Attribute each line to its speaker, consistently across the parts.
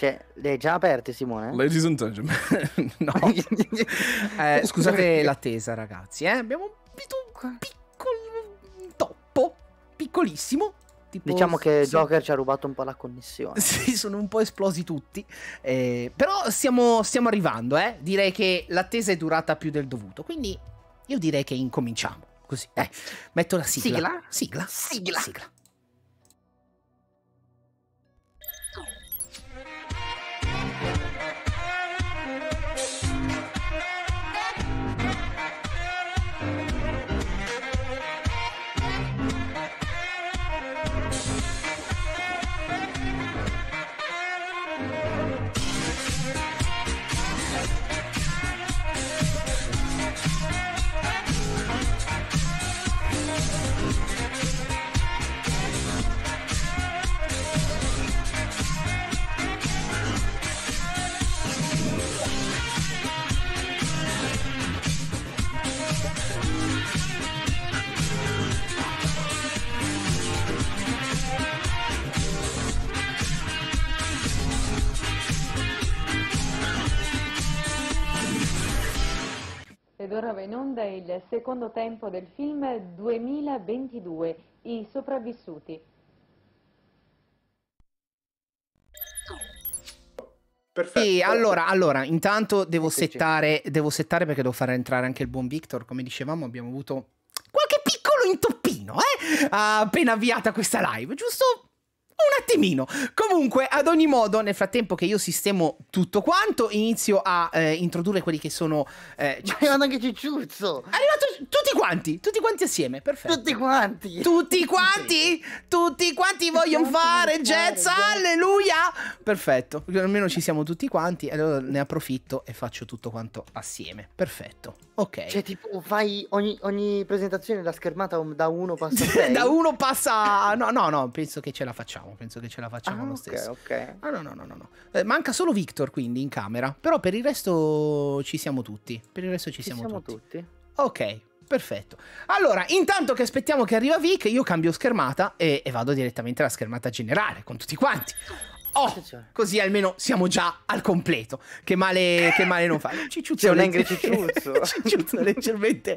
Speaker 1: Cioè, le hai già aperte, Simone? Ladies and gentlemen, no. Eh, eh, scusate l'attesa, ragazzi. Eh?
Speaker 2: Abbiamo un piccolo toppo, piccolissimo. Tipo... Diciamo che sì. Joker
Speaker 1: ci ha rubato un po' la connessione. Sì,
Speaker 2: sono un po' esplosi tutti. Eh, però stiamo, stiamo arrivando, eh. Direi che l'attesa è durata più del dovuto. Quindi io direi che incominciamo. Così, eh. Metto la sigla. Sigla? Sigla. Sigla. sigla.
Speaker 3: ed ora va in onda il secondo tempo del film 2022, I sopravvissuti.
Speaker 1: Perfetto. Sì, allora,
Speaker 2: allora, intanto devo settare, devo settare perché devo far entrare anche il buon Victor, come dicevamo abbiamo avuto qualche piccolo intoppino, eh? appena avviata questa live, giusto un attimino. Comunque, ad ogni modo, nel frattempo che io sistemo tutto quanto, inizio a eh, introdurre quelli che sono. Eh, Ma è anche Cicciuzzo! È arrivato tutti quanti, tutti quanti assieme, perfetto. Tutti quanti! Tutti quanti? Tutti quanti vogliono fare jazz, alleluia! Perfetto, almeno ci siamo tutti quanti, allora ne approfitto e faccio tutto quanto assieme. Perfetto,
Speaker 1: ok. Cioè, tipo, fai ogni, ogni presentazione la schermata da uno passa a
Speaker 2: 6. da uno passa. No, no, no, penso che ce la facciamo penso che ce la facciamo ah, lo stesso. Ok, ok. Ah, no, no, no, no. no. Eh, manca solo Victor quindi in camera, però per il resto ci siamo tutti. Per il resto ci, ci siamo, siamo tutti. tutti. Ok, perfetto. Allora, intanto che aspettiamo che arriva Vic, io cambio schermata e, e vado direttamente alla schermata generale con tutti quanti. Oh, così almeno siamo già al completo. Che male, che male non fa. Cicciuzzo. C'è un angry cicciuzzo.
Speaker 4: cicciuzzo leggermente.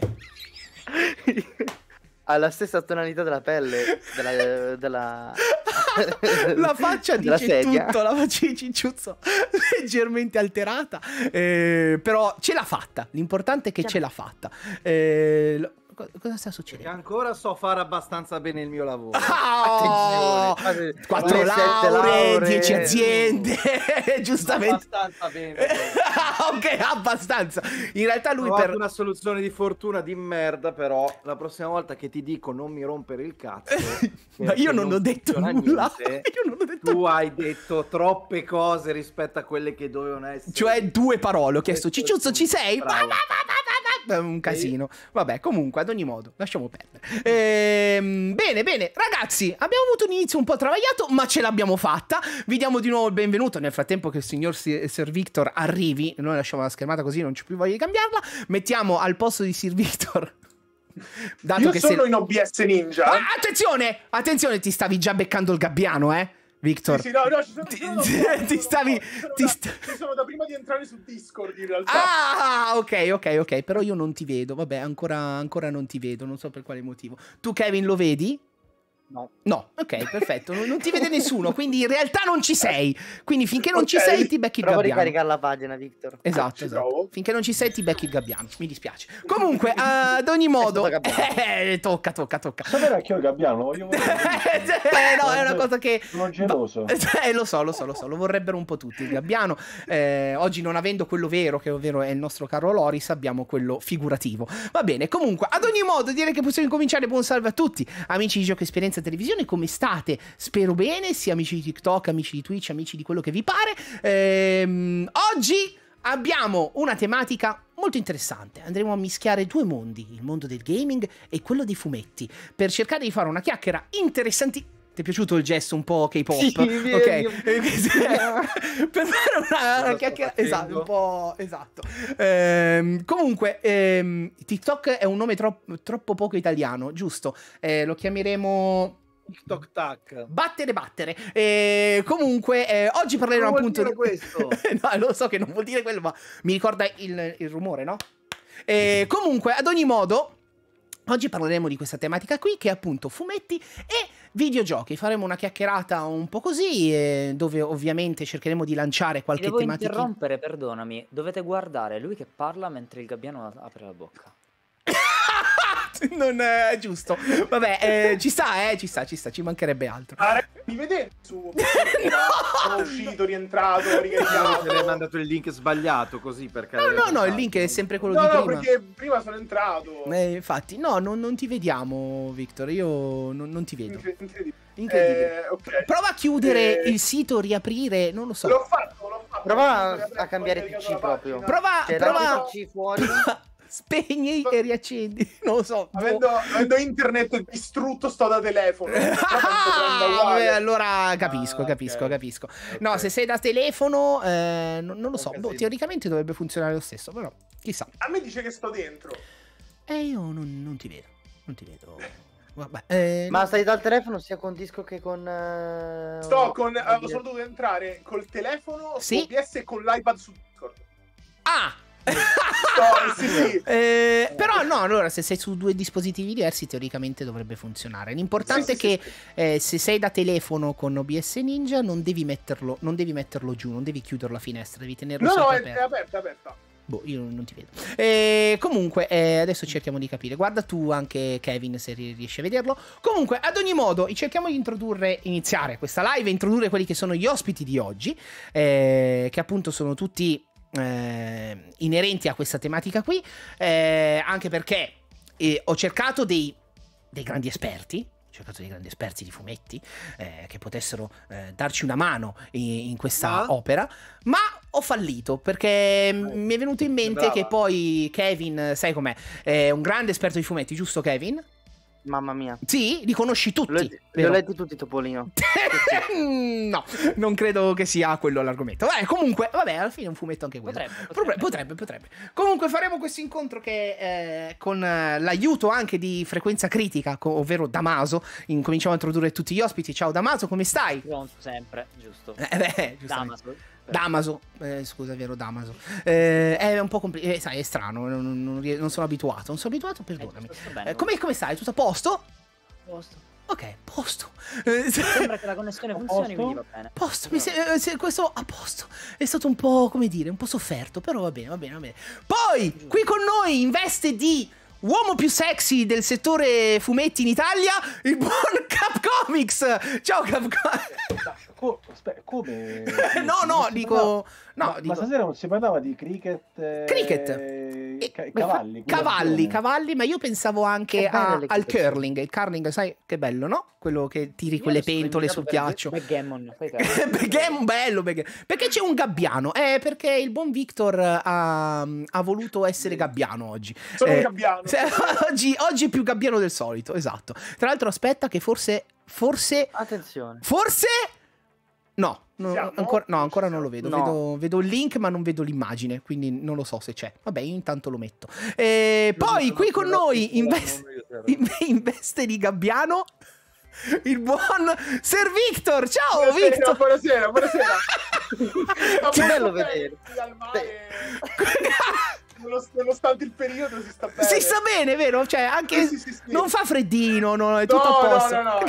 Speaker 1: ha la stessa tonalità della pelle della, della... la faccia dice sedia. tutto
Speaker 2: la faccia di Cicciuzzo leggermente alterata eh, però ce l'ha fatta l'importante è che cioè, ce l'ha fatta eh, cosa sta succedendo? Perché
Speaker 5: ancora so fare abbastanza bene il mio lavoro. Oh, Attenzione. 4 lauree, lauree, 10 aziende, giustamente.
Speaker 2: Abbastanza bene. ok, abbastanza.
Speaker 5: In realtà lui Ho per... una soluzione di fortuna di merda, però la prossima volta che ti dico non mi rompere il cazzo.
Speaker 2: no, io non, non ho detto nulla.
Speaker 5: Niente, io non ho detto Tu hai detto troppe cose rispetto a quelle che dovevano essere. Cioè due parole, ho chiesto Cicciuzzo ci sei? Bravo. Ma, ma, ma,
Speaker 2: eh, un casino. Vabbè, comunque, ad ogni modo, lasciamo perdere. Ehm, bene, bene, ragazzi, abbiamo avuto un inizio un po' travagliato, ma ce l'abbiamo fatta. Vi diamo di nuovo il benvenuto. Nel frattempo che il signor Sir Victor arrivi, noi lasciamo la schermata così, non c'è più voglia di cambiarla. Mettiamo al posto di Sir Victor
Speaker 4: Dato Io che sono se... in OBS Ninja. Ah, attenzione!
Speaker 2: Attenzione, ti stavi già beccando il gabbiano, eh? Victor, sì, sì,
Speaker 4: no, no, ci sono, ti, sono, ti stavi... Sono ti da, sta... sono da prima di entrare su Discord in realtà. Ah,
Speaker 2: ok, ok, ok, però io non ti vedo, vabbè, ancora, ancora non ti vedo, non so per quale motivo. Tu Kevin lo vedi? No. no. ok, perfetto. Non, ti vede nessuno, quindi in realtà non ci sei. Quindi finché non okay. ci sei ti becchi il Provo gabbiano. Provo a ricaricare la pagina, Victor. Esatto, esatto. Finché non ci sei ti becchi il gabbiano. Mi dispiace. Comunque, uh, ad ogni modo... Eh, tocca, tocca, tocca. Sapere
Speaker 3: anche io il gabbiano, lo voglio... eh, no, è
Speaker 2: una cosa che... Sono geloso. Eh, lo so, lo so, lo so. Lo vorrebbero un po' tutti il gabbiano. Eh, oggi non avendo quello vero, che ovvero è il nostro caro Loris, abbiamo quello figurativo. Va bene, comunque, ad ogni modo direi che possiamo incominciare. Buon salve a tutti, amici di Gioco Esperienza televisione, come state? Spero bene, sia amici di TikTok, amici di Twitch, amici di quello che vi pare. Ehm, oggi abbiamo una tematica molto interessante. Andremo a mischiare due mondi, il mondo del gaming e quello dei fumetti, per cercare di fare una chiacchiera interessantissima ti è piaciuto il gesto un po' K-pop? Sì, ok. Mio, per fare una, una chiacchiera. Esatto, un po'. Esatto. Ehm, comunque, ehm, TikTok è un nome tro troppo poco italiano, giusto? Eh, lo chiameremo.
Speaker 5: TikTok tac.
Speaker 2: Battere, battere. E ehm, comunque, eh, oggi parleremo non appunto. Vuol dire questo. no, lo so che non vuol dire quello, ma mi ricorda il, il rumore, no? E ehm, comunque, ad ogni modo. Oggi parleremo di questa tematica qui che è appunto fumetti e Videogiochi, faremo una chiacchierata un po' così, eh, dove ovviamente cercheremo di lanciare qualche tematica. Devo tematica.
Speaker 6: interrompere, perdonami, dovete guardare lui che parla mentre il gabbiano apre la bocca. non è giusto. Vabbè,
Speaker 2: eh, ci sta, eh, ci sta, ci sta, ci mancherebbe altro. Ah,
Speaker 4: mi vedete su no! Sono uscito, rientrato, ricaricato.
Speaker 5: No! Ti mandato il link sbagliato così perché No, no, no,
Speaker 2: il link è sempre quello no, di no, prima. No, perché
Speaker 4: prima sono entrato.
Speaker 2: Eh, infatti, no, non, non, ti vediamo, Victor, io non, non ti vedo.
Speaker 1: Incredibile.
Speaker 2: Incredibile. Eh, okay. Prova a chiudere eh, il sito, riaprire, non lo so. L'ho
Speaker 1: fatto, l'ho fatto. Prova a cambiare PC proprio. Prova, prova, prova, fuori.
Speaker 4: spegni sto... e riaccendi. Non lo so. Boh. Avendo, avendo, internet distrutto, sto da telefono. ah, beh,
Speaker 2: allora capisco, ah, capisco, okay. capisco. Okay. No, se sei da telefono, eh, non, non, lo so. Boh, teoricamente dovrebbe funzionare lo stesso, però chissà.
Speaker 4: A me dice che sto dentro.
Speaker 1: E eh, io non, non ti vedo. Non ti vedo. Vabbè, eh, ma stai dal telefono sia con disco che con. Uh, Sto con. Uh, ho solo
Speaker 4: dovuto entrare col telefono, sì? PS e con l'iPad su Discord. Ah!
Speaker 2: sì, sì. Eh, però no, allora se sei su due dispositivi diversi teoricamente dovrebbe funzionare. L'importante sì, è che eh, se sei da telefono con OBS Ninja non devi metterlo, non devi metterlo giù, non devi chiudere la finestra, devi tenerlo no, No, è aperta,
Speaker 4: aperta. aperta.
Speaker 2: Boh, io non ti vedo. E eh, comunque, eh, adesso cerchiamo di capire. Guarda tu anche Kevin se riesci a vederlo. Comunque, ad ogni modo, cerchiamo di introdurre, iniziare questa live, introdurre quelli che sono gli ospiti di oggi, eh, che appunto sono tutti eh, inerenti a questa tematica qui, eh, anche perché eh, ho cercato dei, dei grandi esperti, ho cercato dei grandi esperti di fumetti eh, che potessero eh, darci una mano in, in questa no. Ah. opera, ma ho fallito perché eh, mi è venuto in mente brava. che poi Kevin, sai com'è, è un grande esperto di fumetti, giusto Kevin? Mamma mia. Sì, li conosci tutti. Li le ho letti tutti, Topolino. no, non credo che sia quello l'argomento. Vabbè, comunque, vabbè, alla fine è un fumetto anche quello. Potrebbe, potrebbe, potrebbe. potrebbe. Comunque faremo questo incontro che eh, con eh, l'aiuto anche di Frequenza Critica, ovvero Damaso, incominciamo a introdurre tutti gli ospiti. Ciao Damaso, come stai? Pronto,
Speaker 6: sempre, giusto. Eh beh, giusto. Damaso.
Speaker 2: D'Amaso, eh, scusa, vero, D'Amaso. Eh, è un po' complicato, eh, sai, è strano, non, non, non, sono abituato, non sono abituato, perdonami. Eh, eh come, come stai? Tutto a posto?
Speaker 6: Posto. Ok, posto. Mi eh, sembra che la connessione funzioni, quindi va bene.
Speaker 2: Posto, mi eh, se, questo a posto è stato un po', come dire, un po' sofferto, però va bene, va bene, va bene. Poi, qui con noi, in veste di uomo più sexy del settore fumetti in Italia,
Speaker 3: il buon Cap Comics. Ciao Cap Comics. Co aspetta, come? no, no, dico... Parlava... No, ma, dico... ma stasera non si parlava di cricket. Eh... Cricket
Speaker 2: cavalli, cavalli, cavalli, cavalli, ma io pensavo anche a, al curling. Il curling, sai che bello, no? Quello che tiri io quelle pentole sul ghiaccio. Backgammon, backgammon bello, backgammon. perché c'è un gabbiano? Eh, perché il buon Victor ha, ehm, ha voluto essere gabbiano oggi. Sono eh, un gabbiano. Se, oggi, oggi è più gabbiano del solito, esatto. Tra l'altro aspetta che forse forse...
Speaker 1: Attenzione.
Speaker 2: Forse... No, No, ancora, no, ancora, non lo vedo. No. vedo. vedo. il link, ma non vedo l'immagine, quindi non lo so se c'è. Vabbè, intanto lo metto. E poi qui con noi, in, vest- in, in veste di gabbiano,
Speaker 4: il buon Sir Victor. Ciao, buonasera, Victor. Buonasera, buonasera.
Speaker 2: È bello vedere
Speaker 4: nonostante il periodo si sta bene. Si sta
Speaker 2: bene, vero? Cioè, anche sì, sì, sì, non fa freddino, no, è tutto no, a posto. No, no, no,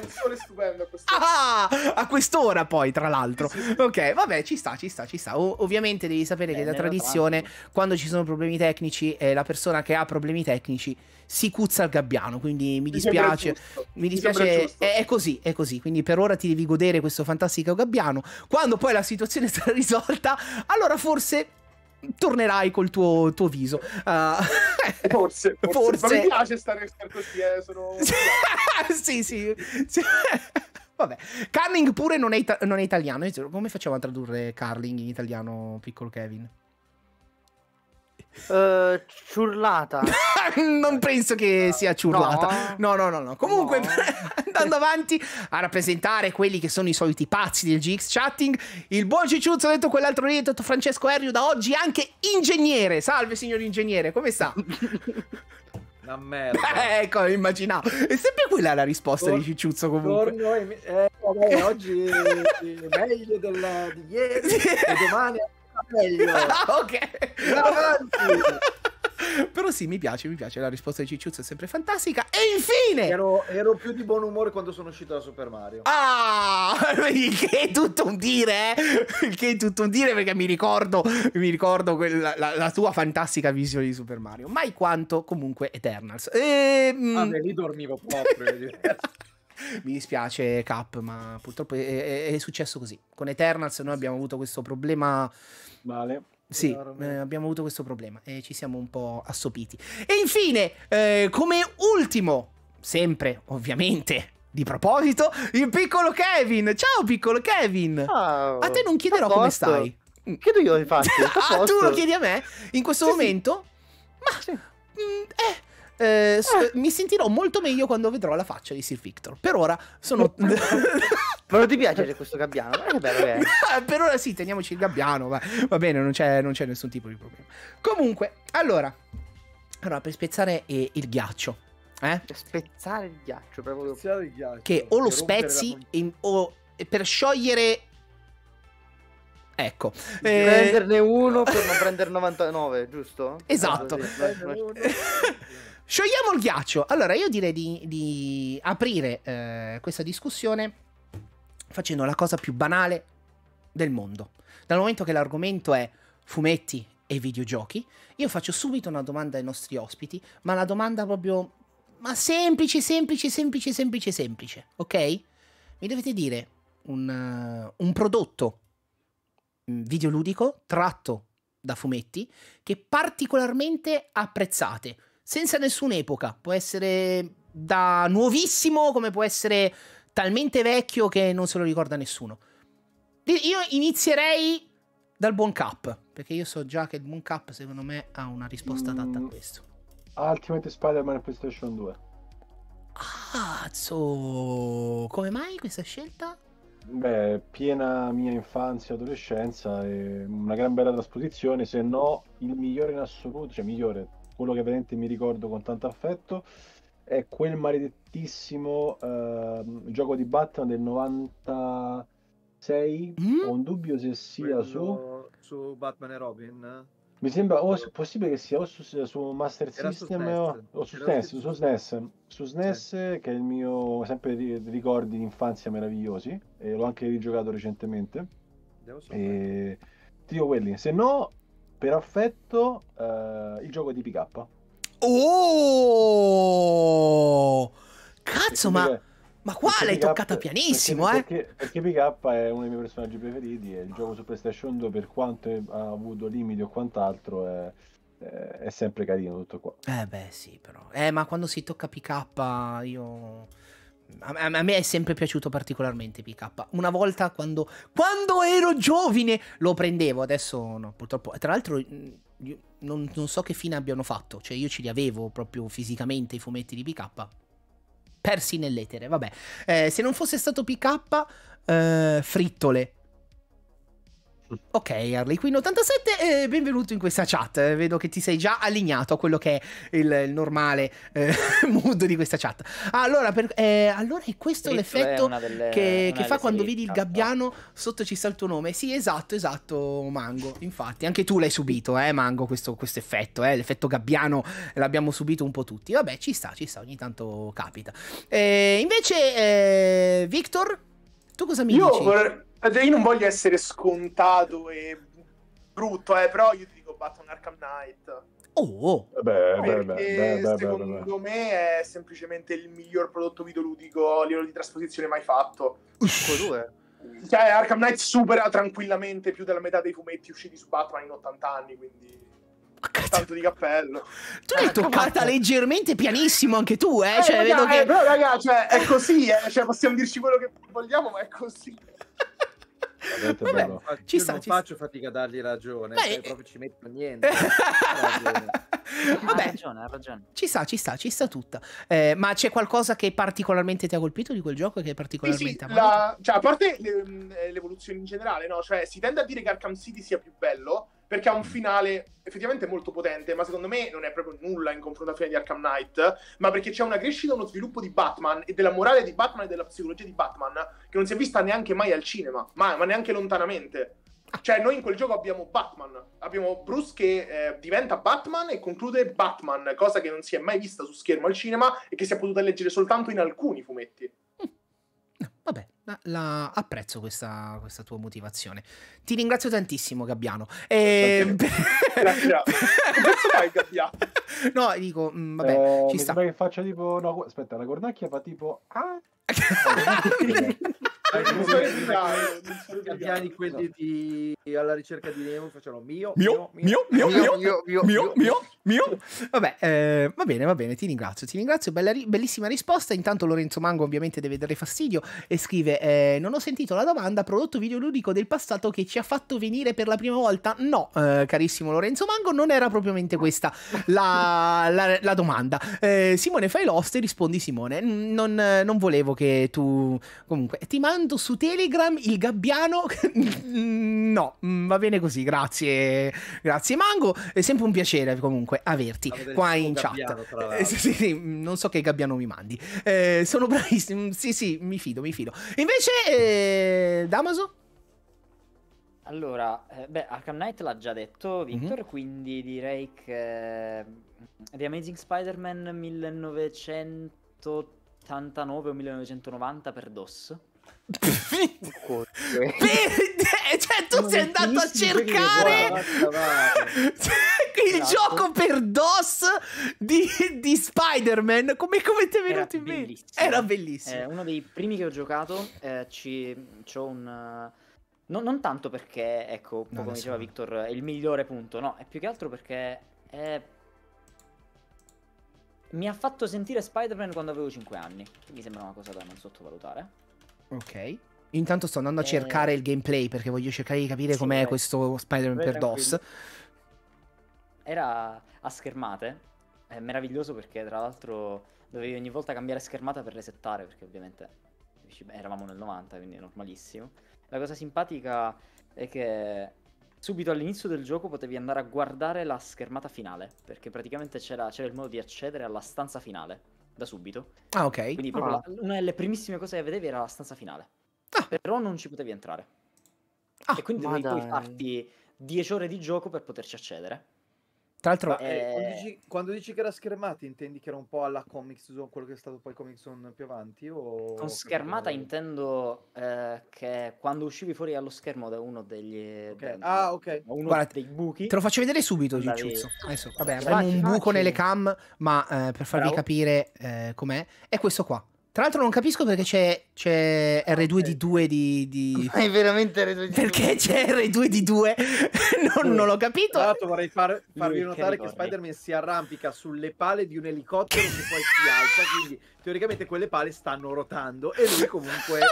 Speaker 4: il sole è stupendo a quest'ora. Ah,
Speaker 2: a quest'ora poi, tra l'altro. Ok, vabbè, ci sta, ci sta, ci sta. O ovviamente devi sapere eh, che da tradizione, tanto. quando ci sono problemi tecnici, eh, la persona che ha problemi tecnici si cuzza il gabbiano, quindi mi dispiace. Mi, dispiace, è, è, così, è così. Quindi per ora ti devi godere questo fantastico gabbiano. Quando poi la situazione sarà risolta, allora forse tornerai col tuo, tuo viso. Uh, eh, forse, ah. forse, forse. Ma mi piace
Speaker 4: stare così, sono...
Speaker 2: sì, sì. sì. Vabbè, Carling pure non è, ita- non è italiano. Come facciamo a tradurre Carling in italiano, piccolo Kevin? Eh,
Speaker 1: ciurlata.
Speaker 2: non penso che sia ciurlata. No, no, no, no. no. Comunque, no. andando avanti a rappresentare quelli che sono i soliti pazzi del GX Chatting, il buon Cicciuzzo ha detto quell'altro lì, ha detto Francesco Errio, da oggi anche ingegnere. Salve, signor ingegnere, come sta? Una merda. Beh, ecco, immaginavo. È sempre quella la risposta Tor- di
Speaker 5: Cicciuzzo comunque. Torno, eh, vabbè, oggi è meglio della, di ieri, sì. e domani meglio. Ah, ok. Avanti.
Speaker 2: Però sì, mi piace, mi piace. La risposta di Cicciuzzo è sempre fantastica. E infine! Ero, ero,
Speaker 5: più di buon umore quando sono uscito da Super Mario.
Speaker 2: Ah! Il che è tutto un dire, eh? Il che è tutto un dire perché mi ricordo, mi ricordo quella, la, la, tua fantastica visione di Super Mario. Mai quanto comunque Eternals.
Speaker 5: E, ehm, Vabbè, lì dormivo proprio. Eh,
Speaker 2: mi dispiace Cap, ma purtroppo è, è, è successo così. Con Eternals noi abbiamo avuto questo problema
Speaker 3: male. Sì,
Speaker 2: eh, abbiamo avuto questo problema e ci siamo un po' assopiti. E infine, eh, come ultimo, sempre ovviamente di proposito, il piccolo Kevin. Ciao piccolo Kevin. Ciao. A te non chiederò come stai.
Speaker 1: Chiedo io infatti. ah, tu lo chiedi
Speaker 2: a me? In questo sì, momento? Sì. Ma... Mm, Mh, eh... Eh, eh. mi sentirò molto meglio quando vedrò la faccia di Sir Victor. Per ora sono. Ma ti piace
Speaker 1: questo gabbiano? Ma che bello che è.
Speaker 2: per ora sì, teniamoci il gabbiano, va, va bene, non c'è, nessun tipo di problema. Comunque, allora, allora per spezzare eh, il ghiaccio. Eh? Spezzare il ghiaccio,
Speaker 5: proprio. Spezzare il ghiaccio. Che o lo spezzi
Speaker 2: in, o per sciogliere
Speaker 1: Ecco, eh... prenderne uno per non prendere 99, giusto? Esatto.
Speaker 2: Sciogliamo il ghiaccio. Allora, io direi di, di aprire eh, questa discussione facendo la cosa più banale del mondo. Dal momento che l'argomento è fumetti e videogiochi, io faccio subito una domanda ai nostri ospiti, ma la domanda proprio ma semplice, semplice, semplice, semplice, semplice, ok? Mi dovete dire un, uh, un prodotto mm, videoludico tratto da fumetti che particolarmente apprezzate, senza nessun'epoca, può essere da nuovissimo come può essere talmente vecchio che non se lo ricorda nessuno. Io inizierei dal buon cap, perché io so già che il buon cap secondo me ha una
Speaker 3: risposta adatta mm. a questo. Ultimate Spider-Man PlayStation 2.
Speaker 2: Cazzo! Come mai questa scelta?
Speaker 3: Beh, piena mia infanzia, e adolescenza, una gran bella trasposizione, se no il migliore in assoluto, cioè migliore, quello che veramente mi ricordo con tanto affetto è quel maledettissimo uh, ehm, gioco di Batman del 96. Mm? Ho un dubbio se sia su... su Batman e Robin. Mi sembra o possibile che sia o su, su Master Era System su o, o su, SNES, su SNES, su SNES, sì. che è il mio sempre ricordi di infanzia meravigliosi e l'ho anche rigiocato recentemente. E... Tiro quelli, se no per affetto eh, il gioco di PK
Speaker 5: Oh! Cazzo,
Speaker 3: ma...
Speaker 1: ma qua l'hai toccata pianissimo, perché,
Speaker 3: eh! Perché, perché PK è uno dei miei personaggi preferiti e il gioco su PlayStation 2, per quanto ha avuto limiti o quant'altro, è, è sempre carino tutto qua. Eh beh, sì, però.
Speaker 2: Eh, ma quando si tocca PK io... A, me è sempre piaciuto particolarmente PK. Una volta quando, quando ero giovane lo prendevo, adesso no, purtroppo. Tra l'altro non, non, so che fine abbiano fatto, cioè io ce li avevo proprio fisicamente i fumetti di PK, persi nell'etere, vabbè. Eh, se non fosse stato PK, eh, frittole, Ok, Harley Quinn 87, eh, benvenuto in questa chat. Vedo che ti sei già allineato a quello che è il, il normale eh, mood di questa chat. Allora, per, eh, allora è questo eh, l'effetto delle, che, che fa quando vedi il gabbiano sotto ci sta il tuo nome. Sì, esatto, esatto, Mango. Infatti, anche tu l'hai subito, eh, Mango, questo, questo effetto. Eh, l'effetto gabbiano l'abbiamo subito un po' tutti. Vabbè, ci sta, ci sta, ogni tanto capita. Eh, invece, eh, Victor, tu cosa mi Io dici? Vorrei...
Speaker 4: Io non voglio essere scontato e brutto, eh, però io ti dico Batman Arkham Knight.
Speaker 5: Oh, oh. Eh beh, beh, beh, secondo
Speaker 4: me è semplicemente il miglior prodotto videoludico a livello di trasposizione mai fatto. Uff. Cioè, Arkham Knight supera tranquillamente più della metà dei fumetti usciti su Batman in 80 anni, quindi tanto di cappello.
Speaker 2: Tu hai toccata eh, leggermente pianissimo anche tu, eh? eh cioè, raga, vedo eh, però, raga, cioè,
Speaker 4: è così, eh? cioè, possiamo dirci quello che vogliamo, ma è così.
Speaker 3: Vabbè,
Speaker 5: no. ci sta, non ci faccio sta. fatica a dargli ragione, Beh, cioè, eh, proprio ci metto niente. Vabbè, ha ragione, ha ragione.
Speaker 2: Ci sta, ci sta, ci sta tutta. Eh, ma c'è qualcosa che particolarmente ti ha colpito di quel gioco? Che è particolarmente sì, sì la... cioè, a parte
Speaker 4: ehm, eh, l'evoluzione in generale, no? Cioè, si tende a dire che Arkham City sia più bello, perché ha un finale effettivamente molto potente, ma secondo me non è proprio nulla in confronto alla fine di Arkham Knight, ma perché c'è una crescita, uno sviluppo di Batman e della morale di Batman e della psicologia di Batman che non si è vista neanche mai al cinema, ma, ma neanche lontanamente. Cioè, noi in quel gioco abbiamo Batman, abbiamo Bruce che eh, diventa Batman e conclude Batman, cosa che non si è mai vista su schermo al cinema e che si è potuta leggere soltanto in alcuni fumetti. Mm.
Speaker 2: No, vabbè, la, apprezzo questa, questa, tua motivazione. Ti ringrazio tantissimo, Gabbiano. E... Ehm, Grazie.
Speaker 4: Adesso
Speaker 3: fai Gabbiano. No, dico, mh, mm, vabbè, eh, ci sta. che faccia tipo... No, aspetta, la cornacchia fa tipo...
Speaker 5: Ah. Gabbiani quelli di alla ricerca di Nemo facevano mio mio mio mio mio mio mio mio,
Speaker 2: mio, vabbè eh, va bene va bene ti ringrazio ti ringrazio bellissima risposta intanto Lorenzo Mango ovviamente deve dare fastidio e scrive eh, non ho sentito la domanda prodotto video ludico del passato che ci ha fatto venire per la prima volta no eh, carissimo Lorenzo Mango non era propriamente questa la, domanda Simone fai l'host e rispondi Simone non volevo che tu... Comunque, ti mando su Telegram il gabbiano... Mm, no, mm, va bene così, grazie. Grazie Mango, è sempre un piacere comunque averti qua in gabbiano, chat. Eh, sì, sì, sì, mm, non so che gabbiano mi mandi. Eh, sono bravissimo, sì sì, mi fido, mi fido. Invece, eh, Damaso?
Speaker 6: Allora, eh, beh, Arkham Knight l'ha già detto mhm. Victor, mm-hmm. quindi direi che eh, The Amazing Spider-Man 1980 89 o 1990 per DOS. Eh,
Speaker 2: cioè, tu sei andato a cercare cioè, il esatto. gioco per
Speaker 6: DOS di, di Spider-Man. Come, come ti è venuto in mente? Era bellissimo. Eh, uno dei primi che ho giocato. Eh, ci, c'ho un. Eh, no, non tanto perché, ecco, come diceva Victor, è il migliore punto, no, è più che altro perché è mi ha fatto sentire Spider-Man quando avevo 5 anni. Mi sembra una cosa da non sottovalutare.
Speaker 2: Ok. Intanto sto andando a eh. cercare e... il gameplay perché voglio cercare di capire sì, com'è vai. questo Spider-Man per DOS.
Speaker 6: Era a schermate. È meraviglioso perché tra l'altro dovevi ogni volta cambiare schermata per resettare perché ovviamente eravamo nel 90 quindi è normalissimo. La cosa simpatica è che subito all'inizio del gioco potevi andare a guardare la schermata finale, perché praticamente c'era, il modo di accedere alla stanza finale da subito.
Speaker 2: Ah, ok. Quindi ah. La,
Speaker 6: una delle primissime cose che vedevi era la stanza finale. Ah. Però non ci potevi entrare. Ah, e quindi dovevi poi farti 10 ore di gioco per poterci accedere. Tra l'altro, eh, eh, quando, dici,
Speaker 5: quando, dici, che era schermata, intendi che era un po' alla Comics Zone, quello che è stato poi Comics Zone più avanti?
Speaker 6: O... Con schermata intendo eh, che quando uscivi fuori dallo schermo da uno degli. Okay. Da, ah, ok. Uno Guarda, dei buchi. Te lo faccio vedere subito, Giucciuzzo. Adesso, vabbè, abbiamo un buco nelle
Speaker 2: cam, ma eh, per farvi Bravo. capire eh, com'è, è questo qua. Tra l'altro non capisco perché c'è, c'è R2D2 di, di... È veramente
Speaker 5: R2D2. Perché c'è R2D2? non, non l'ho capito. Tra l'altro vorrei far, farvi Lui, notare che, che Spider-Man si arrampica sulle pale di un elicottero che poi si alza, quindi teoricamente quelle pale stanno
Speaker 6: rotando e lui comunque...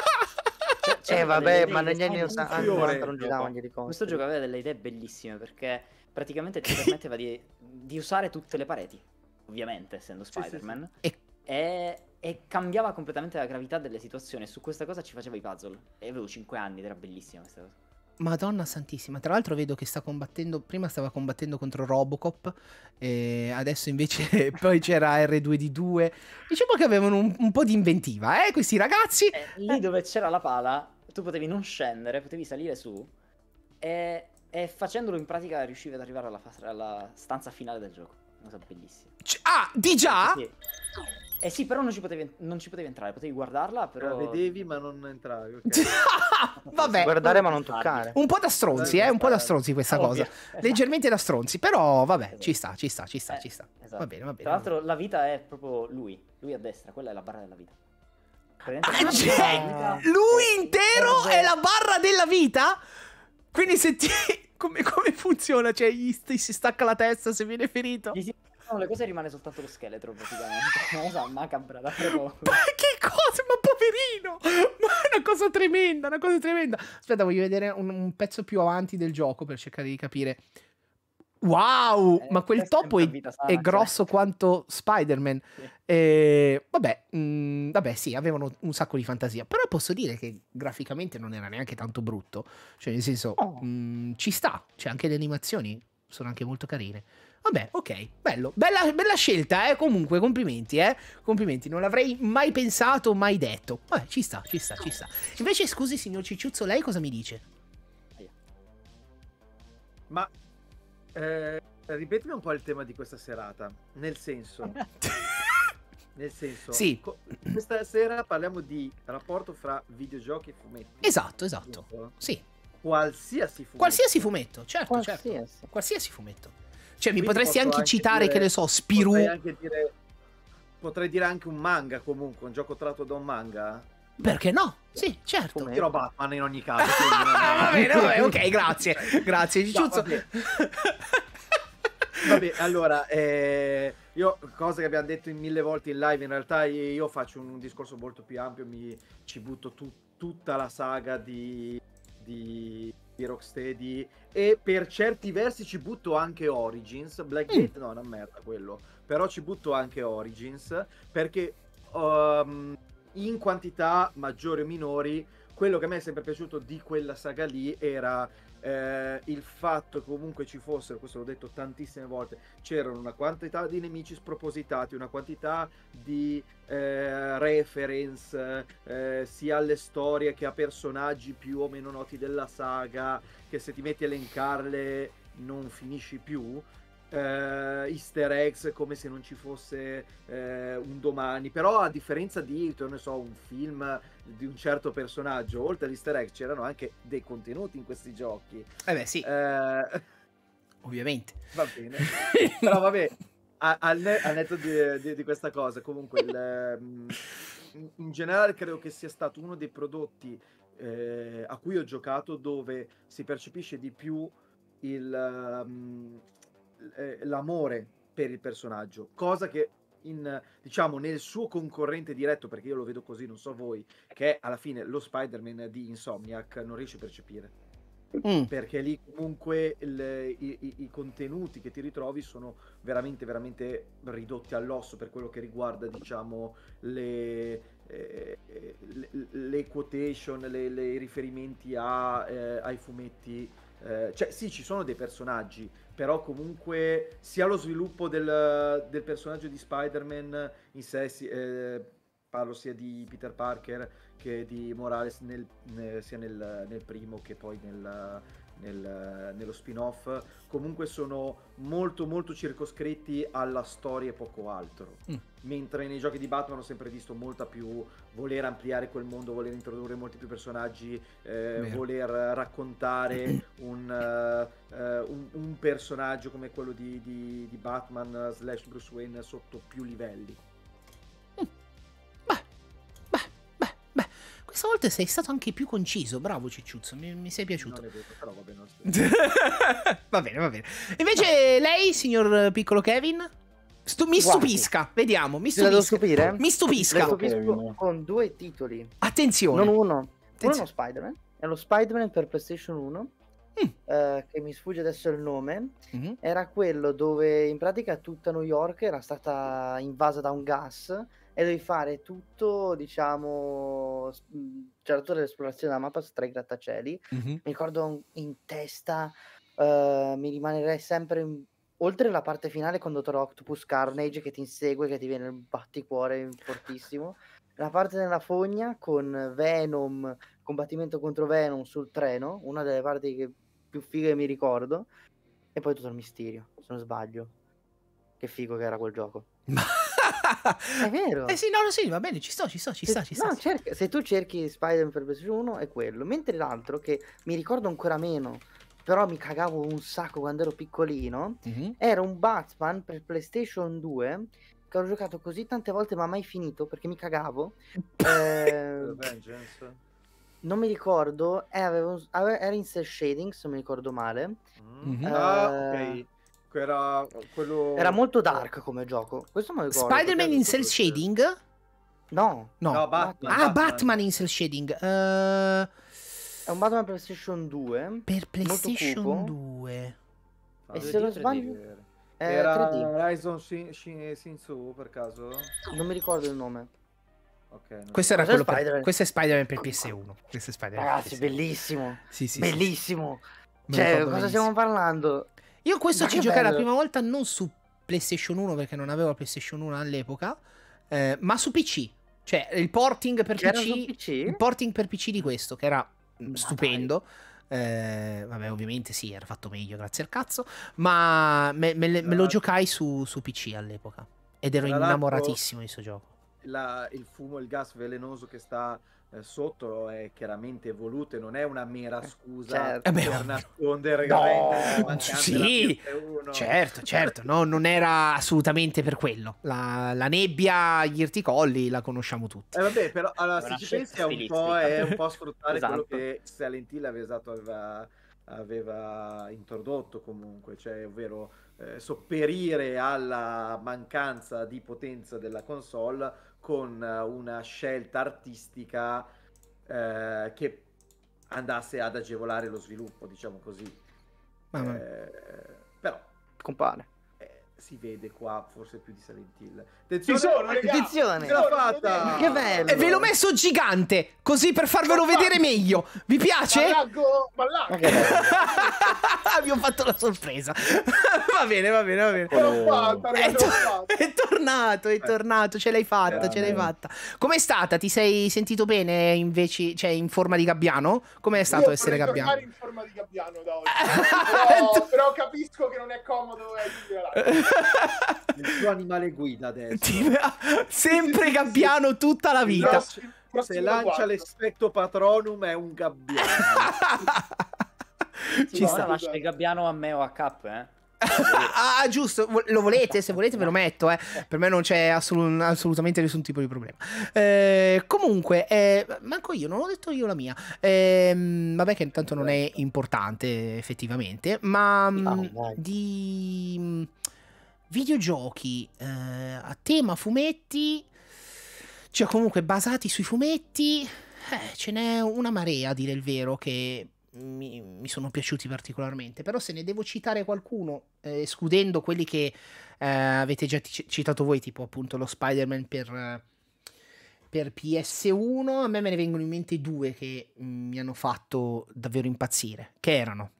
Speaker 3: Cioè, eh cioè, vabbè, ma negli anni 80 eh, non
Speaker 6: giravano gli elicotteri. Questo gioco aveva delle idee bellissime perché praticamente ti permetteva di, di usare tutte le pareti ovviamente essendo Spider-Man. Sì, sì, sì. E e, e, cambiava completamente la gravità delle situazioni. Su questa cosa ci faceva i puzzle. E avevo 5 anni ed era bellissima questa cosa.
Speaker 2: Madonna santissima, tra l'altro vedo che sta combattendo, prima stava combattendo contro Robocop, e adesso invece poi c'era R2D2, diciamo che avevano un, un po' di inventiva, eh, questi
Speaker 6: ragazzi. Eh, lì dove c'era la pala, tu potevi non scendere, potevi salire su e, e facendolo in pratica riuscivi ad arrivare alla, alla stanza finale del gioco, una cosa bellissima. C ah, di già? Sì. Eh sì, però non ci potevi, non ci potevi entrare, potevi guardarla, però... La vedevi ma non entravi, okay. Vabbè. Guardare ma non toccare. Un
Speaker 2: po' da stronzi, eh, un po' da esatto. stronzi questa Ovvio. cosa. Leggermente da stronzi, però vabbè, ci sta, ci sta, ci sta,
Speaker 6: eh, ci sta. Esatto. Va bene, va bene. Tra l'altro la vita è proprio lui, lui a destra, quella è la barra della vita. Ah, cioè,
Speaker 2: lui intero esatto. è la barra della vita? Quindi se ti... Come, come funziona? Cioè, gli st- si stacca la testa se viene ferito? Gli si
Speaker 6: restano le cose rimane soltanto lo scheletro praticamente. Una cosa macabra da Ma che cosa? Ma poverino! Ma è una cosa tremenda, una cosa tremenda. Aspetta,
Speaker 2: voglio vedere un, un pezzo più avanti del gioco per cercare di capire. Wow, eh, ma quel topo è, sana, è cioè. grosso quanto Spider-Man. Sì. Eh, vabbè, mh, mm, vabbè, sì, avevano un sacco di fantasia. Però posso dire che graficamente non era neanche tanto brutto. Cioè, nel senso, oh. mh, mm, ci sta. Cioè, anche le animazioni sono anche molto carine. Vabbè, ok, bello. Bella, bella scelta, eh. Comunque, complimenti, eh. Complimenti, non l'avrei mai pensato, mai detto. Vabbè, ci sta, ci sta, ci sta. Invece, scusi, signor Cicciuzzo, lei cosa mi dice?
Speaker 5: Ma eh, ripetimi un po' il tema di questa serata. Nel senso. Nel senso, sì. questa sera parliamo di rapporto fra videogiochi e fumetti. Esatto, esatto. Sì. Qualsiasi fumetto. Qualsiasi fumetto, certo,
Speaker 2: qualsiasi. certo. Qualsiasi
Speaker 5: fumetto. Cioè, mi potresti anche, anche citare, dire, che ne so, Spirou. Potrei dire, potrei dire anche un manga comunque, un gioco tratto da un manga. Perché no? Sì, certo. Come tiro Batman in ogni caso. Ah, va bene, va bene, ok, grazie. Grazie, Cicciuzzo. No, Vabbè, allora, eh, io cose che abbiamo detto in mille volte in live, in realtà io faccio un discorso molto più ampio, mi, ci butto tu, tutta la saga di di, di Rocksteady e per certi versi ci butto anche Origins. Blackgate mm. no, è una merda quello, però ci butto anche Origins perché um, in quantità maggiori o minori quello che a me è sempre piaciuto di quella saga lì era eh, il fatto che comunque ci fossero, questo l'ho detto tantissime volte, c'erano una quantità di nemici spropositati, una quantità di eh, reference eh, sia alle storie che a personaggi più o meno noti della saga, che se ti metti a elencarle non finisci più eh, easter eggs come se non ci fosse eh, un domani. Però a differenza di, non so, un film di un certo personaggio, oltre agli easter egg c'erano anche dei contenuti in questi giochi. Eh beh sì. Eh... Ovviamente. Va bene. Però vabbè, a, al, ne- al, netto di, di, di, questa cosa, comunque il, ehm, in generale credo che sia stato uno dei prodotti eh, a cui ho giocato dove si percepisce di più il, um, eh, l'amore per il personaggio, cosa che in, diciamo, nel suo concorrente diretto, perché io lo vedo così, non so voi, che è alla fine lo Spider-Man di Insomniac, non riesce a percepire. Mm. Perché lì comunque il, i, i, contenuti che ti ritrovi sono veramente, veramente ridotti all'osso per quello che riguarda, diciamo, le, eh, le, le quotation, le, i riferimenti a, eh, ai fumetti eh, cioè, sì, ci sono dei personaggi, però comunque sia lo sviluppo del, del personaggio di Spider-Man in sé, si, eh, parlo sia di Peter Parker che di Morales, nel, nel, sia nel, nel primo che poi nel nel, nello spin-off, comunque sono molto molto circoscritti alla storia e poco altro. Mm. Mentre nei giochi di Batman ho sempre visto molta più voler ampliare quel mondo, voler introdurre molti più personaggi, eh, voler raccontare un, uh, uh, un, un, personaggio come quello di, di, di Batman slash Bruce Wayne sotto più livelli.
Speaker 2: Questa volta sei stato anche più conciso, bravo Cicciuzzo, mi, mi sei piaciuto. Vedo, però va bene, va bene, va bene. Invece lei, signor piccolo Kevin?
Speaker 1: Stu mi Guardi. stupisca, vediamo, mi stupisca. Devo stupire? Mi stupisca. con due titoli. Attenzione. Non uno. Attenzione. Uno Spider-Man, è lo Spider-Man per PlayStation 1. Mm. Eh, che mi sfugge adesso il nome, mm -hmm. era quello dove in pratica tutta New York era stata invasa da un gas e devi fare tutto, diciamo, mhmm, certo cioè l'esplorazione della mappa tra i grattacieli. Mm-hmm. Mi ricordo in testa, uh, mi rimanerei sempre in... oltre la parte finale con Dottor Octopus Carnage che ti insegue, che ti viene il batticuore fortissimo. La parte della fogna con Venom, combattimento contro Venom sul treno, una delle parti che più fighe mi ricordo. E poi tutto il misterio, se non sbaglio. Che figo che era quel gioco. È vero. Eh sì, no, no,
Speaker 2: sì, va bene, ci sto, ci sto, ci sto, ci sta. No,
Speaker 1: cerca, se tu cerchi Spider-Man per PlayStation 1 è quello, mentre l'altro che mi ricordo ancora meno, però mi cagavo un sacco quando ero piccolino, mm-hmm. era un Batman per PlayStation 2 che ho giocato così tante volte ma mai finito perché mi cagavo. eh, non mi ricordo, eh, avevo, avevo, era in cell shading se non mi ricordo male.
Speaker 5: Mm-hmm. Eh, ah, ok. Era, quello... era molto
Speaker 1: dark come gioco. Questo me Spider-Man
Speaker 2: in cell shading?
Speaker 1: No. No, no Batman, Ah, Batman. Batman
Speaker 2: in cell shading. Uh...
Speaker 1: È un Batman per PlayStation 2. Per
Speaker 2: PlayStation
Speaker 1: 2. e se lo sbaglio...
Speaker 5: Eh, era 3D. Horizon Shin, Shin, Shinsu per caso? Non mi ricordo il nome. Okay, questo, era quello Spider per, questo è
Speaker 2: Spider-Man per PS1. Questo è Spider-Man. Ragazzi, PS1.
Speaker 1: bellissimo.
Speaker 2: Sì, sì, bellissimo. Sì, cioè, cosa bellissimo. stiamo
Speaker 1: parlando?
Speaker 2: Io questo Ma ci giocai la prima volta non su PlayStation 1 perché non avevo PlayStation 1 all'epoca, eh, ma su PC. Cioè il porting per PC, PC, Il porting per PC di questo, che era mm, ma stupendo. Eh, vabbè, ovviamente sì, era fatto meglio, grazie al cazzo. Ma me, me, me lo giocai su, su, PC all'epoca. Ed ero innamoratissimo di questo gioco.
Speaker 5: La, il fumo, il gas velenoso che sta eh, sotto è chiaramente voluto e non è una mera eh, scusa certo. per eh nascondere no, sì,
Speaker 2: certo, certo, no, non era assolutamente per quello. La, la nebbia, gli irticolli la conosciamo tutti.
Speaker 5: Eh vabbè, però allora, se ci pensi è un, po', è un po' sfruttare esatto. quello che Silent Hill aveva, aveva, aveva introdotto comunque, cioè ovvero eh, sopperire alla mancanza di potenza della console con eh, una scelta artistica eh, che andasse ad agevolare lo sviluppo, diciamo così. Eh, però compare si vede qua forse più di Silent Hill. Attenzione, Ci sono, attenzione. L'ho fatta. che bello. E eh, ve l'ho messo
Speaker 2: gigante, così per farvelo vedere meglio. Vi piace?
Speaker 5: Ballaggo, ballaggo.
Speaker 2: Vi ho fatto la sorpresa.
Speaker 4: va bene, va bene, va bene. L'ho fatta, è,
Speaker 2: to- è tornato, è eh. tornato, ce l'hai fatta, ce l'hai fatta. Com'è stata? Ti sei sentito bene invece, cioè in forma di gabbiano? Com'è stato Io essere gabbiano? Io
Speaker 4: in forma di gabbiano da oggi. però, però capisco che non è comodo eh,
Speaker 5: il tuo animale guida adesso. Ti... Sempre gabbiano tutta la vita. Se, se lancia
Speaker 6: l'especto patronum è un gabbiano. Ci sta. Lascia il gabbiano a me o a Cap, eh
Speaker 2: ah, giusto, lo volete? Se volete ve lo metto, eh. per me non c'è assolut assolutamente nessun tipo di problema. Eh, comunque, eh, manco io, non ho detto io la mia. Ehm, vabbè, che intanto non è importante effettivamente, ma oh, di mm, videogiochi eh, a tema fumetti, cioè comunque basati sui fumetti, eh, ce n'è una marea, a dire il vero, che mi, mi, sono piaciuti particolarmente. Però se ne devo citare qualcuno, eh, escludendo quelli che eh, avete già citato voi, tipo appunto lo Spider-Man per per PS1 a me me ne vengono in mente due che mm, mi hanno fatto davvero impazzire, che erano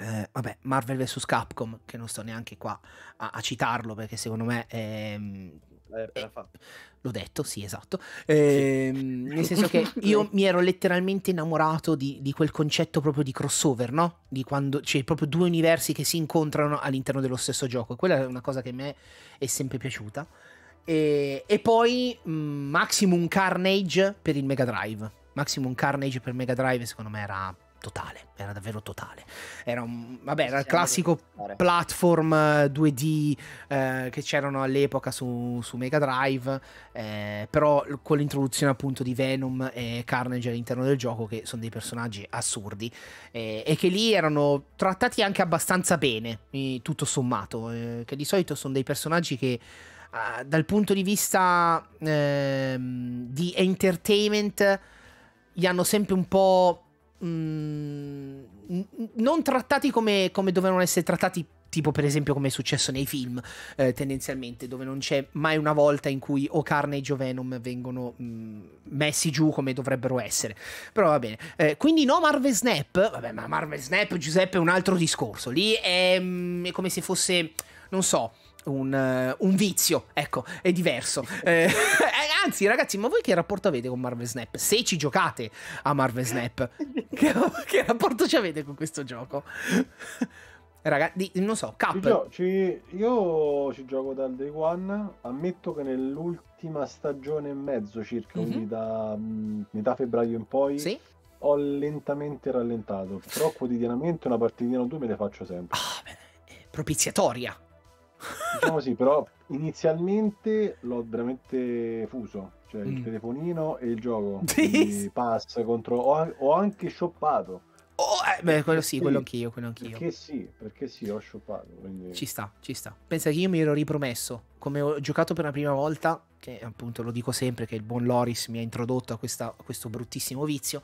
Speaker 2: eh, vabbè, Marvel vs. Capcom, che non sto neanche qua a, a citarlo perché secondo me è, ehm, eh, l'ho detto, sì, esatto. Eh, sì. Nel senso che io mi ero letteralmente innamorato di, di, quel concetto proprio di crossover, no? Di quando c'è cioè, proprio due universi che si incontrano all'interno dello stesso gioco. Quella è una cosa che a me è sempre piaciuta. E, e poi mh, mm, Maximum Carnage per il Mega Drive. Maximum Carnage per Mega Drive, secondo me, era totale, era davvero totale. Era un vabbè, era il classico platform 2D eh, eh, che c'erano all'epoca su, su, Mega Drive, eh, però con l'introduzione appunto di Venom e Carnage all'interno del gioco, che sono dei personaggi assurdi, eh, e che lì erano trattati anche abbastanza bene, tutto sommato, eh, che di solito sono dei personaggi che... Ah, dal punto di vista ehm, di entertainment, gli hanno sempre un po' Mm, non trattati come, come dovevano essere trattati, tipo per esempio come è successo nei film, eh, tendenzialmente, dove non c'è mai una volta in cui o Carnage o Venom vengono mm, messi giù come dovrebbero essere. Però va bene. Eh, quindi no Marvel Snap, vabbè ma Marvel Snap Giuseppe è un altro discorso, lì è, mm, è come se fosse, non so... Un, eh, un, vizio, ecco, è diverso. Eh, anzi, ragazzi, ma voi che rapporto avete con Marvel Snap? Se ci giocate a Marvel Snap, che, che, rapporto ci avete con questo gioco? Ragazzi, non so, Cap.
Speaker 3: Ci ci, io ci gioco dal day one. Ammetto che nell'ultima stagione e mezzo, circa, mhm. mm -hmm. da metà febbraio in poi, sì? ho lentamente rallentato. Però quotidianamente una partitina o due me le faccio sempre. Ah, bene.
Speaker 2: Propiziatoria
Speaker 3: diciamo sì, però inizialmente l'ho veramente fuso, cioè mm. il telefonino e il gioco, quindi pass contro, ho, ho anche shoppato. Oh, eh,
Speaker 2: beh, quello sì, quello anch'io, quello anch'io. Perché
Speaker 3: sì, perché sì, ho shoppato. Quindi... Ci sta, ci sta.
Speaker 2: Pensa che io mi ero ripromesso, come ho giocato per la prima volta, che appunto lo dico sempre, che il buon Loris mi ha introdotto a, questa, a questo bruttissimo vizio,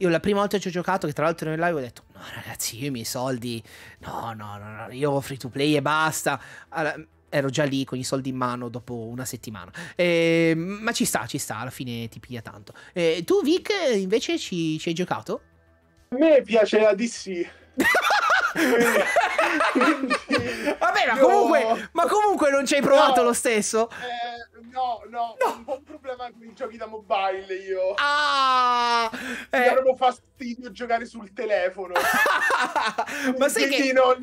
Speaker 2: io la prima volta che ci ho giocato, che tra l'altro nel live ho detto, no ragazzi, io i miei soldi, no, no, no, no io free to play e basta. Allora, ero già lì con i soldi in mano dopo una settimana. Eh, ma ci sta, ci sta, alla fine ti piglia tanto. Eh, tu, Vic, invece ci, ci, hai giocato? A me piace la DC.
Speaker 4: Quindi, Vabbè, ma, io... comunque,
Speaker 2: ma comunque, non ci hai provato no, lo stesso?
Speaker 4: Eh, no, no, no manco di giochi da mobile io. Ah! Mi eh. proprio fastidio giocare sul telefono. Ma sai che... Non,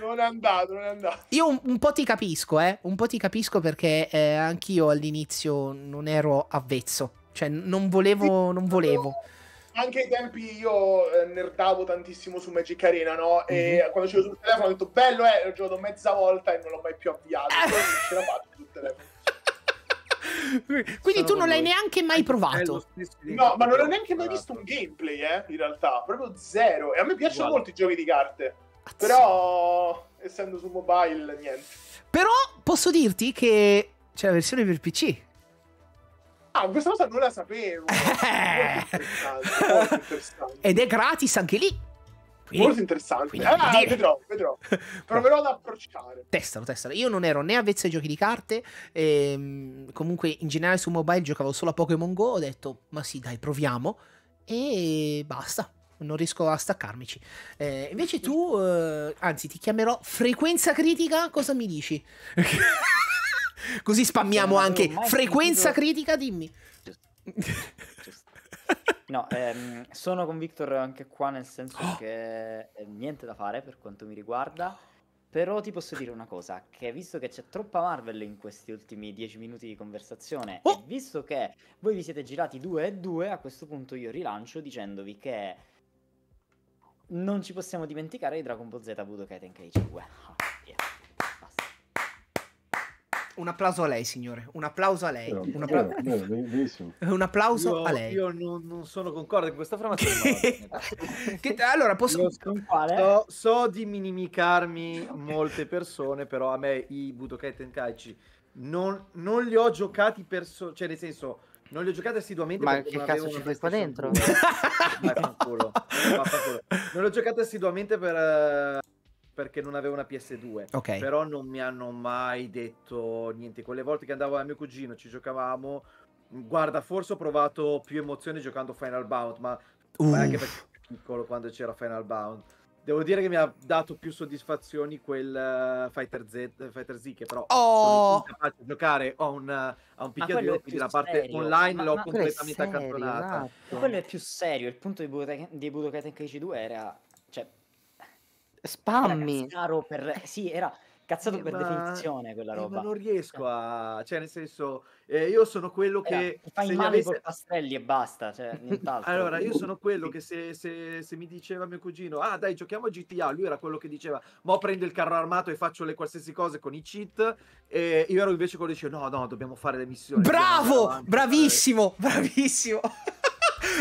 Speaker 4: non, è andato, non è andato.
Speaker 2: Io un, un, po' ti capisco, eh. Un po' ti capisco perché eh, anch'io all'inizio non ero avvezzo. Cioè, non volevo, sì, non volevo.
Speaker 4: Anche ai tempi io eh, nerdavo tantissimo su Magic Arena, no? E mm -hmm. quando c'ero sul telefono ho detto, bello eh, ho giocato mezza volta e non l'ho mai più avviato. Eh. Poi non ce la faccio sul telefono.
Speaker 2: Quindi Sono tu non l'hai neanche mai provato.
Speaker 4: No, ma non ho neanche mai esatto. visto un gameplay, eh, in realtà, proprio zero. E a me piacciono molto i giochi di carte. Azz- Però essendo su mobile niente.
Speaker 2: Però posso dirti che c'è la versione per PC.
Speaker 4: Ah, questa cosa non la sapevo. Molto interessante, molto interessante.
Speaker 2: Ed è gratis anche lì. Quindi, Molto interessante. Quindi, ah, dire... vedrò,
Speaker 4: vedrò. Proverò ad approcciare.
Speaker 2: Testalo, testalo. Io non ero né avvezzo ai giochi di carte. Ehm, comunque, in generale, su mobile giocavo solo a Pokémon Go. Ho detto, ma sì, dai, proviamo. E basta. Non riesco a staccarmici. Eh, invece tu, eh, anzi, ti chiamerò frequenza critica. Cosa mi dici?
Speaker 6: Così spammiamo anche frequenza
Speaker 2: critica, dimmi.
Speaker 6: No, ehm, sono con Victor anche qua nel senso che ehm, niente da fare per quanto mi riguarda. Però ti posso dire una cosa, che visto che c'è troppa Marvel in questi ultimi dieci minuti di conversazione, oh! e visto che voi vi siete girati due e due, a questo punto io rilancio dicendovi che non ci possiamo dimenticare di Dragon Ball Z Budokai Tenkaichi 2 un applauso a lei, signore. Un applauso a lei. un,
Speaker 3: applauso,
Speaker 5: eh, un applauso io, a lei. Io non, non, sono concordo con questa affermazione. che, allora, posso...
Speaker 6: So,
Speaker 5: so, di minimicarmi molte persone, però a me i Budokai Tenkaichi non, non li ho giocati per... So cioè, nel senso... Non li ho giocati assiduamente. Ma che cazzo ci fai qua dentro? Vai, fanculo. Non li ho giocati assiduamente per, eh, perché non avevo una PS2. Okay. Però non mi hanno mai detto niente. Quelle volte che andavo da mio cugino, ci giocavamo. Guarda, forse ho provato più emozioni giocando Final Bound, ma, uh. anche perché ero piccolo quando c'era Final Bound. Devo dire che mi ha dato più soddisfazioni quel uh, Fighter, Z, Fighter Z, che però oh! sono capace di giocare a un, a un picchiaduro, quindi la parte serio. online ma, l'ho
Speaker 6: ma completamente serio, accantonata. Esatto. Quello è più serio, il punto di, bu- di Budokai Tenkaichi 2 era Spammi. Era per... Sì, era cazzato eh, per ma... definizione quella eh, roba. Eh,
Speaker 5: non riesco cioè a... Cioè,
Speaker 6: nel senso, eh, io sono quello che... Ti fai male avesse... pastelli e basta, cioè, nient'altro. allora, io
Speaker 5: sono quello che se, se, se, mi diceva mio cugino, ah dai, giochiamo a GTA, lui era quello che diceva, mo prendo il carro armato e faccio le qualsiasi cose con i cheat, e io ero invece quello che diceva, no, no, dobbiamo fare le missioni. Bravo! Avanti, bravissimo, fare...
Speaker 6: bravissimo!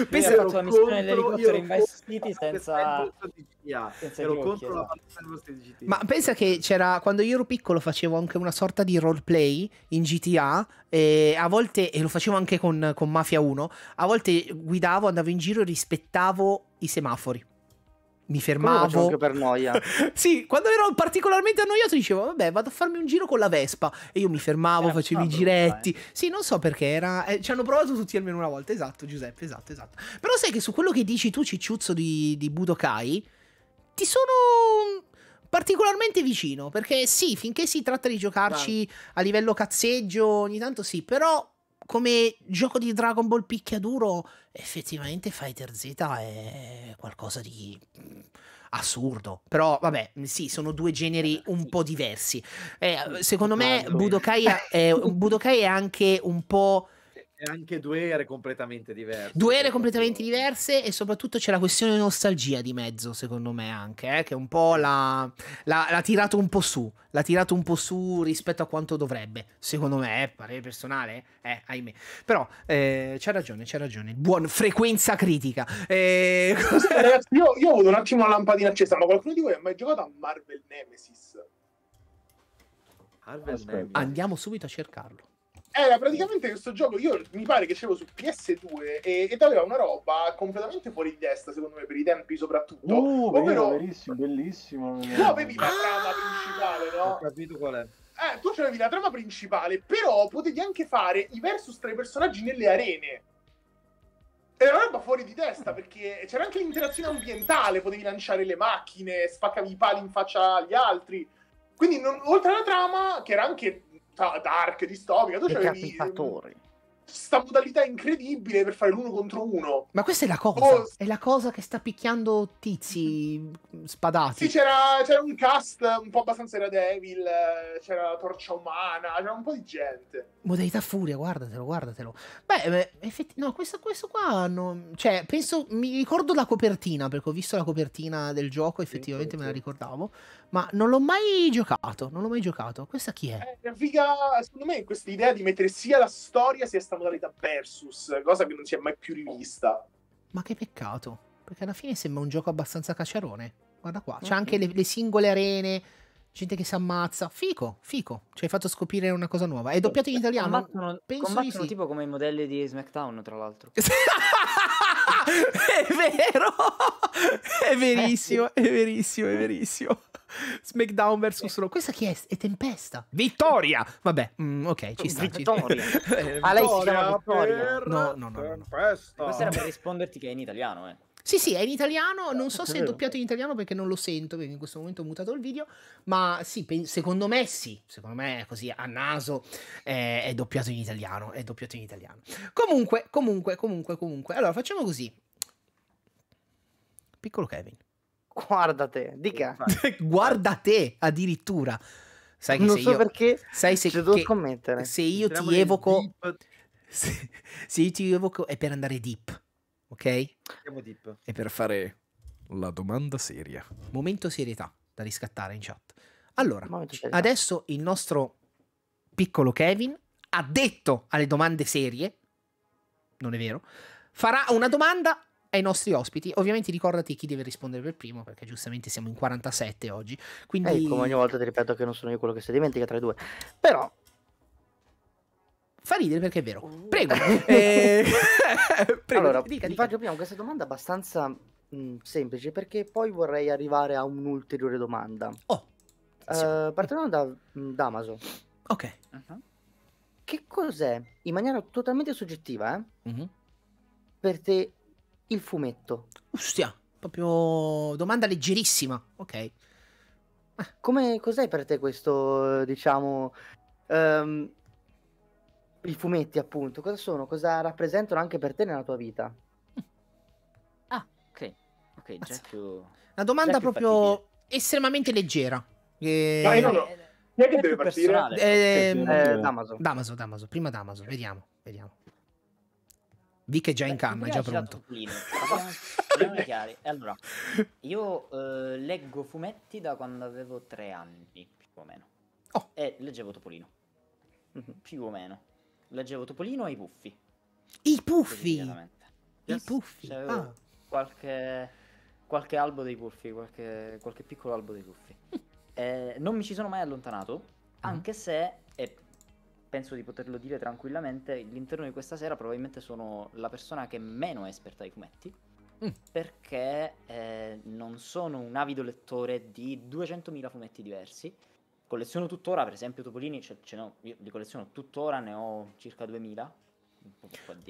Speaker 6: Pensa che ha fatto la missione dell'elicottero in Vice City senza yeah. ero contro la esatto. partita dei vostri GTA.
Speaker 2: Ma pensa che c'era quando io ero piccolo facevo anche una sorta di roleplay in GTA e a volte e lo facevo anche con, con Mafia 1, a volte guidavo, andavo in giro e rispettavo i semafori
Speaker 1: mi fermavo. anche per noia.
Speaker 2: sì, quando ero particolarmente annoiato dicevo, vabbè, vado a farmi un giro con la Vespa. E io mi fermavo, eh, facevo i giretti. Dai. Eh. Sì, non so perché era... Eh, ci hanno provato tutti almeno una volta, esatto Giuseppe, esatto, esatto. Però sai che su quello che dici tu, Cicciuzzo di, di Budokai, ti sono particolarmente vicino, perché sì, finché si tratta di giocarci Vai. a livello cazzeggio, ogni tanto sì, però come gioco di Dragon Ball picchiaduro, effettivamente Fighter Z è qualcosa di mm, assurdo. Però vabbè, sì, sono due generi eh, un po' diversi. Eh, secondo me Budokai è, Budokai è anche un po'
Speaker 5: E anche due ere completamente diverse.
Speaker 2: Due ere completamente diverse e soprattutto c'è la questione nostalgia di mezzo, secondo me anche, eh, che un po' l'ha, l'ha, tirato un po' su, l'ha tirato un po' su rispetto a quanto dovrebbe, secondo me, eh, parere personale, eh, ahimè. Però eh, c'è ragione, c'è ragione. Buon frequenza critica. Eh, Ragazzi, io, io ho avuto un attimo
Speaker 4: una lampadina accesa, ma qualcuno di voi ha mai giocato a Marvel Nemesis? Marvel Nemesis. Andiamo subito a cercarlo era praticamente questo gioco. Io mi pare che c'ero su PS2 e, ed aveva una roba completamente fuori di testa, secondo me, per i tempi soprattutto. Oh, Uh, Ovvero...
Speaker 3: verissimo, bellissimo. Tu avevi la trama principale, no? Ho capito qual è.
Speaker 4: Eh, tu avevi la trama principale, però potevi anche fare i versus tra i personaggi nelle arene. Era una roba fuori di testa perché c'era anche l'interazione ambientale, potevi lanciare le macchine, spaccavi i pali in faccia agli altri. Quindi, non, oltre alla trama, che era anche dark, distopica. Tu c'avevi, sta modalità incredibile per fare l'uno contro uno. Ma questa
Speaker 2: è la cosa. Oh, è la cosa che sta picchiando tizi spadati. Sì,
Speaker 4: c'era, c'era un cast un po' abbastanza era Devil, c'era la torcia umana, c'era un po' di gente.
Speaker 2: Modalità furia, guardatelo, guardatelo. Beh, eh, effettivamente, no, questo, questo qua, non... cioè, penso, mi ricordo la copertina, perché ho visto la copertina del gioco, effettivamente sì, me la ricordavo, ma non l'ho mai giocato, non l'ho mai giocato. Questa chi
Speaker 4: è? Eh, figa, secondo me questa idea di mettere sia la storia sia stata modalità versus, cosa che non si è mai più rivista. Ma che peccato,
Speaker 2: perché alla fine sembra un gioco abbastanza cacciarone. Guarda qua, c'è mm anche le, le singole arene, gente che si ammazza. Fico, fico. Ci hai fatto scoprire una cosa nuova. È doppiato in italiano? Combattono, Penso combattono sì. tipo
Speaker 6: come i modelli di SmackDown, tra l'altro. è vero! È
Speaker 2: verissimo, è verissimo, è verissimo. SmackDown vs. Eh, Raw. Questa chi è? È Tempesta.
Speaker 6: Vittoria! Vabbè, mm, ok, ci sta. Vittoria. Ci sta. Eh, ah, lei si chiama Vittoria. No, no, no, Tempesta. Questa era per risponderti che è in italiano, eh.
Speaker 2: Sì, sì, è in italiano, non so se è doppiato in italiano perché non lo sento, perché in questo momento ho mutato il video, ma sì, secondo me sì, secondo me così a naso è, è doppiato in italiano, è doppiato in italiano. Comunque, comunque, comunque, comunque, allora facciamo così. Piccolo Kevin.
Speaker 1: Guarda te, dica.
Speaker 2: Guarda te addirittura. Sai che non so io, perché sai se, se devo scommettere. Se io Entriamo ti evoco se, se, io ti evoco è per andare deep, ok?
Speaker 5: Andiamo deep. E per fare la domanda
Speaker 2: seria. Momento serietà da riscattare in chat. Allora, adesso il nostro piccolo Kevin ha detto alle domande serie, non è vero, farà una domanda ai nostri ospiti. Ovviamente ricordati chi deve rispondere per primo,
Speaker 1: perché giustamente siamo in
Speaker 2: 47 oggi.
Speaker 1: Quindi... Eh, come ogni volta ti ripeto che non sono io quello che si dimentica tra i due. Però fa ridere perché è vero. Uh. Prego. eh... Prego allora, dica, dica. faccio prima questa domanda abbastanza mh, mm, semplice perché poi vorrei arrivare a un'ulteriore domanda. Oh. Uh, eh, partendo da, mm, da, Amazon.
Speaker 6: Ok. Uh-huh.
Speaker 1: Che cos'è, in maniera totalmente soggettiva, eh, uh-huh. per te il fumetto. Ustia, proprio domanda leggerissima. Ok. Ah. Come, cos'è per te questo, diciamo, um, i fumetti appunto? Cosa sono? Cosa rappresentano anche per te nella tua vita?
Speaker 6: Ah, ok. Ok, già più... Una domanda
Speaker 2: proprio estremamente leggera.
Speaker 6: E... Eh, no, no, no. Chi eh, è che deve partire?
Speaker 2: Eh, eh, D'Amaso, D'Amaso, prima D'Amaso, vediamo, vediamo. Vi che è già Beh, in canna, è già pronto.
Speaker 6: Parliamo chiari. Allora, io eh, leggo fumetti da quando avevo tre anni, più o meno. Oh. E leggevo Topolino. Mhm. Più o meno. Leggevo Topolino e i Puffi. I Puffi? I Puffi. Cioè, ah. qualche, qualche albo dei Puffi, qualche, qualche piccolo albo dei Puffi. eh, non mi ci sono mai allontanato, mm. anche se penso di poterlo dire tranquillamente, all'interno di questa sera probabilmente sono la persona che è meno esperta ai fumetti. Mm. Perché eh, non sono un avido lettore di 200.000 fumetti diversi. Colleziono tuttora, per esempio, Topolini, ce, ce no, io li colleziono tuttora, ne ho circa 2.000.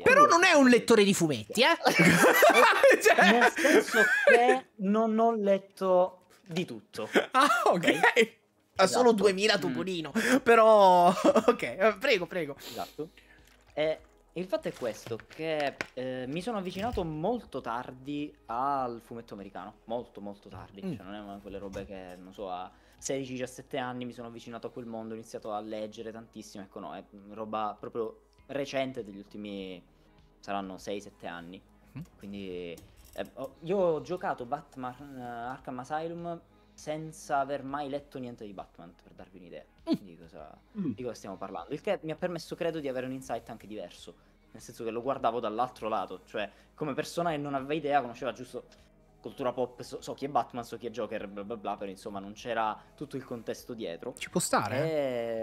Speaker 6: Però non è
Speaker 2: un lettore di fumetti, eh?
Speaker 6: cioè... Nel senso che non ho letto di tutto. Ah, ok. okay? esatto. solo 2000 Topolino. Mm. Però, ok, eh, prego, prego. Esatto. Eh, il fatto è questo, che eh, mi sono avvicinato molto tardi al fumetto americano, molto molto tardi, mm. cioè non è una di quelle robe che, non so, a 16-17 anni mi sono avvicinato a quel mondo, ho iniziato a leggere tantissimo, ecco no, è roba proprio recente degli ultimi, saranno 6-7 anni, mm. quindi eh, io ho giocato Batman uh, Arkham Asylum senza aver mai letto niente di Batman, per darvi un'idea mm. di cosa, mm. di cosa stiamo parlando. Il che mi ha permesso, credo, di avere un insight anche diverso, nel senso che lo guardavo dall'altro lato, cioè come persona che non aveva idea, conosceva giusto cultura pop, so, so, chi è Batman, so chi è Joker, bla bla bla, però insomma non c'era tutto il contesto dietro. Ci può stare. Eh?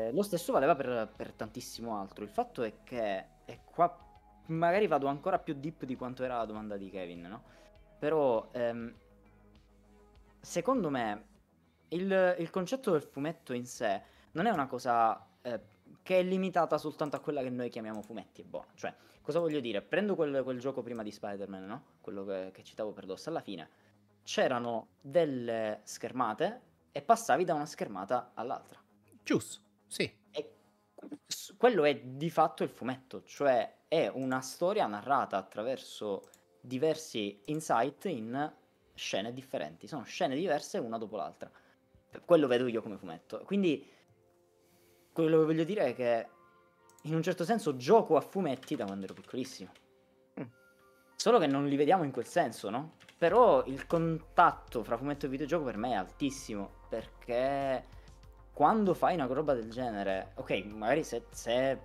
Speaker 6: eh lo stesso valeva per, per, tantissimo altro. Il fatto è che, e qua magari vado ancora più deep di quanto era la domanda di Kevin, no? Però ehm, secondo me, il, il, concetto del fumetto in sé non è una cosa eh, che è limitata soltanto a quella che noi chiamiamo fumetti e buona. Cioè, cosa voglio dire? Prendo quel, quel gioco prima di Spider-Man, no? Quello che, che citavo per DOS. Alla fine c'erano delle schermate e passavi da una schermata all'altra. Giusto, sì. E quello è di fatto il fumetto, cioè è una storia narrata attraverso diversi insight in scene differenti, sono scene diverse una dopo l'altra. Quello vedo io come fumetto. Quindi quello che voglio dire è che in un certo senso gioco a fumetti da quando ero piccolissimo. Mm. Solo che non li vediamo in quel senso, no? Però il contatto fra fumetto e videogioco per me è altissimo, perché quando fai una roba del genere, ok, magari se, se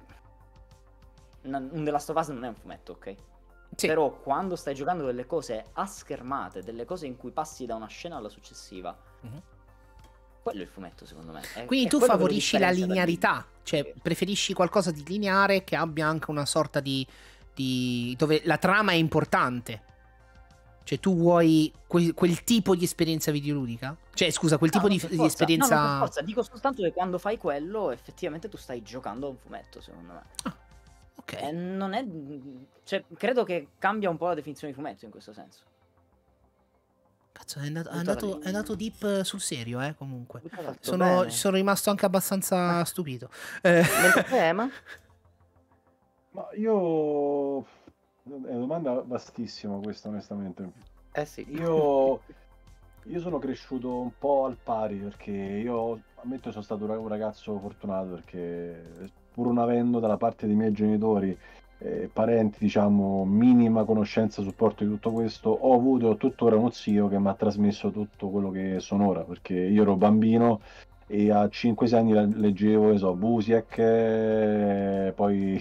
Speaker 6: un The Last of Us non è un fumetto, ok? Sì. Però quando stai giocando delle cose a schermate, delle cose in cui passi da una scena alla successiva, mm-hmm. quello è il fumetto secondo me. È, Quindi è tu favorisci la linearità,
Speaker 2: cioè preferisci qualcosa di lineare che abbia anche una sorta di... di... dove la trama è importante. Cioè, tu vuoi quel, quel, tipo di esperienza videoludica? Cioè, scusa, quel no, tipo di, di, esperienza. No, per forza.
Speaker 6: Dico soltanto che quando fai quello, effettivamente tu stai giocando a un fumetto, secondo me. Ah, che eh, non è... Cioè, credo che cambia un po' la definizione di fumetto in questo senso.
Speaker 2: Cazzo, è andato, è andato, è andato deep sul serio, eh, comunque. Sono, sono, rimasto anche abbastanza ma... stupito. Eh. Caffè, ma...
Speaker 3: ma io... È una domanda vastissima questa, onestamente. Eh sì. Io... Io sono cresciuto un po' al pari perché io ammetto sono stato un ragazzo fortunato perché pur non avendo dalla parte dei miei genitori eh, parenti, diciamo, minima conoscenza, e supporto di tutto questo, ho avuto ho tuttora uno zio che mi ha trasmesso tutto quello che sono ora, perché io ero bambino e a 5-6 anni leggevo, so, Busiek, eh, poi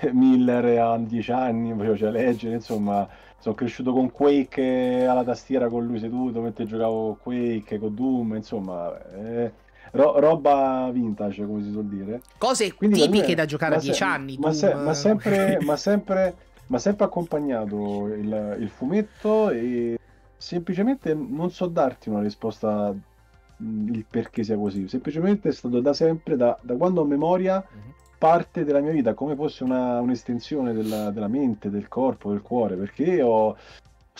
Speaker 3: Miller a 10 anni, mi faceva cioè leggere, insomma, sono cresciuto con Quake alla tastiera con lui seduto mentre giocavo Quake, con Doom, insomma... Eh, ro- roba vintage, come si suol dire. Cose Quindi tipiche me, da giocare a se- anni. Ma, se- ma, eh. sempre, ma, sempre, ma, sempre, accompagnato il, il fumetto e semplicemente non so darti una risposta mm, il perché sia così. Semplicemente è stato da sempre, da, da quando ho memoria, mhm. parte della mia vita, come fosse una, un'estensione della, della, mente, del corpo, del cuore, perché ho,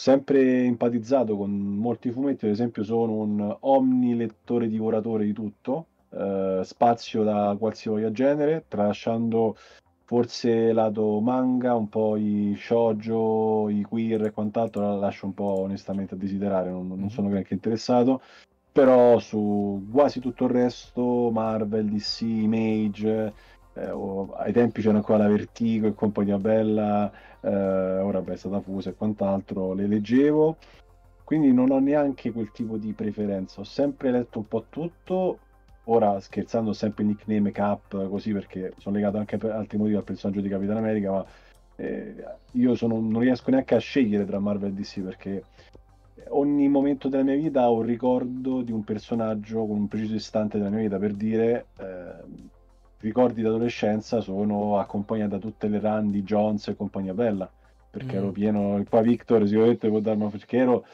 Speaker 3: sempre empatizzato con molti fumetti, ad esempio sono un omni lettore divoratore di tutto, eh, spazio da qualsiasi genere, tralasciando forse lato manga, un po' i shoujo, i queer e quant'altro, la lascio un po' onestamente a desiderare, non, non mhm. sono neanche interessato, però su quasi tutto il resto, Marvel, DC, Mage, eh, oh, ai tempi c'era ancora la Vertigo e Compagnia Bella, eh, ora beh, è stata fusa e quant'altro, le leggevo, quindi non ho neanche quel tipo di preferenza, ho sempre letto un po' tutto, ora scherzando sempre il nickname Cap così perché sono legato anche per altri motivi al personaggio di Capitan America, ma eh, io sono, non riesco neanche a scegliere tra Marvel e DC perché ogni momento della mia vita ho un ricordo di un personaggio con un preciso istante della mia vita per dire... Eh, ricordi d'adolescenza sono accompagnati da tutte le run di Jones e compagnia bella perché mm. ero pieno qua Victor sicuramente può darmi perché ero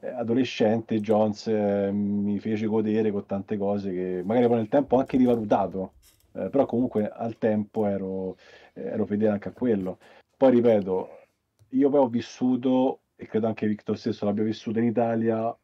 Speaker 3: eh, adolescente Jones eh, mi fece godere con tante cose che magari poi nel tempo ho anche rivalutato eh, però comunque al tempo ero, eh, ero fedele anche a quello poi ripeto io poi ho vissuto e credo anche Victor stesso l'abbia vissuto in Italia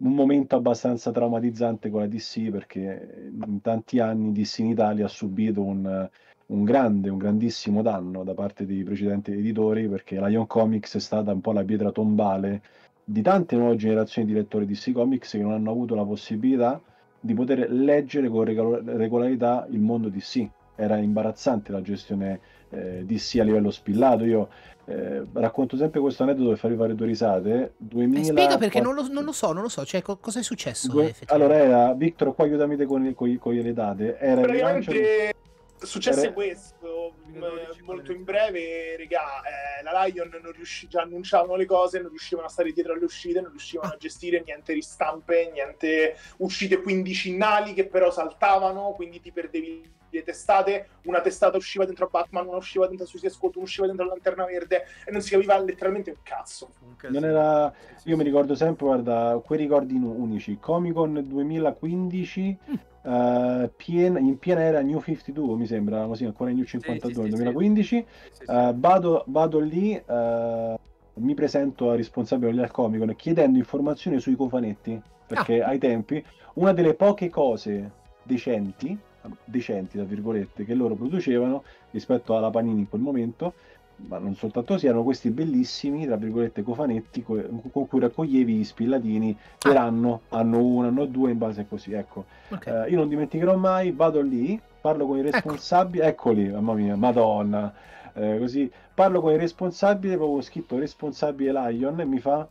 Speaker 3: un momento abbastanza traumatizzante con la DC perché in tanti anni DC in Italia ha subito un, un grande, un grandissimo danno da parte dei precedenti editori perché la Young Comics è stata un po' la pietra tombale di tante nuove generazioni di lettori DC Comics che non hanno avuto la possibilità di poter leggere con regolarità il mondo DC era imbarazzante la gestione eh, DC a livello spillato. Io eh, racconto sempre questo aneddoto per farvi fare due risate. 2000... Eh, Spiego perché non
Speaker 2: lo, non lo, so, non lo so, cioè
Speaker 3: co- cosa è successo? Due... Allora era, Victor, qua aiutami con, con, con le date. Era Praticamente il lancio... successe era...
Speaker 4: questo, mh, mm, molto in breve, regà, eh, la Lion non riuscì, già annunciavano le cose, non riuscivano a stare dietro alle uscite, non riuscivano a gestire niente ristampe, niente uscite quindicinali che però saltavano, quindi ti perdevi di testate, una testata usciva dentro a Batman, una usciva dentro a Suicide Squad, una usciva dentro a Lanterna Verde e non si capiva letteralmente un cazzo.
Speaker 3: Un non era... Io mi ricordo sempre, guarda, quei ricordi unici, Comic Con 2015... Uh, piena, in piena era New 52 mi sembra così ancora New 52 sì, sì, 2015 sì, uh, vado, vado, lì uh, mi presento al responsabile del Comic Con chiedendo informazioni sui cofanetti ah. perché ah. ai tempi una delle poche cose decenti decenti, tra virgolette, che loro producevano rispetto alla Panini in quel momento, ma non soltanto si erano questi bellissimi, tra virgolette, cofanetti co- con cui raccoglievi gli spillatini per ah. anno, anno uno, anno due, in base a così. Ecco, okay. eh, io non dimenticherò mai, vado lì, parlo con i ecco. responsabili, ecco. eccoli, mamma mia, madonna, eh, così, parlo con i responsabili, proprio scritto responsabile Lion, e mi fa,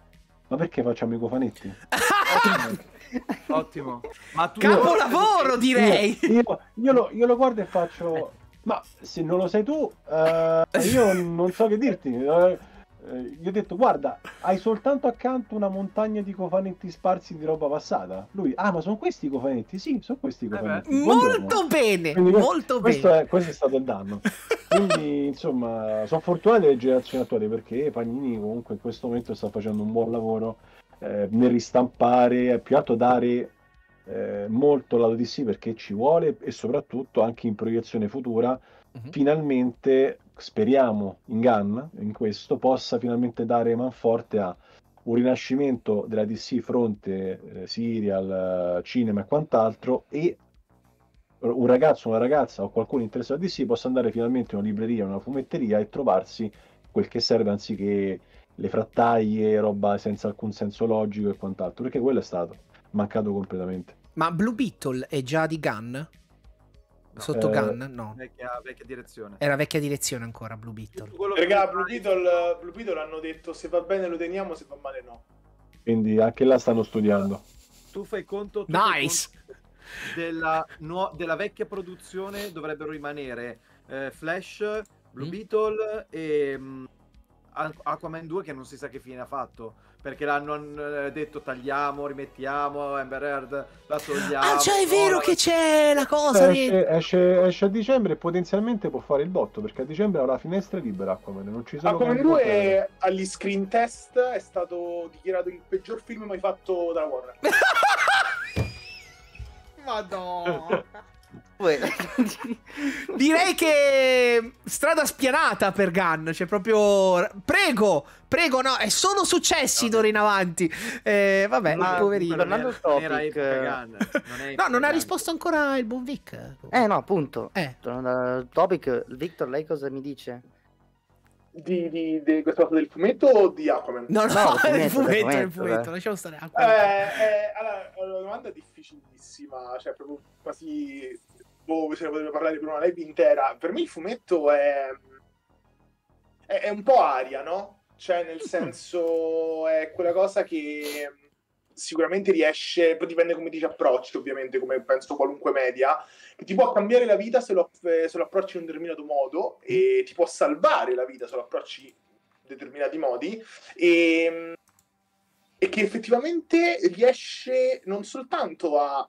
Speaker 3: ma perché facciamo i cofanetti?
Speaker 5: Eh, Ottimo. Ma tu... Capolavoro, direi!
Speaker 3: Io, io, lo, io, lo, guardo e faccio... Eh. Ma se non lo sai tu, eh, io non so che dirti. Eh, eh, gli ho detto, guarda, hai soltanto accanto una montagna di cofanetti sparsi di roba passata. Lui, ah, ma sono questi i cofanetti? Sì, sono questi i eh cofanetti. Eh molto bene, Quindi molto questo, bene. Questo è, questo è stato il danno. Quindi, insomma, sono fortunate le generazioni attuali perché Pagnini comunque in questo momento sta facendo un buon lavoro eh, nel ristampare, più atto a dare eh, molto l'ADC perché ci vuole e soprattutto anche in proiezione futura, mm-hmm. finalmente speriamo in Gun, in questo, possa finalmente dare manforte a un rinascimento della DC fronte eh, serial, eh, cinema e quant'altro e un ragazzo, una ragazza o qualcuno interessato a DC possa andare finalmente in una libreria, in una fumetteria e trovarsi quel che serve anziché le frattaglie, roba senza alcun senso logico e quant'altro, perché quello è stato mancato completamente.
Speaker 2: Ma Blue Beetle è già di Gun?
Speaker 3: Sotto
Speaker 5: eh, Gun? No. Vecchia, vecchia, direzione. Era
Speaker 2: vecchia direzione ancora Blue Beetle.
Speaker 5: Raga, Blue Beetle,
Speaker 4: Blue Beetle hanno detto se va bene lo teniamo, se va male no.
Speaker 3: Quindi anche là stanno studiando.
Speaker 5: Tu fai conto... Tu nice! Fai conto della, nu- della vecchia produzione dovrebbero rimanere eh, Flash, Blue mm. Beetle e... Mh, mm, Aquaman 2 che non si sa che fine ha fatto perché l'hanno detto tagliamo, rimettiamo Amber Heard, la togliamo ah cioè è vero che
Speaker 3: c'è la cosa eh, esce, esce, esce, a dicembre e potenzialmente può fare il botto perché a dicembre la finestra libera Aquaman non ci sono Aquaman 2 è,
Speaker 4: agli screen test è stato dichiarato il peggior film mai fatto da Warner
Speaker 1: Madonna
Speaker 2: Direi che strada spianata per Gunn, cioè proprio prego, prego, no, e sono successi no, d'ora in avanti. Eh, vabbè, ma, poverino. Tornando al
Speaker 1: topic, non non no,
Speaker 2: non ha risposto ancora il buon Vic.
Speaker 1: Eh no, appunto. Eh. topic, Victor, lei cosa mi dice?
Speaker 4: Di, di, di, questa cosa del fumetto o di Aquaman? No, no, no il fumetto, il fumetto, fumetto, fumetto. lasciamo stare Aquaman. Eh, eh, allora, la domanda è difficilissima, cioè proprio quasi boh, se ne potrebbe parlare per una live intera. Per me il fumetto è, è, è un po' aria, no? Cioè, nel senso, è quella cosa che sicuramente riesce, poi dipende come ti approcci, ovviamente, come penso qualunque media, che ti può cambiare la vita se lo, se lo approcci in un determinato modo e mm. ti può salvare la vita se lo approcci in determinati modi e, ehm, e che effettivamente riesce non soltanto a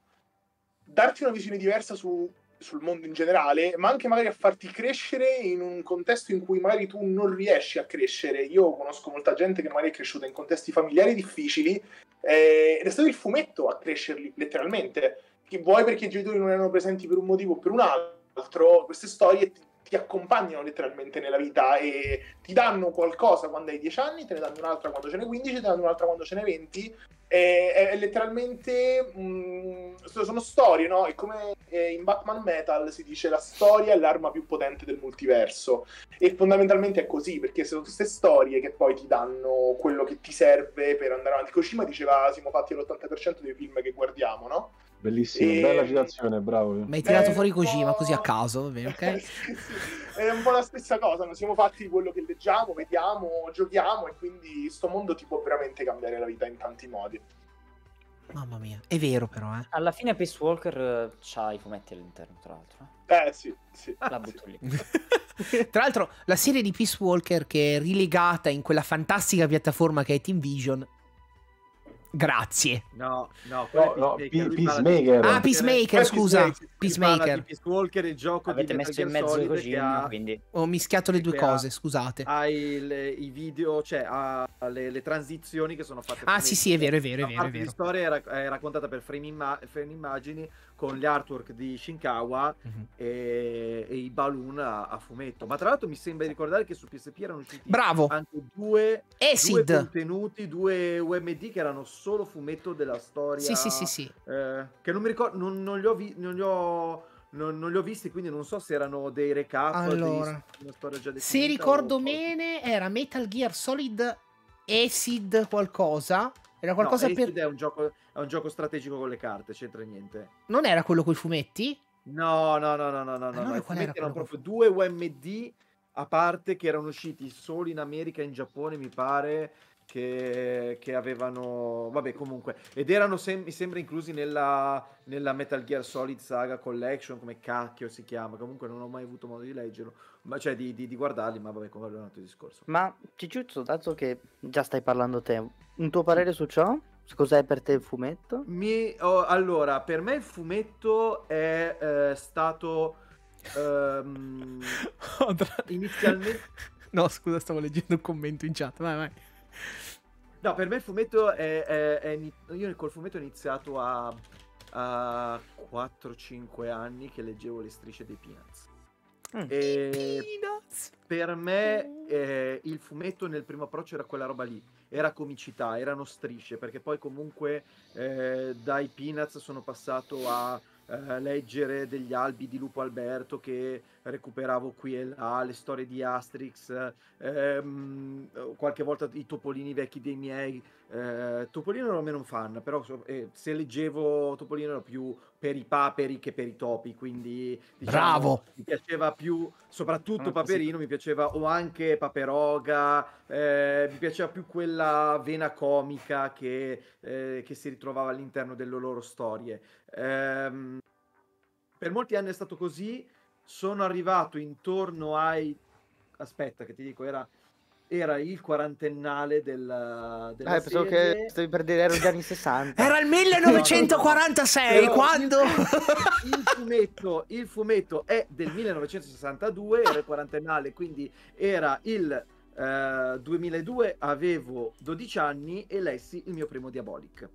Speaker 4: darti una visione diversa su sul mondo in generale, ma anche magari a farti crescere in un contesto in cui magari tu non riesci a crescere. Io conosco molta gente che magari è cresciuta in contesti familiari difficili eh, ed è stato il fumetto a crescerli, letteralmente. Che vuoi perché i genitori non erano presenti per un motivo o per un altro, queste storie ti, ti accompagnano letteralmente nella vita e ti danno qualcosa quando hai 10 anni, te ne danno un'altra quando ce n'è 15, te ne danno un'altra quando ce n'è 20 è, è, letteralmente. Mh, mm, sono storie, no? e come eh, in Batman Metal si dice la storia è l'arma più potente del multiverso. E fondamentalmente è così, perché sono queste storie che poi ti danno quello che ti serve per andare avanti. Kojima diceva: siamo fatti l'80% dei film che guardiamo, no?
Speaker 3: Bellissimo, e... bella citazione, bravo. Mi hai tirato È eh, fuori Kojima così a
Speaker 2: caso, va ok? sì,
Speaker 4: sì. È un po' la stessa cosa, non siamo fatti quello che leggiamo, vediamo, giochiamo e quindi questo mondo ti può veramente cambiare la vita in tanti modi.
Speaker 2: Mamma mia, è vero però, eh.
Speaker 6: Alla fine Peace Walker eh, c'ha i fumetti all'interno, tra l'altro. Eh, eh sì, sì. La butto sì.
Speaker 2: lì. tra l'altro, la serie di Peace Walker che è rilegata in quella fantastica piattaforma che è Team Vision Grazie.
Speaker 5: No, no, no, no Peacemaker. Peacemaker. Ah, Peacemaker, scusa. Peacemaker. Peace Walker il gioco Avete di messo in mezzo così, ha... quindi...
Speaker 2: Ho mischiato le due cose, scusate.
Speaker 5: Hai le, i video, cioè ha le, le, transizioni che sono fatte. Ah, sì, sì, è
Speaker 2: vero, è vero, è vero. La
Speaker 5: storia era, è raccontata per frame, imma frame immagini, con gli artwork di Shinkawa mm-hmm. e, e, i balloon a, a, fumetto. Ma tra l'altro mi sembra di ricordare che su PSP erano usciti Bravo. anche due, due, contenuti, due UMD che erano solo fumetto della storia. Sì, sì, sì, sì. Eh, che non mi ricordo, non, non li ho... Vi, non li ho non, non, li ho visti, quindi non so se erano dei recap. Allora, dei, se ricordo o...
Speaker 2: bene, era Metal Gear Solid Acid qualcosa. Era qualcosa no, per.
Speaker 5: È un gioco è un gioco strategico con le carte, c'entra niente.
Speaker 2: Non era quello coi fumetti?
Speaker 5: No, no, no, no, no, no, no. I fumetti erano proprio due UMD a parte che erano usciti solo in America e in Giappone, mi pare. Che, che, avevano. Vabbè, comunque. Ed erano, sem- mi sembra, inclusi nella, nella, Metal Gear Solid Saga Collection, come cacchio si chiama. Comunque non ho mai avuto modo di leggerlo, ma, cioè di, di, di guardarli, ma vabbè, come è un altro discorso.
Speaker 1: Ma Cicciuzzo, dato che già stai parlando te, un tuo parere su ciò? Cos'è per te il fumetto?
Speaker 5: Mi, oh, allora, per me il fumetto è eh, stato ehm, inizialmente...
Speaker 2: No, scusa, stavo leggendo un commento
Speaker 4: in chat, vai, vai.
Speaker 5: No, per me il fumetto è... è, è io col fumetto ho iniziato a, a 4-5 anni che leggevo le strisce dei Peanuts. Mm. E Per me mm. eh, il fumetto nel primo approccio era quella roba lì era comicità, erano strisce, perché poi comunque eh, dai Peanuts sono passato a eh, leggere degli albi di Lupo Alberto che recuperavo qui e là, le storie di Asterix, ehm, qualche volta i topolini vecchi dei miei, eh, Topolino era meno un fan, però eh, se leggevo Topolino era più per i paperi che per i topi, quindi diciamo, Bravo. mi piaceva più, soprattutto Paperino, mi piaceva, o anche Paperoga, eh, mi piaceva più quella vena comica che, eh, che si ritrovava all'interno delle loro storie. Ehm, per molti anni è stato così, sono arrivato intorno ai... Aspetta che ti dico, era era il quarantennale del. della ah, pensavo serie. che stavi per dire era gli anni 60 era il 1946 no, quando il, il, fumetto, il fumetto è del 1962 era il quarantennale quindi era il eh, 2002 avevo 12 anni e lessi il mio primo Diabolic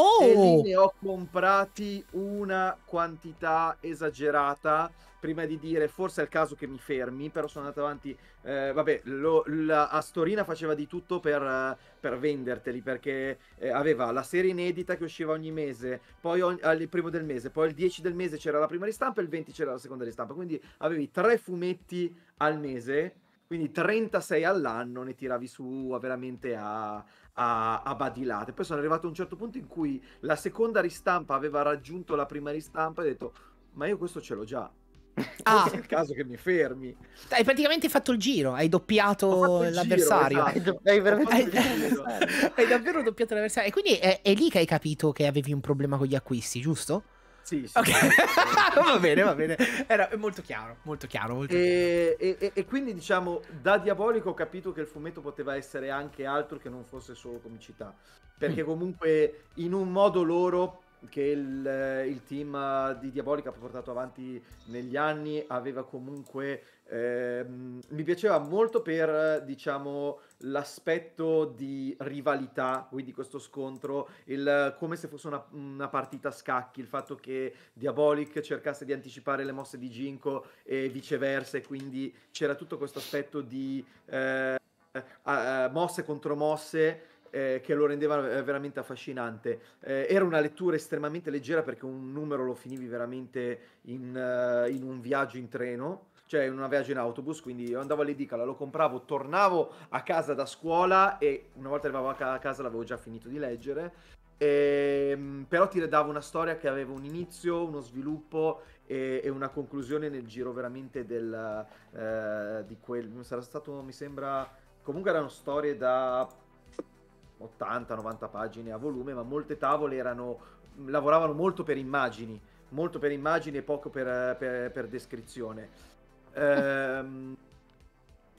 Speaker 3: Oh! E lì oh!
Speaker 5: ne ho comprati una quantità esagerata prima di dire forse è il caso che mi fermi, però sono andato avanti. Eh, vabbè, lo, la Astorina faceva di tutto per, eh, per venderteli perché eh, aveva la serie inedita che usciva ogni mese, poi ogni, al primo del mese, poi il 10 del mese c'era la prima ristampa e il 20 c'era la seconda ristampa, quindi avevi tre fumetti al mese. Quindi 36 all'anno ne tiravi su veramente a, a, a, badilate. Poi sono arrivato a un certo punto in cui la seconda ristampa aveva raggiunto la prima ristampa e ho detto, ma io questo ce l'ho già.
Speaker 2: Ah. È
Speaker 5: il caso che mi fermi.
Speaker 2: Hai praticamente fatto il giro, hai doppiato l'avversario. Esatto. Hai, hai, davvero doppiato l'avversario. E quindi è, è lì che hai capito che avevi un problema con gli acquisti, giusto? Sì, sì. Okay. va bene, va
Speaker 5: bene. Era molto chiaro, molto chiaro. Molto e, chiaro. E, e, quindi, diciamo, da Diabolico ho capito che il fumetto poteva essere anche altro che non fosse solo comicità. Perché mm. comunque, in un modo loro che il, eh, il, team di Diabolica ha portato avanti negli anni aveva comunque ehm, mi piaceva molto per diciamo l'aspetto di rivalità quindi questo scontro il, come se fosse una, una, partita a scacchi il fatto che Diabolic cercasse di anticipare le mosse di Ginko e viceversa e quindi c'era tutto questo aspetto di eh, eh mosse contro mosse eh, che lo rendeva eh, veramente affascinante. Eh, era una lettura estremamente leggera perché un numero lo finivi veramente in, uh, in un viaggio in treno, cioè in una viaggio in autobus, quindi io andavo all'edicola, lo compravo, tornavo a casa da scuola e una volta arrivavo a casa l'avevo già finito di leggere. E, ehm, però ti dava una storia che aveva un inizio, uno sviluppo e, e una conclusione nel giro veramente del, eh, di quel... Sarà stato, mi sembra... Comunque erano storie da 80-90 pagine a volume, ma molte tavole erano, lavoravano molto per immagini, molto per immagini e poco per, per, per descrizione. Ehm,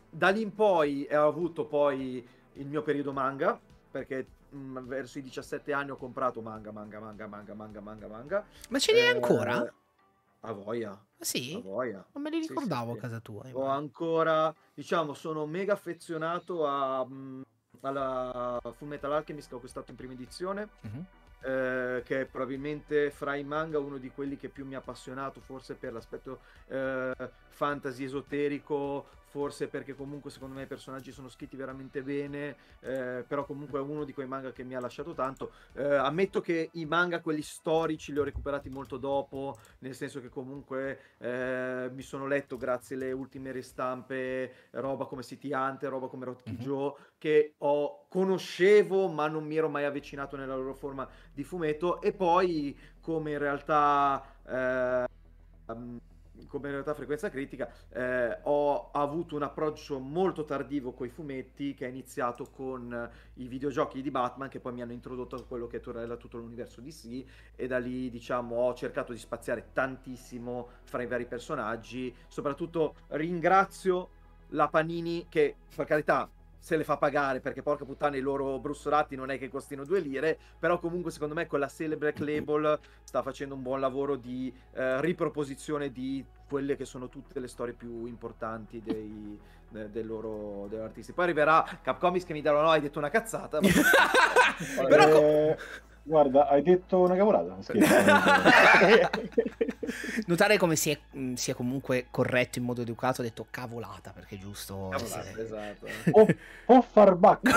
Speaker 5: da lì in poi ho avuto poi il mio periodo manga, perché mh, mm, verso i 17 anni ho comprato manga, manga, manga, manga, manga, manga, manga. Ma ce li hai eh, ancora? A voglia. Ah, sì? A voglia.
Speaker 2: Non me li ricordavo sì, sì, a casa tua.
Speaker 5: Ho ancora, diciamo, sono mega affezionato a... Mh, mm, alla Full Metal Alchemist che ho acquistato in prima edizione, mm-hmm. eh, che è probabilmente fra i manga uno di quelli che più mi ha appassionato, forse per l'aspetto eh, fantasy esoterico, forse perché comunque secondo me i personaggi sono scritti veramente bene, eh, però comunque è uno di quei manga che mi ha lasciato tanto. Eh, ammetto che i manga, quelli storici, li ho recuperati molto dopo, nel senso che comunque eh, mi sono letto grazie alle ultime ristampe roba come City Hunter, roba come Rocky mm-hmm. Joe, che ho, conoscevo ma non mi ero mai avvicinato nella loro forma di fumetto e poi come in realtà... Um, come in realtà frequenza critica, eh, ho avuto un approccio molto tardivo con i fumetti che è iniziato con eh, i videogiochi di Batman che poi mi hanno introdotto a quello che torna tutto l'universo DC e da lì diciamo ho cercato di spaziare tantissimo fra i vari personaggi, soprattutto ringrazio la Panini che per carità se le fa pagare perché porca puttana i loro brussolati non è che costino due lire però comunque secondo me con la Celebre Label sta facendo un buon lavoro di eh, riproposizione di quelle che sono tutte le storie più importanti dei, de, del loro, dei artisti poi arriverà Capcomics che mi darà no hai detto una cazzata ma... però
Speaker 3: eh... Guarda, hai detto una cavolata.
Speaker 5: Notare come si
Speaker 2: è, mm, si è, comunque corretto in modo educato, ha detto cavolata, perché è giusto... Cavolata,
Speaker 3: se... esatto. O, o
Speaker 4: farbacco.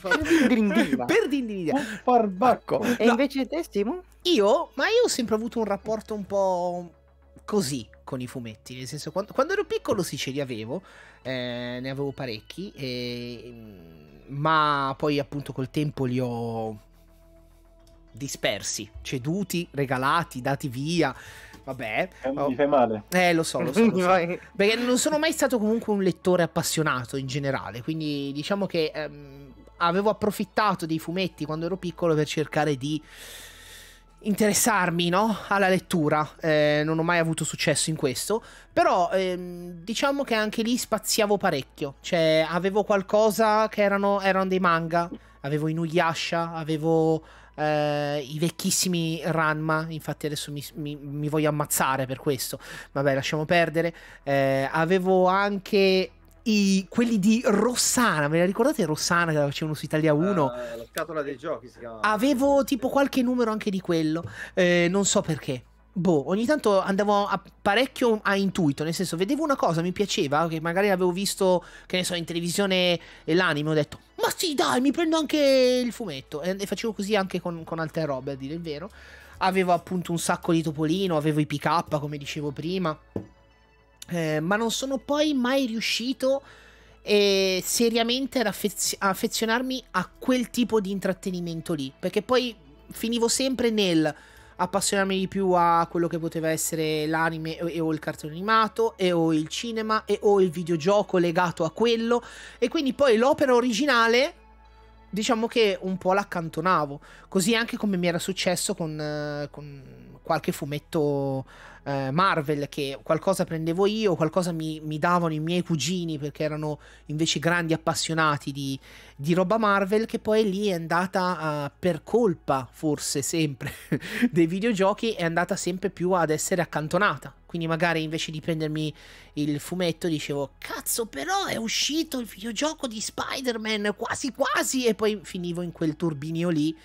Speaker 5: per dindinina. Per dindinina. O
Speaker 2: farbacco. Ecco, e no. invece te, Stimo? Io? Ma io ho sempre avuto un rapporto un po' così con i fumetti, nel senso quando, quando ero piccolo sì ce li avevo, eh, ne avevo parecchi, eh, ma poi appunto col tempo li ho dispersi, ceduti, regalati, dati via. Vabbè.
Speaker 3: Eh, oh. Mi fai male.
Speaker 2: Eh, lo so, lo so. Lo so. Perché non sono mai stato comunque un lettore appassionato in generale, quindi diciamo che ehm, avevo approfittato dei fumetti quando ero piccolo per cercare di interessarmi no? alla lettura, eh, non ho mai avuto successo in questo, però ehm, diciamo che anche lì spaziavo parecchio, cioè avevo qualcosa che erano, erano dei manga, avevo Inuyasha, avevo eh, i vecchissimi Ranma, infatti adesso mi, mi, mi, voglio ammazzare per questo, vabbè lasciamo perdere, eh, avevo anche i, quelli di Rossana, ve la ricordate Rossana che la facevano su Italia 1? Eh, uh,
Speaker 5: la scatola dei giochi si chiamava. Avevo
Speaker 2: tipo qualche numero anche di quello, eh, non so perché boh, ogni tanto andavo a parecchio a intuito, nel senso vedevo una cosa, mi piaceva, che magari avevo visto, che ne so, in televisione l'anime, ho detto, ma sì dai, mi prendo anche il fumetto. E, e facevo così anche con, con altre robe, a dire il vero. Avevo appunto un sacco di topolino, avevo i PK, come dicevo prima. Eh, ma non sono poi mai riuscito eh, seriamente ad affez affezionarmi a quel tipo di intrattenimento lì. Perché poi finivo sempre nel appassionarmi di più a quello che poteva essere l'anime e o il cartone animato e o il cinema e o il videogioco legato a quello e quindi poi l'opera originale diciamo che un po' l'accantonavo così anche come mi era successo con, eh, con qualche fumetto eh, Marvel che qualcosa prendevo io, qualcosa mi, mi, davano i miei cugini perché erano invece grandi appassionati di, di roba Marvel che poi lì è andata uh, per colpa forse sempre dei videogiochi è andata sempre più ad essere accantonata quindi magari invece di prendermi il fumetto dicevo cazzo però è uscito il videogioco di Spider-Man quasi quasi e poi finivo in quel turbinio lì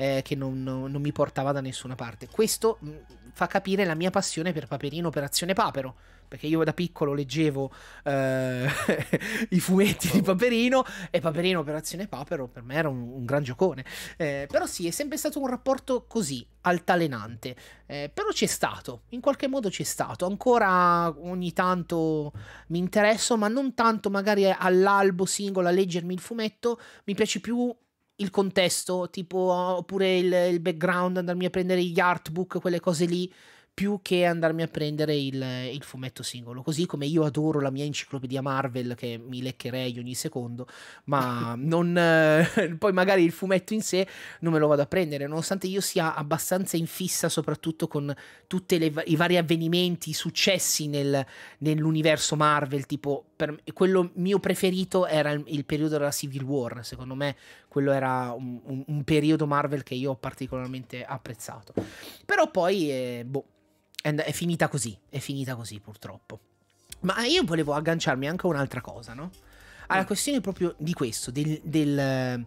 Speaker 2: eh, che non, non, mi portava da nessuna parte questo mm, fa capire la mia passione per Paperino Operazione Papero. Perché io da piccolo leggevo eh, i fumetti di Paperino e Paperino Operazione Papero per me era un, un gran giocone. Eh, però sì, è sempre stato un rapporto così, altalenante. Eh, però c'è stato, in qualche modo c'è stato. Ancora ogni tanto mi interesso, ma non tanto magari all'albo singolo a leggermi il fumetto. Mi piace più il contesto, tipo oppure il, il, background, andarmi a prendere gli artbook, quelle cose lì, più che andarmi a prendere il, il, fumetto singolo. Così come io adoro la mia enciclopedia Marvel che mi leccherei ogni secondo, ma non, eh, poi magari il fumetto in sé non me lo vado a prendere, nonostante io sia abbastanza infissa, soprattutto con tutti i vari avvenimenti, i successi nel, nell'universo Marvel, tipo per, quello mio preferito era il, il, periodo della Civil War, secondo me quello era un, un, un periodo Marvel che io ho particolarmente apprezzato. Però poi, eh, boh, è, è finita così, è finita così purtroppo. Ma io volevo agganciarmi anche a un'altra cosa, no? Alla mm. questione proprio di questo, del, del,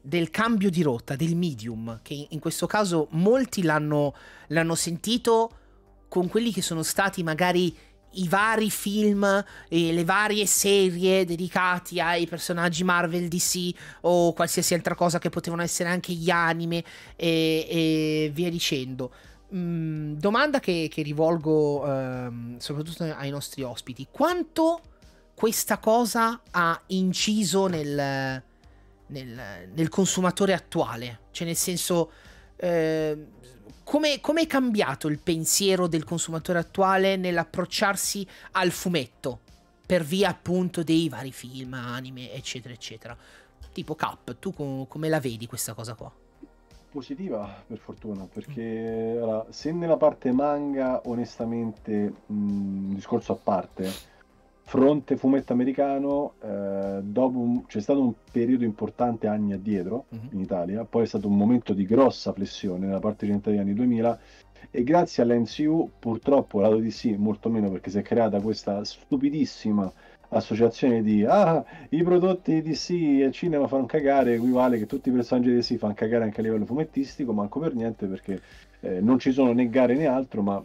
Speaker 2: del, cambio di rotta, del medium, che in questo caso molti l'hanno, l'hanno sentito con quelli che sono stati magari i vari film e le varie serie dedicati ai personaggi Marvel DC o qualsiasi altra cosa che potevano essere anche gli anime e, e via dicendo. Mm, domanda che, che rivolgo ehm, soprattutto ai nostri ospiti: quanto questa cosa ha inciso nel, nel, nel consumatore attuale? Cioè, nel senso. Eh, come, come è cambiato il pensiero del consumatore attuale nell'approcciarsi al fumetto? Per via appunto dei vari film, anime, eccetera, eccetera. Tipo Cap, tu com- come la vedi questa cosa qua?
Speaker 3: positiva per fortuna perché mm. allora, se nella parte manga onestamente mh, mm, discorso a parte fronte fumetto americano, eh, un, c'è stato un periodo importante anni addietro mm-hmm. in Italia, poi è stato un momento di grossa flessione nella parte orientale degli anni 2000 e grazie all'MCU purtroppo la DC molto meno perché si è creata questa stupidissima associazione di ah, i prodotti DC e il cinema fanno cagare equivale che tutti i personaggi di DC fanno cagare anche a livello fumettistico, manco per niente perché eh, non ci sono né gare né altro, ma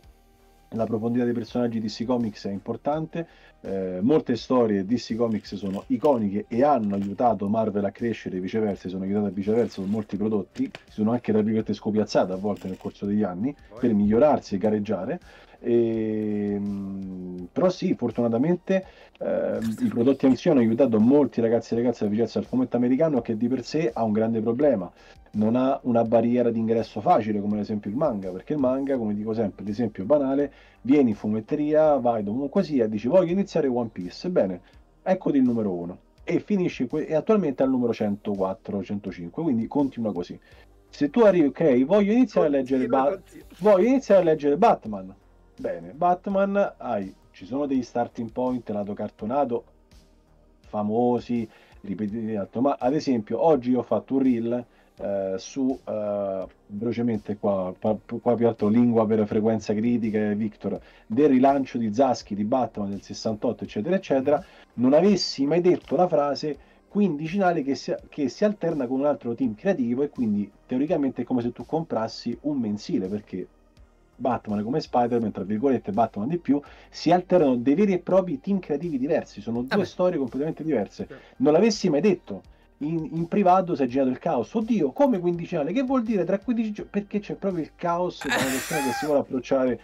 Speaker 3: la profondità dei personaggi DC Comics è importante eh, molte storie DC Comics sono iconiche e hanno aiutato Marvel a crescere e viceversa, sono aiutate viceversa con molti prodotti, si sono anche tra virgolette scopiazzate a volte nel corso degli anni per migliorarsi e gareggiare e, ehm, però sì, fortunatamente eh, i prodotti amici hanno aiutato molti ragazzi e ragazze a avvicinarsi al fumetto americano che di per sé ha un grande problema. Non ha una barriera d'ingresso facile come ad esempio il manga, perché il manga, come dico sempre, l'esempio banale, vieni in fumetteria, vai dovunque sia, dici voglio iniziare One Piece, ebbene, eccoti il numero 1 e finisci que- e attualmente è al numero 104, 105, quindi continua così. Se tu arrivi, ok, voglio iniziare a leggere, ba- voglio iniziare a leggere Batman, Bene, Batman, hai, ci sono degli starting point lato cartonato famosi, ripetiti, esatto, ma ad esempio oggi ho fatto un reel eh, su, eh, velocemente qua, qua, qua più altro lingua per frequenza critica, Victor, del rilancio di Zaschi, di Batman del 68, eccetera, eccetera, non avessi mai detto la frase quindicinale che si, che si alterna con un altro team creativo e quindi teoricamente è come se tu comprassi un mensile perché Batman come Spider-Man, tra virgolette Batman di più, si alternano dei veri e propri team creativi diversi, sono due ah storie completamente diverse. Non l'avessi mai detto. In, in privato si è girato il caos. Oddio, come quindicinale? Che vuol dire tra 15 giorni? Perché c'è proprio il caos tra una persona che si vuole approcciare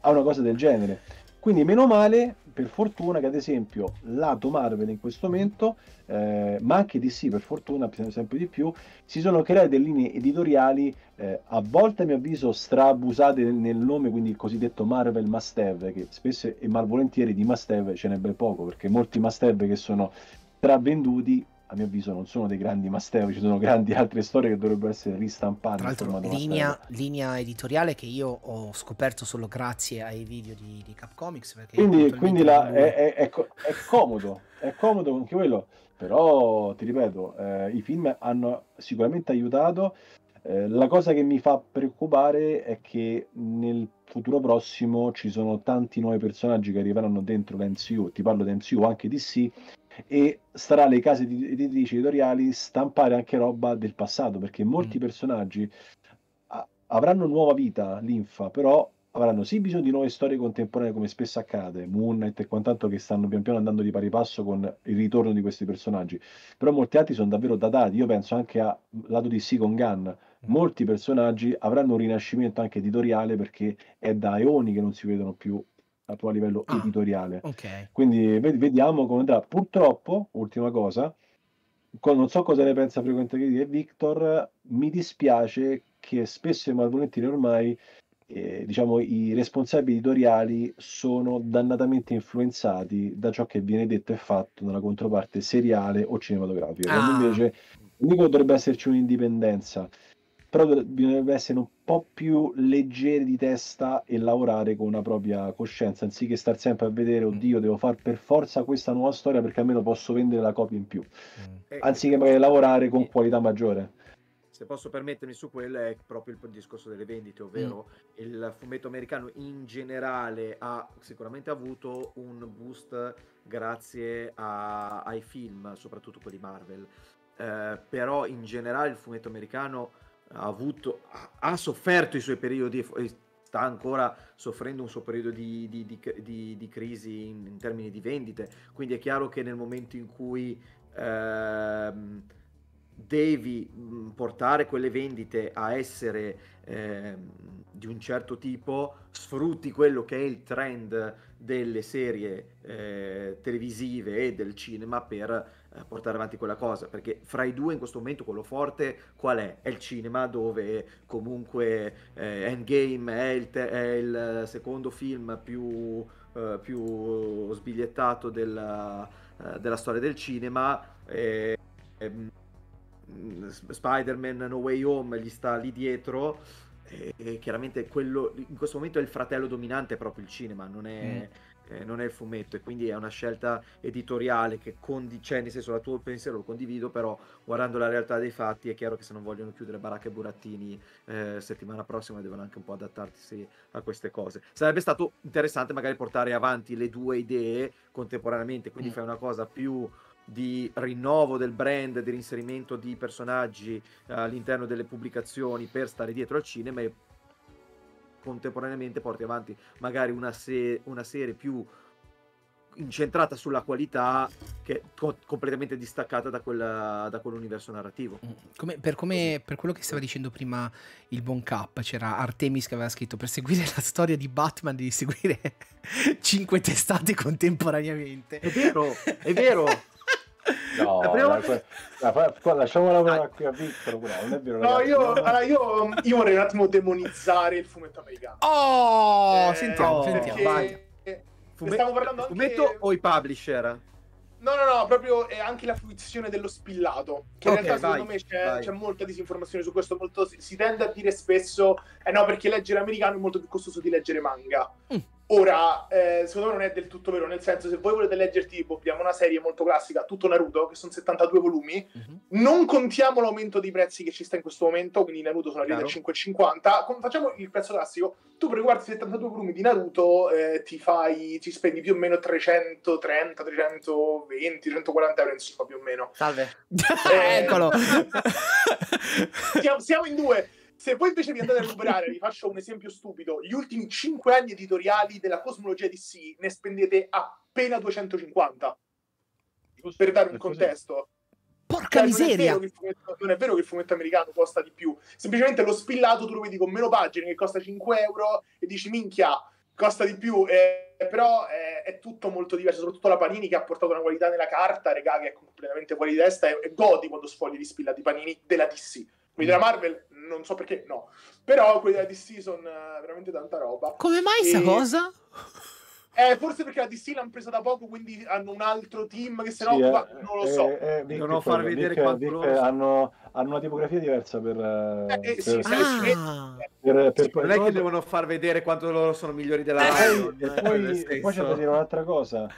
Speaker 3: a una cosa del genere. Quindi meno male, per fortuna, che ad esempio lato Marvel in questo momento, eh, ma anche DC per fortuna, sempre di più, si sono create delle linee editoriali eh, a volte a mio avviso strabusate nel, nel nome, quindi il cosiddetto Marvel must have, che spesso e malvolentieri di must have ce n'è ben poco, perché molti must have che sono travenduti a mio avviso non sono dei grandi masteo, ci sono grandi altre storie che dovrebbero essere ristampate. Tra l'altro, linea,
Speaker 2: linea, editoriale che io ho scoperto solo grazie ai video di, di Capcomics.
Speaker 3: Quindi, quindi la, è, è, è, è, comodo, è comodo anche quello, però ti ripeto, eh, i film hanno sicuramente aiutato. Eh, la cosa che mi fa preoccupare è che nel futuro prossimo ci sono tanti nuovi personaggi che arriveranno dentro l'MCU, ti parlo di MCU, anche di sì, e starà alle case editrici editoriali stampare anche roba del passato, perché molti mm. personaggi avranno nuova vita, linfa, però avranno sì bisogno di nuove storie contemporanee come spesso accade, Moon Knight e quant'altro che stanno pian piano andando di pari passo con il ritorno di questi personaggi, però molti altri sono davvero datati, io penso anche a lato di sì con Gunn, molti personaggi avranno un rinascimento anche editoriale perché è da eoni che non si vedono più a livello ah, editoriale. Okay. Quindi vediamo come andrà. Purtroppo, ultima cosa, non so cosa ne pensa Frequente di e Victor, mi dispiace che spesso e malvolentieri ormai eh, diciamo, i responsabili editoriali sono dannatamente influenzati da ciò che viene detto e fatto dalla controparte seriale o cinematografica. Ah. Quando invece dovrebbe esserci un'indipendenza però bisognerebbe essere un po' più leggeri di testa e lavorare con una propria coscienza, anziché star sempre a vedere, mm. oddio, devo fare per forza questa nuova storia perché almeno posso vendere la copia in più, mm. Eh, anziché eh, magari lavorare con eh, qualità maggiore
Speaker 5: se posso permettermi su quello è proprio il discorso delle vendite, ovvero mm. il fumetto americano in generale ha sicuramente avuto un boost grazie a, ai film, soprattutto quelli Marvel, eh, però in generale il fumetto americano ha, avuto, ha sofferto i suoi periodi e sta ancora soffrendo un suo periodo di, di, di, di crisi in, in, termini di vendite. Quindi è chiaro che nel momento in cui ehm, devi portare quelle vendite a essere ehm, di un certo tipo, sfrutti quello che è il trend delle serie eh, televisive e del cinema per eh, portare avanti quella cosa, perché fra i due in questo momento quello forte qual è? È il cinema dove comunque eh, Endgame è il, te- è il, secondo film più, eh, più sbigliettato della, eh, della, storia del cinema. E, e, mm, Spider-Man No Way Home gli sta lì dietro e, e chiaramente quello in questo momento è il fratello dominante proprio il cinema, non è... Mm eh, non è il fumetto e quindi è una scelta editoriale che condi- cioè nel senso la tuo pensiero lo condivido però guardando la realtà dei fatti è chiaro che se non vogliono chiudere baracca e burattini eh, settimana prossima devono anche un po' adattarsi a queste cose sarebbe stato interessante magari portare avanti le due idee contemporaneamente quindi mm. fai una cosa più di rinnovo del brand, di rinserimento di personaggi eh, all'interno delle pubblicazioni per stare dietro al cinema e contemporaneamente porti avanti magari una, se- una serie più incentrata sulla qualità che è co- completamente distaccata da, quella, da quell'universo narrativo. Mm,
Speaker 2: come, per, come, per, quello che stava dicendo prima il Bon K, c'era Artemis che aveva scritto per seguire la storia di Batman devi seguire cinque testate contemporaneamente. È
Speaker 3: vero, è vero. No, la prima... la, la, la lasciamola ah. qui a Vittorio. Non è vero, no, io, allora, io, mm, io, vorrei un
Speaker 4: attimo
Speaker 5: demonizzare
Speaker 4: il fumetto americano.
Speaker 3: Oh, eh, sentiamo, sentiamo. Vai.
Speaker 5: Fume... Stiamo parlando anche... fumetto o i publisher?
Speaker 4: No, no, no, proprio è eh, anche la fruizione dello spillato. Che okay, in realtà, vai, secondo me, c'è, c'è, molta disinformazione su questo. Molto, si, si tende a dire spesso: eh no, perché leggere americano è molto più costoso di leggere manga. Mm. Ora, eh, secondo me non è del tutto vero, nel senso se voi volete leggerti boh, abbiamo una serie molto classica, tutto Naruto, che sono 72 volumi, mm-hmm. non contiamo l'aumento dei prezzi che ci sta in questo momento, quindi Naruto sono arrivati a 5,50, facciamo il prezzo classico, tu per guardi 72 volumi di Naruto eh, ti, fai, ti spendi più o meno 330, 320, 340 euro insomma più o meno. Salve. Eh, Eccolo. siamo, siamo in due. Se voi invece vi andate a recuperare, vi faccio un esempio stupido, gli ultimi 5 anni editoriali della cosmologia DC ne spendete appena 250. Per dare un contesto. Porca cioè, miseria! Non è, fumetto, non è, vero che il fumetto americano costa di più. Semplicemente lo spillato tu lo vedi con meno pagine, che costa 5 euro, e dici minchia, costa di più. Eh, però è, eh, è, tutto molto diverso, soprattutto la Panini che ha portato una qualità nella carta, regà, che è completamente fuori di testa, e, e godi quando sfogli gli spillati Panini della DC. Quindi mm. la Marvel non so perché, no. Però quella di Season, eh, veramente tanta roba. Come mai e... sta cosa? Eh, forse perché la DC l'hanno presa da poco, quindi hanno un altro team che se no sì, va, eh, non lo so. Eh,
Speaker 3: eh, Devono far vedere Dick, quanto Dick, loro... hanno, hanno, una tipografia diversa per... Eh, eh, per... Sì, ah. per, per sì, non è che devono far vedere quanto loro sono migliori della Lion. e poi, e poi c'è da dire un'altra cosa,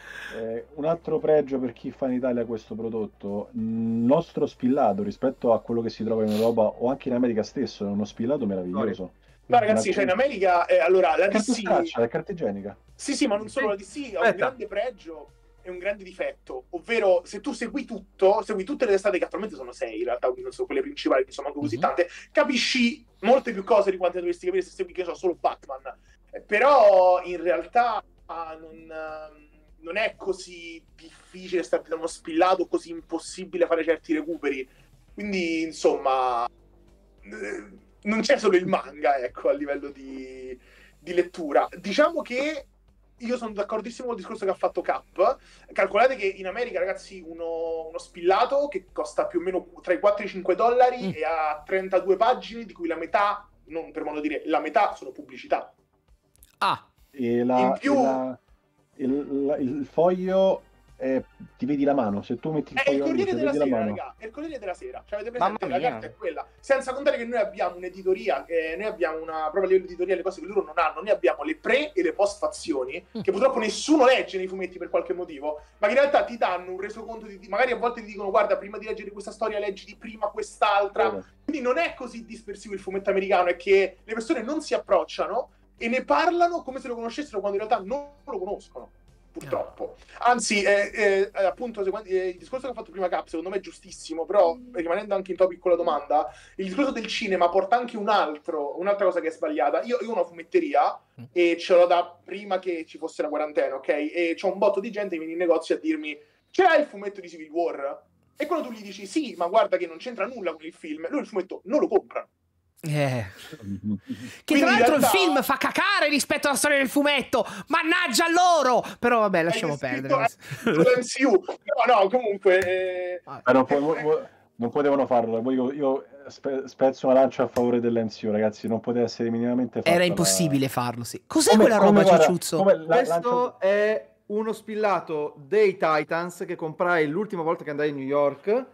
Speaker 3: un altro pregio per chi fa in Italia questo prodotto, Il mm, nostro spillato rispetto a quello che si trova in Europa o anche in America stesso, è uno spillato meraviglioso. Sorry No, ragazzi, cioè in America, eh, allora la DC. È carta igienica.
Speaker 4: Sì, sì, ma non solo la DC ha un grande pregio e un grande difetto. Ovvero, se tu segui tutto, segui tutte le testate, che attualmente sono sei in realtà, quindi non sono quelle principali, che sono anche così mm-hmm. tante, capisci molte più cose di quante dovresti capire se segui, che so, solo Batman. Eh, però in realtà non, ehm, non è così difficile stare da uno spillato, così impossibile fare certi recuperi. Quindi, insomma. Eh, non c'è solo il manga, ecco, a livello di, di lettura. Diciamo che io sono d'accordissimo con il discorso che ha fatto Cap. Calcolate che in America, ragazzi, uno, uno spillato che costa più o meno tra i 4 e i 5 dollari mm. e ha 32 pagine, di cui la metà, non per modo di dire, la metà sono pubblicità.
Speaker 3: Ah! E la, in più... E la, il, il, il, foglio eh, ti vedi la mano. Se tu metti il è il Corriere della Sera, mano. è
Speaker 4: il Corriere della Sera. Cioè, avete presente la carta è quella. Senza contare che noi abbiamo un'editoria, eh, noi abbiamo una propria livello editoria, le cose che loro non hanno. Noi abbiamo le pre e le post fazioni, mm. che purtroppo nessuno legge nei fumetti per qualche motivo, ma che in realtà ti danno un resoconto di, magari a volte ti dicono "Guarda, prima di leggere questa storia leggi di prima quest'altra". Mm. Quindi non è così dispersivo il fumetto americano, è che le persone non si approcciano e ne parlano come se lo conoscessero quando in realtà non lo conoscono purtroppo. Anzi, eh, eh, eh appunto, eh, il discorso che ho fatto prima Cap, secondo me è giustissimo, però rimanendo anche in topic con la domanda, il discorso del cinema porta anche un altro, un'altra cosa che è sbagliata. Io, io ho una fumetteria mm. e ce l'ho da prima che ci fosse la quarantena, ok? E c'è un botto di gente che viene in negozio a dirmi, c'è il fumetto di Civil War? E quando tu gli dici, sì, ma guarda che non c'entra nulla con il film, lui il fumetto non lo compra.
Speaker 2: Eh.
Speaker 4: Che tra l'altro realtà... il film
Speaker 2: fa cacare rispetto alla storia del fumetto. Mannaggia loro!
Speaker 4: Però vabbè, lasciamo perdere. Eh, MCU. No, no, comunque. Eh... Ah.
Speaker 3: non, può, non, potevano farlo. Io, io spe, spezzo una lancia a favore dell'MCU, ragazzi. Non poteva essere minimamente fatto. Era impossibile la... farlo, sì. Cos'è come, quella roba, Ciucciuzzo? Questo lancio... è
Speaker 5: uno spillato dei Titans che comprai l'ultima volta che andai a New York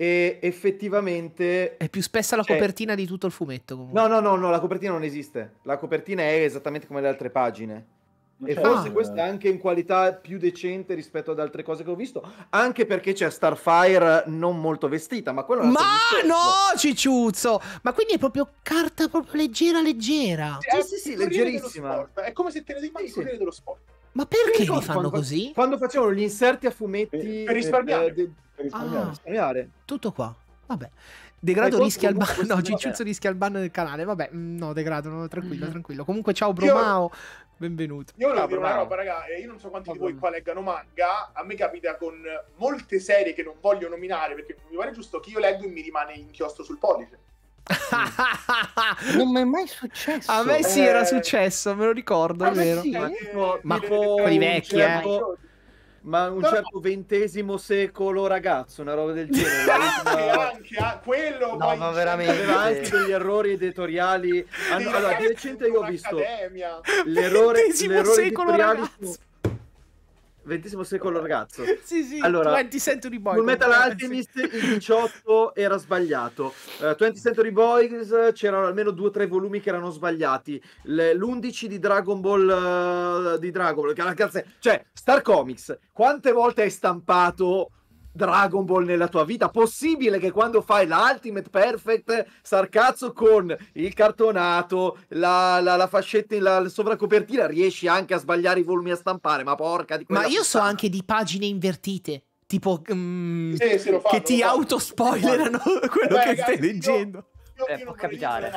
Speaker 5: e effettivamente... È più spessa la cioè
Speaker 2: copertina di tutto il fumetto. Comunque.
Speaker 5: No, no, no, no, la copertina non esiste. La copertina è esattamente come le altre pagine. E forse questa è anche in qualità più decente rispetto ad altre cose che ho visto. Anche perché c'è Starfire non molto vestita, ma quello è Ma
Speaker 2: no, cicciuzzo! Ma quindi è proprio carta proprio leggera, leggera. Sì, eh, cioè, sì, sì, leggerissima.
Speaker 4: È come se te ne devi sì, sì. dello sport. Ma
Speaker 2: perché li fanno quando, così? Quando facevano gli inserti a fumetti... Per, eh, risparmiare. Eh,
Speaker 4: per risparmiare.
Speaker 2: Ah, Tutto qua. Vabbè. Degrado rischia il ban. No, Cicciuzzo rischia il ban del canale. Vabbè, mm, no, degrado, no, tranquillo, mm. tranquillo. Comunque, ciao, Bromao.
Speaker 4: Io... Benvenuto. Io volevo una roba, raga. Io non so quanti oh, di voi qua leggano manga. A me capita con molte serie che non voglio nominare perché mi pare giusto che io leggo e mi rimane inchiostro sul pollice
Speaker 1: non mi è mai
Speaker 5: successo. A me sì, eh... era
Speaker 2: successo, me lo ricordo, ah, è vero. Sì, ma eh,
Speaker 5: tipo, ma certo vecchi, eh. Ma un no, certo ventesimo secolo ragazzo, una roba del genere. anche, anche
Speaker 4: a ah, quello. No, ma veramente. Aveva anche
Speaker 5: degli errori editoriali. Allora, di recente io ho visto
Speaker 2: l'errore, l'errore editoriale. Ragazzo.
Speaker 5: Su XX secolo ragazzo. sì,
Speaker 2: sì, allora, 20 Century Boys. Metal Alchemist
Speaker 5: il 18 era sbagliato. Uh, eh, 20 Century Boys c'erano almeno due o tre volumi che erano sbagliati. Le, l'11 di Dragon Ball uh, di Dragon Ball, cioè Star Comics, quante volte hai stampato Dragon Ball nella tua vita. Possibile che quando fai l'Ultimate Perfect sarcazzo con il cartonato, la, la, la fascetta, la, la sovracopertina, riesci anche a sbagliare i volumi a stampare, ma porca di Ma io puttana. so
Speaker 2: anche di pagine invertite tipo mm, sì, sì, fanno, che ti autospoilerano quello Beh, che ragazzi, stai leggendo.
Speaker 4: Io, io, eh, io può capitare.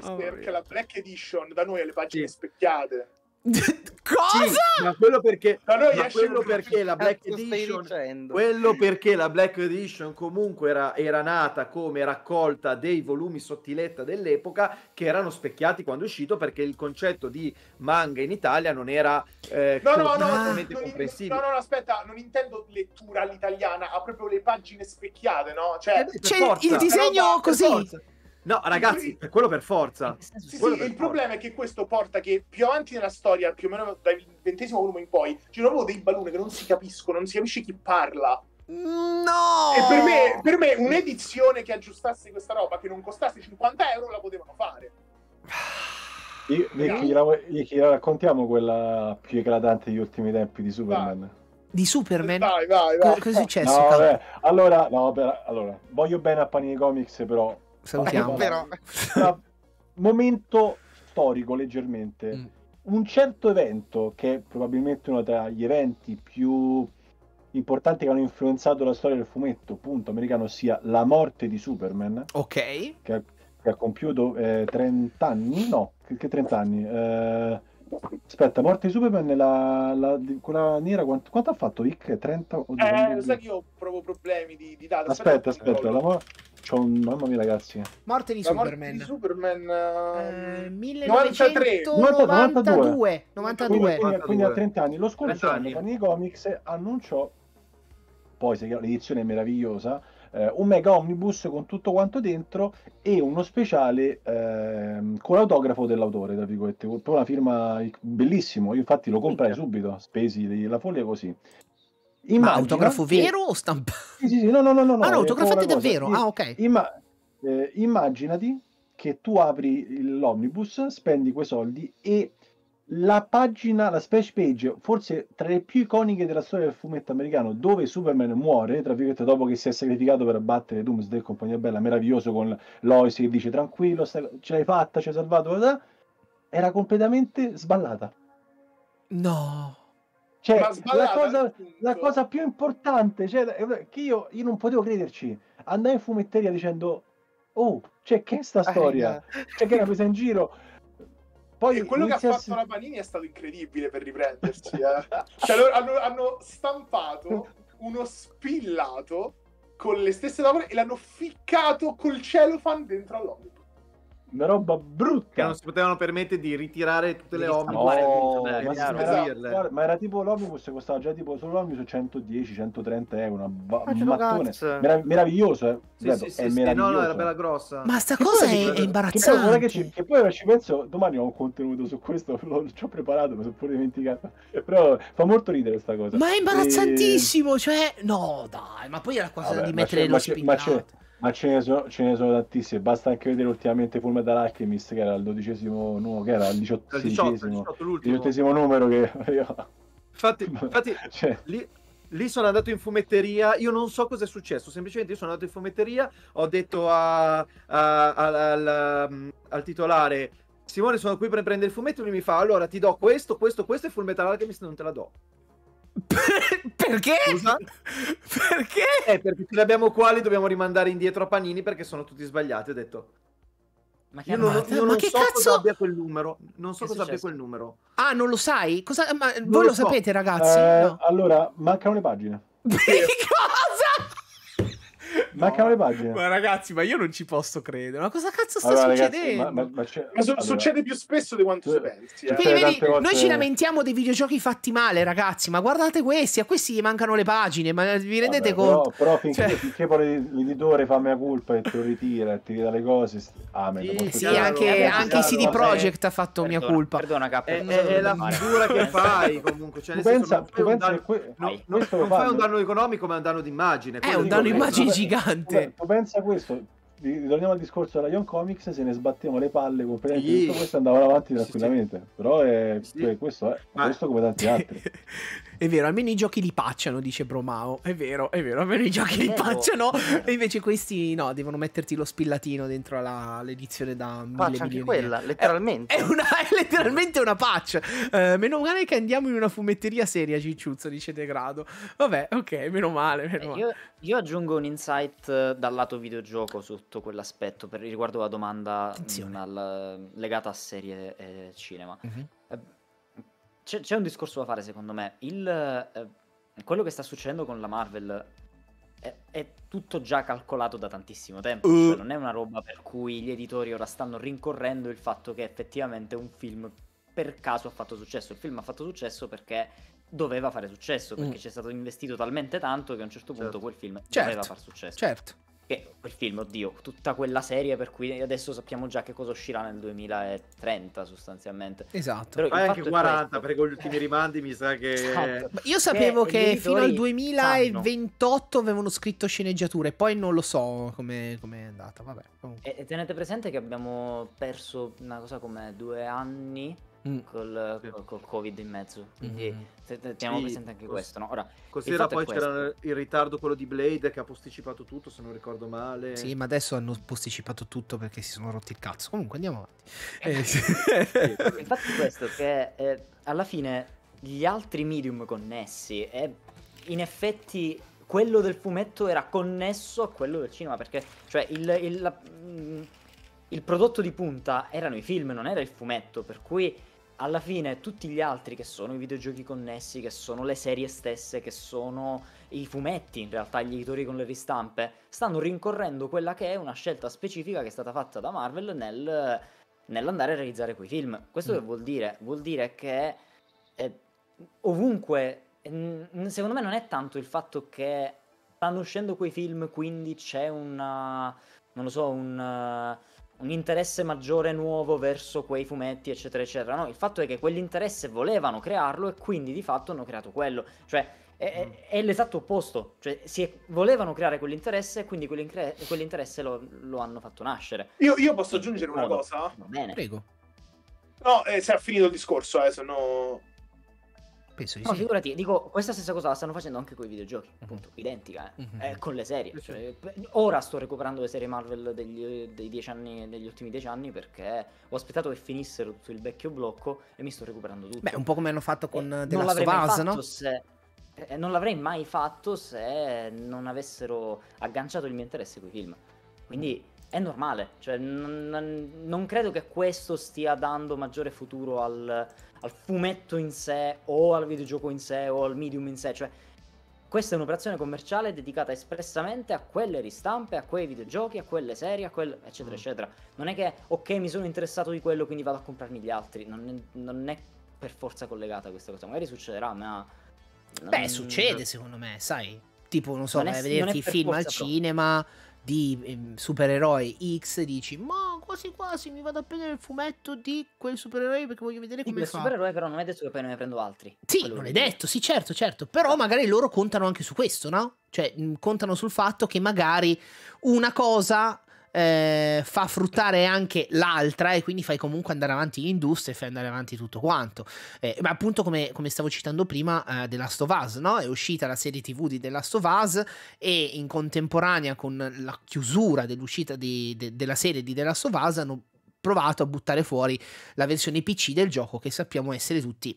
Speaker 4: Dico, oh, la Black Edition, da noi le pagine sì. specchiate.
Speaker 5: Cosa? Sì, ma quello perché, ma ma quello perché la Black Edition quello perché la Black Edition comunque era, era, nata come raccolta dei volumi sottiletta dell'epoca che erano specchiati quando è uscito perché il concetto di manga in Italia non era eh, no, no, no, comprensibile. No, no,
Speaker 4: no, aspetta, non intendo lettura all'italiana, ha proprio le pagine specchiate,
Speaker 5: no? Cioè, eh C'è il disegno così. No, ragazzi, per quello per forza. Eh,
Speaker 4: sì, quello sì, per il forza. problema è che questo porta che più avanti nella storia, più o meno dal ventesimo volume in poi, ci sono proprio dei baluni che non si capiscono, non si capisce chi parla.
Speaker 5: Mm, no! E per me, per
Speaker 4: me un'edizione che aggiustasse questa roba, che non costasse 50 euro, la potevano fare.
Speaker 3: Io, gli, gli, raccontiamo quella più eclatante degli ultimi tempi di Superman. Vai. Di Superman? Vai, vai, vai. Cosa è successo? No, allora, no, per, allora, voglio bene a Panini Comics, però salutiamo. Eh, però... no, momento storico leggermente. Mm. Un certo evento, che è probabilmente uno tra gli eventi più importanti che hanno influenzato la storia del fumetto, punto americano, ossia la morte di Superman. Ok. Che ha, che ha compiuto eh, 30 anni, no, che, che 30 anni? Eh, Aspetta, Morte di Superman la, la, quella nera quanto, quanto, ha fatto Vic? 30 o Eh, sai che io provo problemi di, di data. Aspetta, aspetta, la c'ho un mamma mia ragazzi. Morte di la Superman. Morte di
Speaker 4: Superman uh...
Speaker 3: eh,
Speaker 2: 1993 92. 92. Quindi, quindi, quindi a 30
Speaker 3: anni lo scorso anno Panini Comics annunciò poi l'edizione meravigliosa eh, un mega omnibus con tutto quanto dentro e uno speciale eh, con l'autografo dell'autore, tra virgolette, con una firma bellissimo, io infatti lo comprai subito, spesi la foglia così. Immagina... Ma autografo vero
Speaker 2: o stampato? Sì, sì, sì, no, no, no, no. Ah, no, autografati davvero, ah,
Speaker 3: ok. Imma... Eh, immaginati che tu apri l'omnibus, spendi quei soldi e la pagina, la splash page, forse tra le più iconiche della storia del fumetto americano, dove Superman muore, tra virgolette, dopo che si è sacrificato per abbattere Doomsday e compagnia bella, meraviglioso con Lois che dice tranquillo, stai, ce l'hai fatta, ci hai salvato, da, era completamente sballata. No. Cioè, la cosa, la cosa, più importante, cioè, che io, io non potevo crederci, andai in fumetteria dicendo, oh, c'è cioè, che è sta eh, storia? C'è eh. cioè, che era presa in giro? Poi e quello che ha fatto
Speaker 4: la Panini è stato incredibile per riprenderci. Eh. cioè, loro hanno, hanno stampato uno spillato con le stesse tavole e l'hanno ficcato col cellophane dentro all'omnibus
Speaker 3: una roba brutta. Che non
Speaker 5: si potevano permettere di ritirare tutte le omnibus. No, oh, ma, era, ma,
Speaker 3: era, tipo l'omnibus, costava già tipo solo l'omnibus 110-130 euro. Ba- ah, un mattone Merav- meraviglioso. Eh. Sì, Ripeto, sì, sì, meraviglioso. no, no, era bella
Speaker 5: grossa. Ma sta cosa è, è imbarazzante. Che,
Speaker 3: che poi ci penso, domani ho un contenuto su questo, L'ho, ci ho preparato, mi sono pure dimenticato. Però fa molto ridere questa cosa. Ma è imbarazzantissimo,
Speaker 2: e... cioè... No, dai, ma poi
Speaker 3: era la cosa Vabbè, di mettere lo spinato. Ma c'è, ha ceso, ce ne sono tantissime. Basta anche vedere ultimamente Full Metal Alchemist, che era il dodicesimo numero, che era il diciottesimo, 18, diciottesimo numero che io... Infatti,
Speaker 5: infatti cioè... lì, lì, sono andato in fumetteria, io non so cosa è successo, semplicemente io sono andato in fumetteria, ho detto a, a, a, al, um, al titolare... Simone, sono qui per prendere il fumetto. Lui mi fa: Allora ti do questo, questo, questo. E Full Metal Alchemist non te la do. Perché? Scusa? Esatto. Perché? Eh, perché ce ne abbiamo quali, dobbiamo rimandare indietro a Panini perché sono tutti sbagliati, ho detto. Ma che, io non, io non ma che so cazzo? cosa abbia quel numero. Non so che cosa abbia quel numero.
Speaker 2: Ah, non lo sai? Cosa... Ma non voi lo, so. sapete, ragazzi?
Speaker 3: Eh, no. Allora, mancano le pagine. cosa? Mancano le pagine. Ma ragazzi, ma io non ci posso credere. Ma cosa cazzo sta allora, succedendo? Ragazzi, ma, ma, ma, ma su- allora. succede più spesso di quanto si pensi. Eh. Vedi, vedi, volte... Noi ci
Speaker 2: lamentiamo dei videogiochi fatti male, ragazzi. Ma guardate questi, a questi gli mancano le pagine. Ma vi rendete Vabbè, conto? Però, però
Speaker 3: finché, cioè... finché poi l'editore fa mia colpa e te lo ritira e ti dà le cose.
Speaker 4: Amen. Ah,
Speaker 2: sì, sì anche, anche CD Projekt ha fatto perdona, mia colpa. Perdona, K. È, è, è la figura che eh, fai comunque. Cioè, tu pensa,
Speaker 5: non, fai un danno economico, ma è un danno d'immagine. È un danno d'immagine gigante devastante.
Speaker 3: tu pensa a questo, ritorniamo al discorso della Young Comics, se ne sbattiamo le palle completamente, tutto questo andava avanti tranquillamente, sì, sì. però è, sì. questo, è, questo come tanti altri.
Speaker 2: È vero, almeno i giochi li pacciano, dice Bromao. È vero, è vero, almeno i giochi li pacciano. E invece questi no, devono metterti lo spillatino dentro la, l'edizione da mille Paccia anche quella, letteralmente. È, è, una, è, letteralmente una patch. Eh, uh, meno male che andiamo in una fumetteria seria,
Speaker 6: Cicciuzzo, dice Degrado. Vabbè, ok, meno male, meno eh, male. Io, io, aggiungo un insight eh, dal lato videogioco sotto quell'aspetto per, riguardo la domanda mm, al, legata a serie e cinema. Uh-huh c'è, c'è un discorso da fare secondo me. Il, eh, quello che sta succedendo con la Marvel è, è tutto già calcolato da tantissimo tempo. Uh. Cioè, non è una roba per cui gli editori ora stanno rincorrendo il fatto che effettivamente un film per caso ha fatto successo. Il film ha fatto successo perché doveva fare successo, mm. perché mm. c'è stato investito talmente tanto che a un certo punto certo. quel film certo. doveva far successo. Certo. Che quel film, oddio, tutta quella serie per cui adesso sappiamo già che cosa uscirà nel 2030 sostanzialmente. Esatto. Però anche 40 perché con gli ultimi rimandi mi sa che... Esatto. Io sapevo che, che fino al 2028
Speaker 2: sanno. avevano scritto sceneggiature, poi non lo so come è andata, vabbè.
Speaker 6: E, e tenete presente che abbiamo perso una cosa come due anni Mm. col, sì. col, col, covid in mezzo quindi mm-hmm. teniamo sì, presente anche cos- questo no? Ora, considera poi c'era il ritardo quello di Blade che ha
Speaker 5: posticipato tutto se non ricordo male sì ma
Speaker 2: adesso hanno posticipato tutto perché si sono rotti il cazzo comunque andiamo avanti eh, eh sì.
Speaker 6: infatti questo che eh, alla fine gli altri medium connessi è eh, in effetti quello del fumetto era connesso a quello del cinema perché cioè il, il, la, mm, il, prodotto di punta erano i film non era il fumetto per cui alla fine tutti gli altri che sono i videogiochi connessi, che sono le serie stesse, che sono i fumetti in realtà, gli editori con le ristampe, stanno rincorrendo quella che è una scelta specifica che è stata fatta da Marvel nel, nell'andare a realizzare quei film. Questo mm. che vuol dire? Vuol dire che eh, ovunque, secondo me non è tanto il fatto che stanno uscendo quei film, quindi c'è una, non lo so, un... Uh, un interesse maggiore nuovo verso quei fumetti, eccetera, eccetera. No, il fatto è che quell'interesse volevano crearlo e quindi di fatto hanno creato quello. Cioè, è, è, mm. l'esatto opposto, cioè si volevano creare quell'interesse e quindi quell'inter- quell'interesse lo, lo, hanno fatto nascere. Io, io posso aggiungere una modo. cosa? Va bene. Prego.
Speaker 4: No, eh, se ha finito il discorso, eh, se no...
Speaker 6: Penso di no, sì. figurati, dico, questa stessa cosa la stanno facendo anche con i videogiochi, mm-hmm. appunto, identica, eh? Mm-hmm. Eh, con le serie. Cioè, ora sto recuperando le serie Marvel degli, dei anni, degli ultimi dieci anni perché ho aspettato che finissero tutto il vecchio blocco e mi sto recuperando tutto. Beh, un po'
Speaker 2: come hanno fatto eh, con eh, The Last of Us, no?
Speaker 6: Se, eh, non l'avrei mai fatto se non avessero agganciato il mio interesse con i film. Quindi mm. è normale, cioè, non, non credo che questo stia dando maggiore futuro al al fumetto in sé o al videogioco in sé o al medium in sé, cioè questa è un'operazione commerciale dedicata espressamente a quelle ristampe, a quei videogiochi, a quelle serie, a quel eccetera mm. eccetera. Non è che ok mi sono interessato di quello quindi vado a comprarmi gli altri, non è, non è per forza collegata questa cosa, magari succederà ma... Beh, succede secondo
Speaker 2: me, sai, tipo non so, non vai a vederti film al pro. cinema di eh, supereroi X dici ma quasi quasi mi vado a prendere il fumetto di quel supereroe perché voglio vedere come sì, fa. supereroe però non è detto che poi ne prendo altri. Sì, non è detto, sì certo, certo, però magari loro contano anche su questo, no? Cioè, contano sul fatto che magari una cosa eh, fa fruttare anche l'altra e quindi fai comunque andare avanti l'industria e fai andare avanti tutto quanto. Eh, ma appunto come, come, stavo citando prima eh, The Last of Us, no? è uscita la serie tv di The Last of Us e in contemporanea con la chiusura dell'uscita di, de, della serie di The Last of Us hanno provato a buttare fuori la versione PC del gioco che sappiamo essere tutti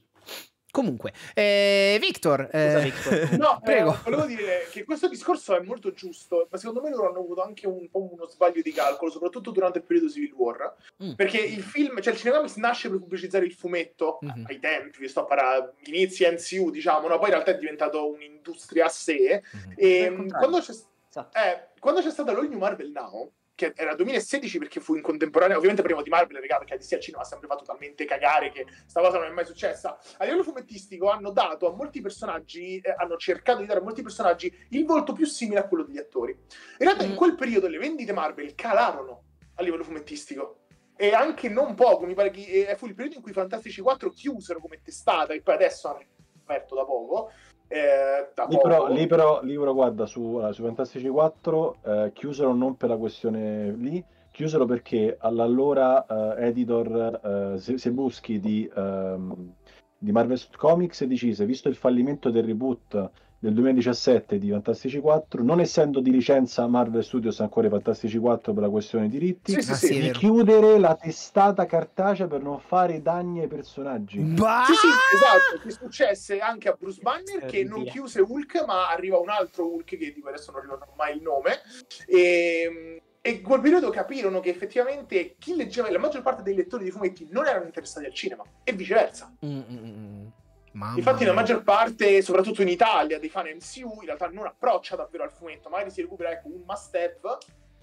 Speaker 2: Comunque, eh, Victor, eh... Victor.
Speaker 4: no, eh, prego. Eh, volevo dire che questo discorso è molto giusto, ma secondo me loro hanno avuto anche un po' uno sbaglio di calcolo, soprattutto durante il periodo Civil War. Mm. Perché il film, cioè il Cinemax nasce per pubblicizzare il fumetto mm-hmm. ai tempi, vi sto a parlare, inizi NCU, diciamo, no? poi in realtà è diventato un'industria a sé. Mm-hmm. E ehm, quando c'è, esatto. Eh, quando c'è stata l'All New Marvel Now che era 2016 perché fu in contemporanea, ovviamente prima di Marvel, regà, perché DC al cinema ha sempre fatto talmente cagare che sta cosa non è mai successa. A livello fumettistico hanno dato a molti personaggi, eh, hanno cercato di dare a molti personaggi il volto più simile a quello degli attori. In realtà mm. in quel periodo le vendite Marvel calarono a livello fumettistico. E anche non poco, mi pare che eh, fu il periodo in cui i Fantastici 4 chiusero come testata e poi adesso hanno aperto da poco. Eh, libro, libro,
Speaker 3: libro, guarda, su, su Fantastici 4 eh, chiusero non per la questione lì, chiusero perché all'allora eh, editor eh, Sebuschi di, ehm, di Marvel Comics decise, visto il fallimento del reboot del 2017 di Fantastici 4, non essendo di licenza Marvel Studios ancora i Fantastici 4 per la questione diritti, sì, sì, ah, sì, di chiudere la testata cartacea per non fare danni ai personaggi. Sì, sì,
Speaker 4: esatto, che successe anche a Bruce Banner che non chiuse Hulk, ma arriva un altro Hulk che di cui adesso non ricordo mai il nome e ehm, e quel periodo capirono che effettivamente chi leggeva la maggior parte dei lettori di fumetti non erano interessati al cinema e viceversa. Mm-mm. Mamma Infatti, mia. la maggior parte, soprattutto in Italia, dei fan MCU in realtà non approccia davvero al fumetto, magari si recupera ecco, un must have.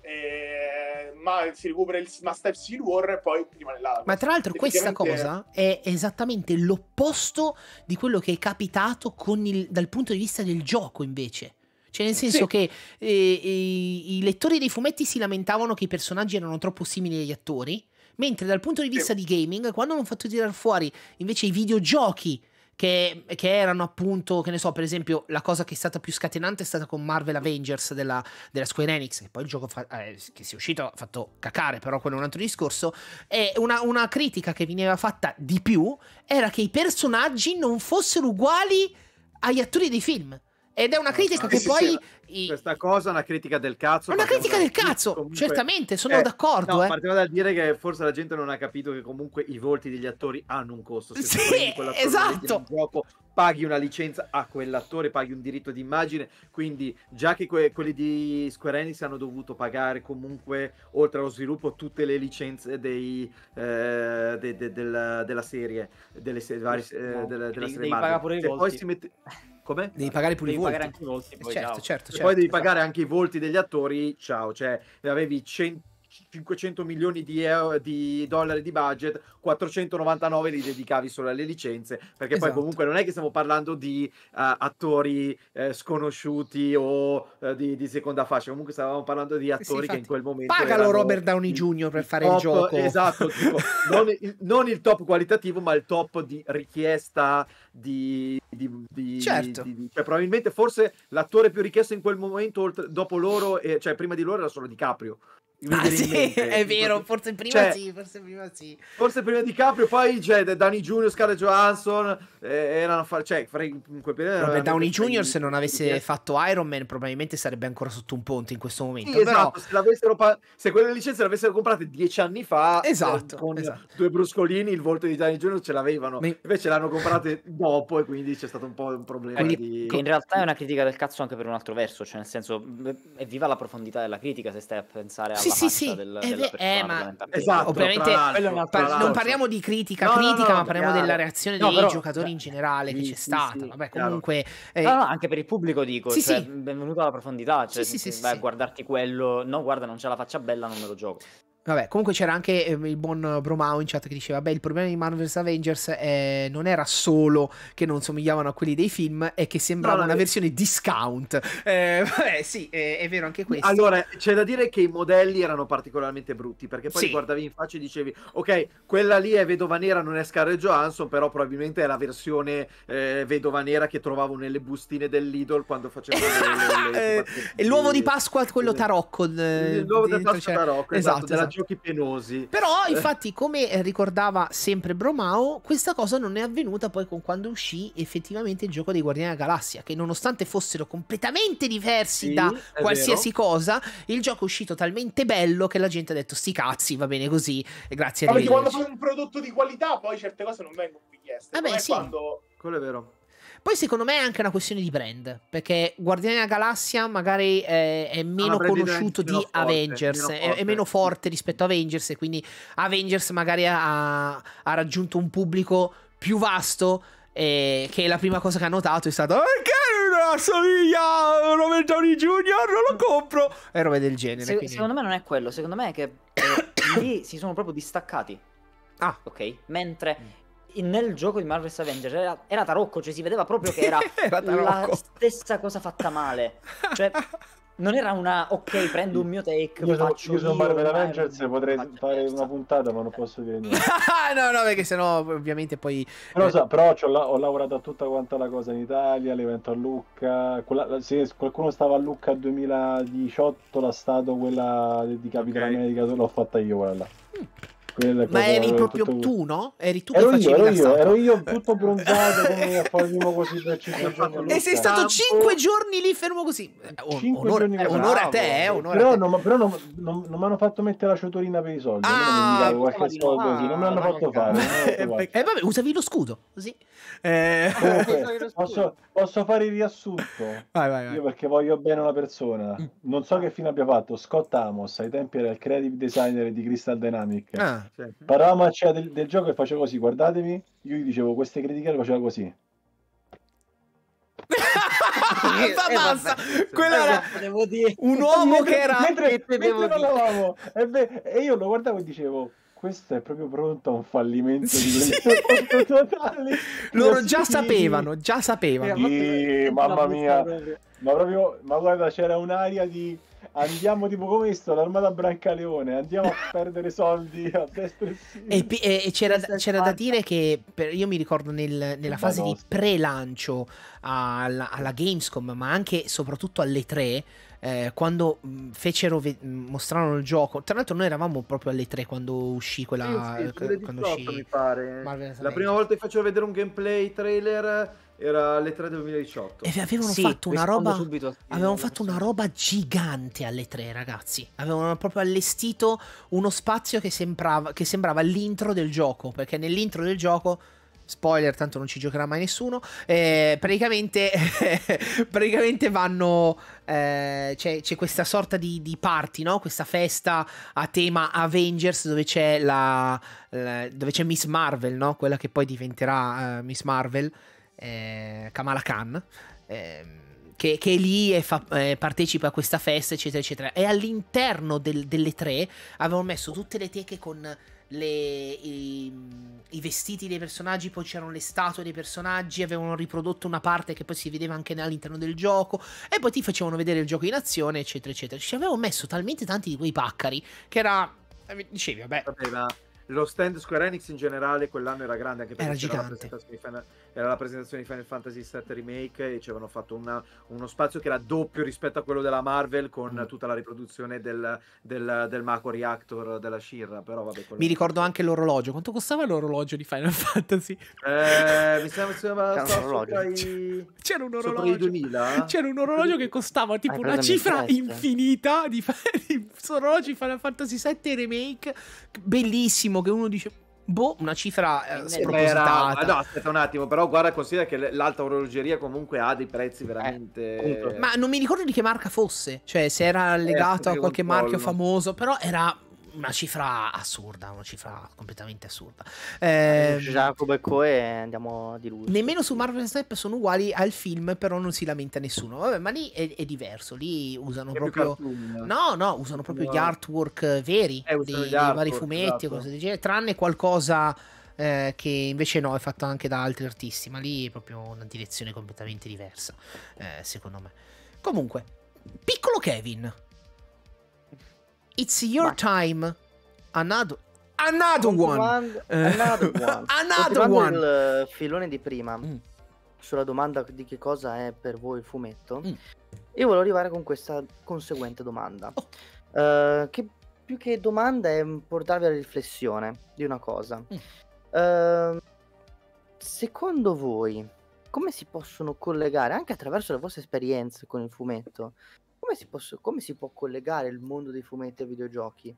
Speaker 4: Eh, ma si recupera il Must Have Seal War e poi rimane là. Ma tra l'altro questa cosa
Speaker 2: è esattamente l'opposto di quello che è capitato il, dal punto di vista del gioco invece. Cioè, nel senso sì. che eh, i, i lettori dei fumetti si lamentavano che i personaggi erano troppo simili agli attori, mentre dal punto di vista sì. di gaming, quando hanno fatto tirare fuori invece i videogiochi che, che, erano appunto, che ne so, per esempio, la cosa che è stata più scatenante è stata con Marvel Avengers della, della Square Enix, che poi il gioco fa, eh, che si è uscito ha fatto cacare, però quello è un altro discorso. E una, una critica che veniva fatta di più era che i personaggi non fossero uguali agli attori dei film. Ed è una critica che poi.
Speaker 5: I... Questa cosa è una critica del cazzo. È una critica del cazzo,
Speaker 2: comunque... certamente, sono eh, d'accordo. No, eh.
Speaker 5: Partiamo dal dire che forse la gente non ha capito che comunque i volti degli attori hanno un costo. Se sì, esatto. un Gioco, paghi una licenza a quell'attore, paghi un diritto d'immagine. Quindi, già che que- quelli di Square Enix hanno dovuto pagare comunque, oltre allo sviluppo, tutte le licenze dei, eh, de- de- della, della, serie, delle se- varie, eh, no, della, della serie Marvel. Poi si mette... Come? Devi pagare pure devi i volti. Pagare anche i volti poi, certo, certo, certo, poi devi esatto. pagare anche i volti degli attori, ciao, cioè avevi 100 500 milioni di, euro, di dollari di budget, 499 li dedicavi solo alle licenze, perché esatto. poi comunque non è che stiamo parlando di uh, attori uh, sconosciuti o uh, di, di, seconda fascia, comunque stavamo parlando di attori sì, infatti, che in quel momento... Pagalo Robert
Speaker 2: Downey Jr. per fare top, il gioco. Esatto, tipo, non,
Speaker 5: il, non, il, top qualitativo, ma il top di richiesta di... di certo. Cioè, probabilmente forse l'attore più richiesto in quel momento, oltre, dopo loro, eh, cioè prima di loro era solo DiCaprio. Ah, sì, è vero, forse prima cioè, sì,
Speaker 2: forse prima sì.
Speaker 5: Forse prima di Caprio, poi cioè, Danny Junior, Scarlett Johansson, eh, erano a fare, cioè, in quel periodo... Vabbè, Downey Junior se non avesse
Speaker 2: fatto Iron Man probabilmente sarebbe ancora sotto un ponte in questo momento. Sì, però...
Speaker 5: esatto, se, se quelle licenze le avessero comprate dieci anni fa, eh, esatto, eh, con esatto. due bruscolini, il volto di Danny Junior ce l'avevano, Mi... invece l'hanno comprate dopo e quindi c'è stato un po' un problema quindi, di... Che in
Speaker 6: realtà è una critica del cazzo anche per un altro verso, cioè nel senso, è viva la profondità della critica se stai a pensare a... Sì, sì, sì. Del, eh, eh, ma esatto, ovviamente par- non
Speaker 2: parliamo di critica, no, critica, no, no, ma parliamo chiaro. della reazione dei però, giocatori in eh, generale
Speaker 6: sì, che c'è sì, stata. Sì, Vabbè, comunque, eh... no, no, anche per il pubblico dico, sì, cioè, benvenuto alla profondità. Cioè, sì, sì, vai a guardarti quello, no, guarda, non c'è la faccia bella, non me lo gioco.
Speaker 2: Vabbè, comunque c'era anche ehm, il buon Bromau in chat che diceva: Beh, il problema di Marvel's Avengers è... Eh, non era solo che non somigliavano a quelli dei film, è che
Speaker 5: sembrava no, una eh, versione discount.
Speaker 2: Eh, vabbè, sì, è, è, vero anche questo. Allora,
Speaker 5: c'è da dire che i modelli erano particolarmente brutti, perché poi sì. guardavi in faccia e dicevi: Ok, quella lì è Vedova Nera, non è Scarlett Johansson, però probabilmente è la versione eh, Vedova Nera che trovavo nelle bustine dell'Idol quando facevo le, le, le, eh, le, le l'uovo di Pasqua, quello tarocco. L'uovo di Pasqua tarocco, esatto. esatto giochi penosi. Però, eh. infatti,
Speaker 2: come ricordava sempre Bromao, questa cosa non è avvenuta poi con quando uscì effettivamente il gioco dei Guardiani della Galassia, che nonostante fossero completamente diversi sì, da qualsiasi vero. cosa, il gioco è uscito talmente bello che la gente ha detto sti cazzi, va bene così, grazie a Dio. Ah, quando fai
Speaker 4: un prodotto di qualità, poi certe cose non vengono più chieste. Vabbè, eh sì. quando... Quello è vero.
Speaker 2: Poi secondo me è anche una questione di brand, perché Guardiani della Galassia magari è, eh, è meno ah, conosciuto di forte, Avengers, meno è, è, meno forte rispetto a Avengers e quindi Avengers magari ha, ha raggiunto un pubblico più vasto eh, che la prima cosa che ha notato è stata eh, perché non assomiglia Robert Downey Jr. non lo compro e roba del genere Se,
Speaker 6: secondo me non è quello secondo me è che eh, lì si sono proprio distaccati ah ok mentre mm nel gioco di Marvel's Avengers era, era tarocco, cioè si vedeva proprio che era, era la stessa cosa fatta male. Cioè, non era una ok, prendo un mio
Speaker 3: take. Io, faccio io sono Marvel Avengers e potrei fare Avengers. una puntata, ma non posso dire niente. no, no, perché sennò ovviamente poi. Però, eh, so, però la- ho lavorato a tutta quanta la cosa in Italia, l'evento a Lucca. Quella, se qualcuno stava a Lucca 2018, la stato quella di Capitan okay. America, l'ho fatta io quella là. Mm. Ma eri proprio tutto... tu,
Speaker 2: no? Eri tu ero che facevi io, ero io, ero
Speaker 3: io tutto bronzato come faremo così per 5 eh, giorni. E sei stato
Speaker 2: 5 giorni lì fermo così.
Speaker 3: Oh, onore, giorni eh, onore a te, eh, onore però, non, però non, non, non mi hanno fatto mettere la ciotolina per i soldi. Ah, non, qualche soldo così. non me l'hanno fatto fare. E vabbè, usavi lo scudo. Sì. posso, posso, fare il riassunto? Vai, vai, vai. Io perché voglio bene una persona. Mm. Non so che fine abbia fatto. Scott Amos, ai tempi era il creative designer di Crystal Dynamic. Ah cioè. Parava cioè, del, del, gioco e faceva così, guardatemi, io gli dicevo queste critiche le faceva così. basta, eh, quello era
Speaker 5: un uomo che era mentre, mentre parlavamo
Speaker 3: e, beh, e io lo guardavo e dicevo questo è proprio pronto a un fallimento sì. di Loro già sì. sapevano,
Speaker 2: già sapevano. Sì, eh, mamma mia.
Speaker 3: Ma proprio, ma guarda, c'era un'aria di andiamo tipo come sto, l'armata Brancaleone, andiamo a perdere soldi a destra e sinistra. E, e, e c'era,
Speaker 2: c'era da dire che per, io mi ricordo nel, nella fase di pre-lancio alla, alla, Gamescom, ma anche e soprattutto alle 3. Eh, quando mm, fecero ve- mm, mostrarono il gioco, tra l'altro noi eravamo proprio alle 3 quando uscì quella sì, sì, quando uscì mi
Speaker 5: pare. la prima volta che facevo vedere un gameplay trailer era alle 3 del 2018. E avevano sì, fatto una roba. Subito,
Speaker 2: avevano fatto una roba gigante alle 3, ragazzi. Avevano proprio allestito uno spazio che sembrava, che sembrava l'intro del gioco. Perché nell'intro del gioco. Spoiler, tanto non ci giocherà mai nessuno. Eh, praticamente, praticamente vanno. Eh, c'è, questa sorta di, di, party, no? Questa festa a tema Avengers dove c'è la, la, dove c'è Miss Marvel, no? Quella che poi diventerà uh, Miss Marvel eh, Kamala Khan. Eh, che, che, è lì e fa, eh, partecipa a questa festa, eccetera, eccetera. E all'interno del, delle tre avevano messo tutte le teche con le, i, i, vestiti dei personaggi, poi c'erano le statue dei personaggi, avevano riprodotto una parte che poi si vedeva anche all'interno del gioco, e poi ti facevano vedere il gioco in azione, eccetera, eccetera. Ci avevano messo talmente tanti di quei paccari che era...
Speaker 5: Eh, dicevi, vabbè... vabbè ma lo stand Square Enix in generale quell'anno era grande anche perché era, gigante. La Final, era la presentazione di Final Fantasy VII Remake e ci avevano fatto una, uno spazio che era doppio rispetto a quello della Marvel con mm. tutta la riproduzione del, del, del Mako Reactor della Shirra però vabbè, mi ricordo
Speaker 2: anche l'orologio quanto costava l'orologio di Final Fantasy?
Speaker 5: Eh, mi sembra che c'era, c'era un
Speaker 2: orologio
Speaker 3: c'era
Speaker 4: un orologio che costava tipo
Speaker 2: ah, una cifra
Speaker 4: infinita di,
Speaker 2: di orologi Final Fantasy VII Remake bellissimo massimo che uno dice Boh, una
Speaker 5: cifra eh, spropositata. Era... No, aspetta un attimo, però guarda, considera che l'alta orologeria comunque ha dei prezzi eh, veramente... Eh, Ma
Speaker 2: non mi ricordo di che marca fosse, cioè se era eh, legato eh, a qualche controllo. marchio famoso, però era una cifra assurda, una cifra completamente assurda.
Speaker 1: Ehm, ehm, eh, e Coe andiamo di lui. Nemmeno
Speaker 2: su Marvel Snap sono uguali al film, però non si lamenta nessuno. Vabbè, ma lì è, è diverso, lì usano è proprio... No, no, usano proprio no. gli artwork eh, veri, eh, dei, dei artwork, vari fumetti esatto. e cose del genere, tranne qualcosa... Eh, che invece no, è fatto anche da altri artisti, ma lì è proprio una direzione completamente diversa, eh, secondo me. Comunque, piccolo Kevin, It's your Vai. time. Another, another one.
Speaker 6: Eh. Another one.
Speaker 1: another one. Il eh, filone di prima. Mm. Sulla domanda di che cosa è per voi il fumetto, mm. io volevo arrivare con questa conseguente domanda. Oh. Uh, che più che domanda è portarvi alla riflessione di una cosa. Mm. Uh, secondo voi, come si possono collegare anche attraverso le vostre esperienze con il fumetto come si, posso, come si può collegare il mondo dei fumetti ai videogiochi?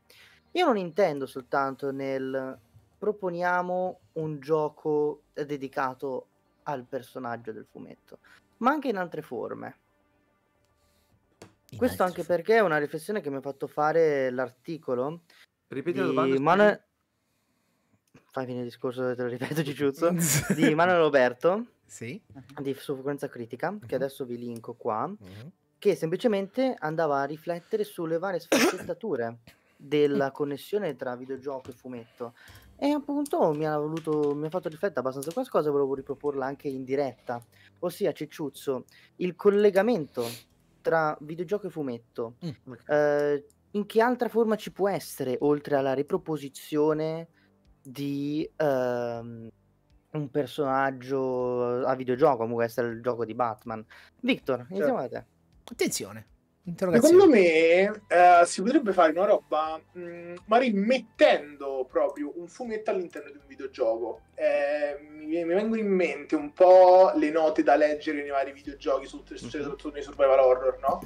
Speaker 1: Io non intendo soltanto nel proponiamo un gioco dedicato al personaggio del fumetto, ma anche in altre forme. In Questo anche forme. perché è una riflessione che mi ha fatto fare l'articolo.
Speaker 5: Ripeti la domanda. Manu...
Speaker 1: Fai finire il discorso, te lo ripeto, Cicciuzzo. di Manuel Roberto. Sì. Di, su Frequenza Critica, uh -huh. che mhm. adesso vi linko qua. Uh mhm. -huh che semplicemente andava a riflettere sulle varie sfaccettature della connessione tra videogioco e fumetto. E appunto mi ha, voluto, mi ha fatto riflettere abbastanza questa cosa, volevo riproporla anche in diretta, ossia Cicciuzzo, il collegamento tra videogioco e fumetto. Mm. Eh, in che altra forma ci può essere, oltre alla riproposizione di ehm, un personaggio a videogioco, come può essere il gioco di Batman? Victor, iniziamo da te. Attenzione.
Speaker 2: Secondo me
Speaker 1: eh, si potrebbe
Speaker 4: fare una roba, mh, ma rimettendo proprio un fumetto all'interno di un videogioco. Eh, mi, mi, vengono in mente un po' le note da leggere nei vari videogiochi, soprattutto mm-hmm. nei survival horror, no?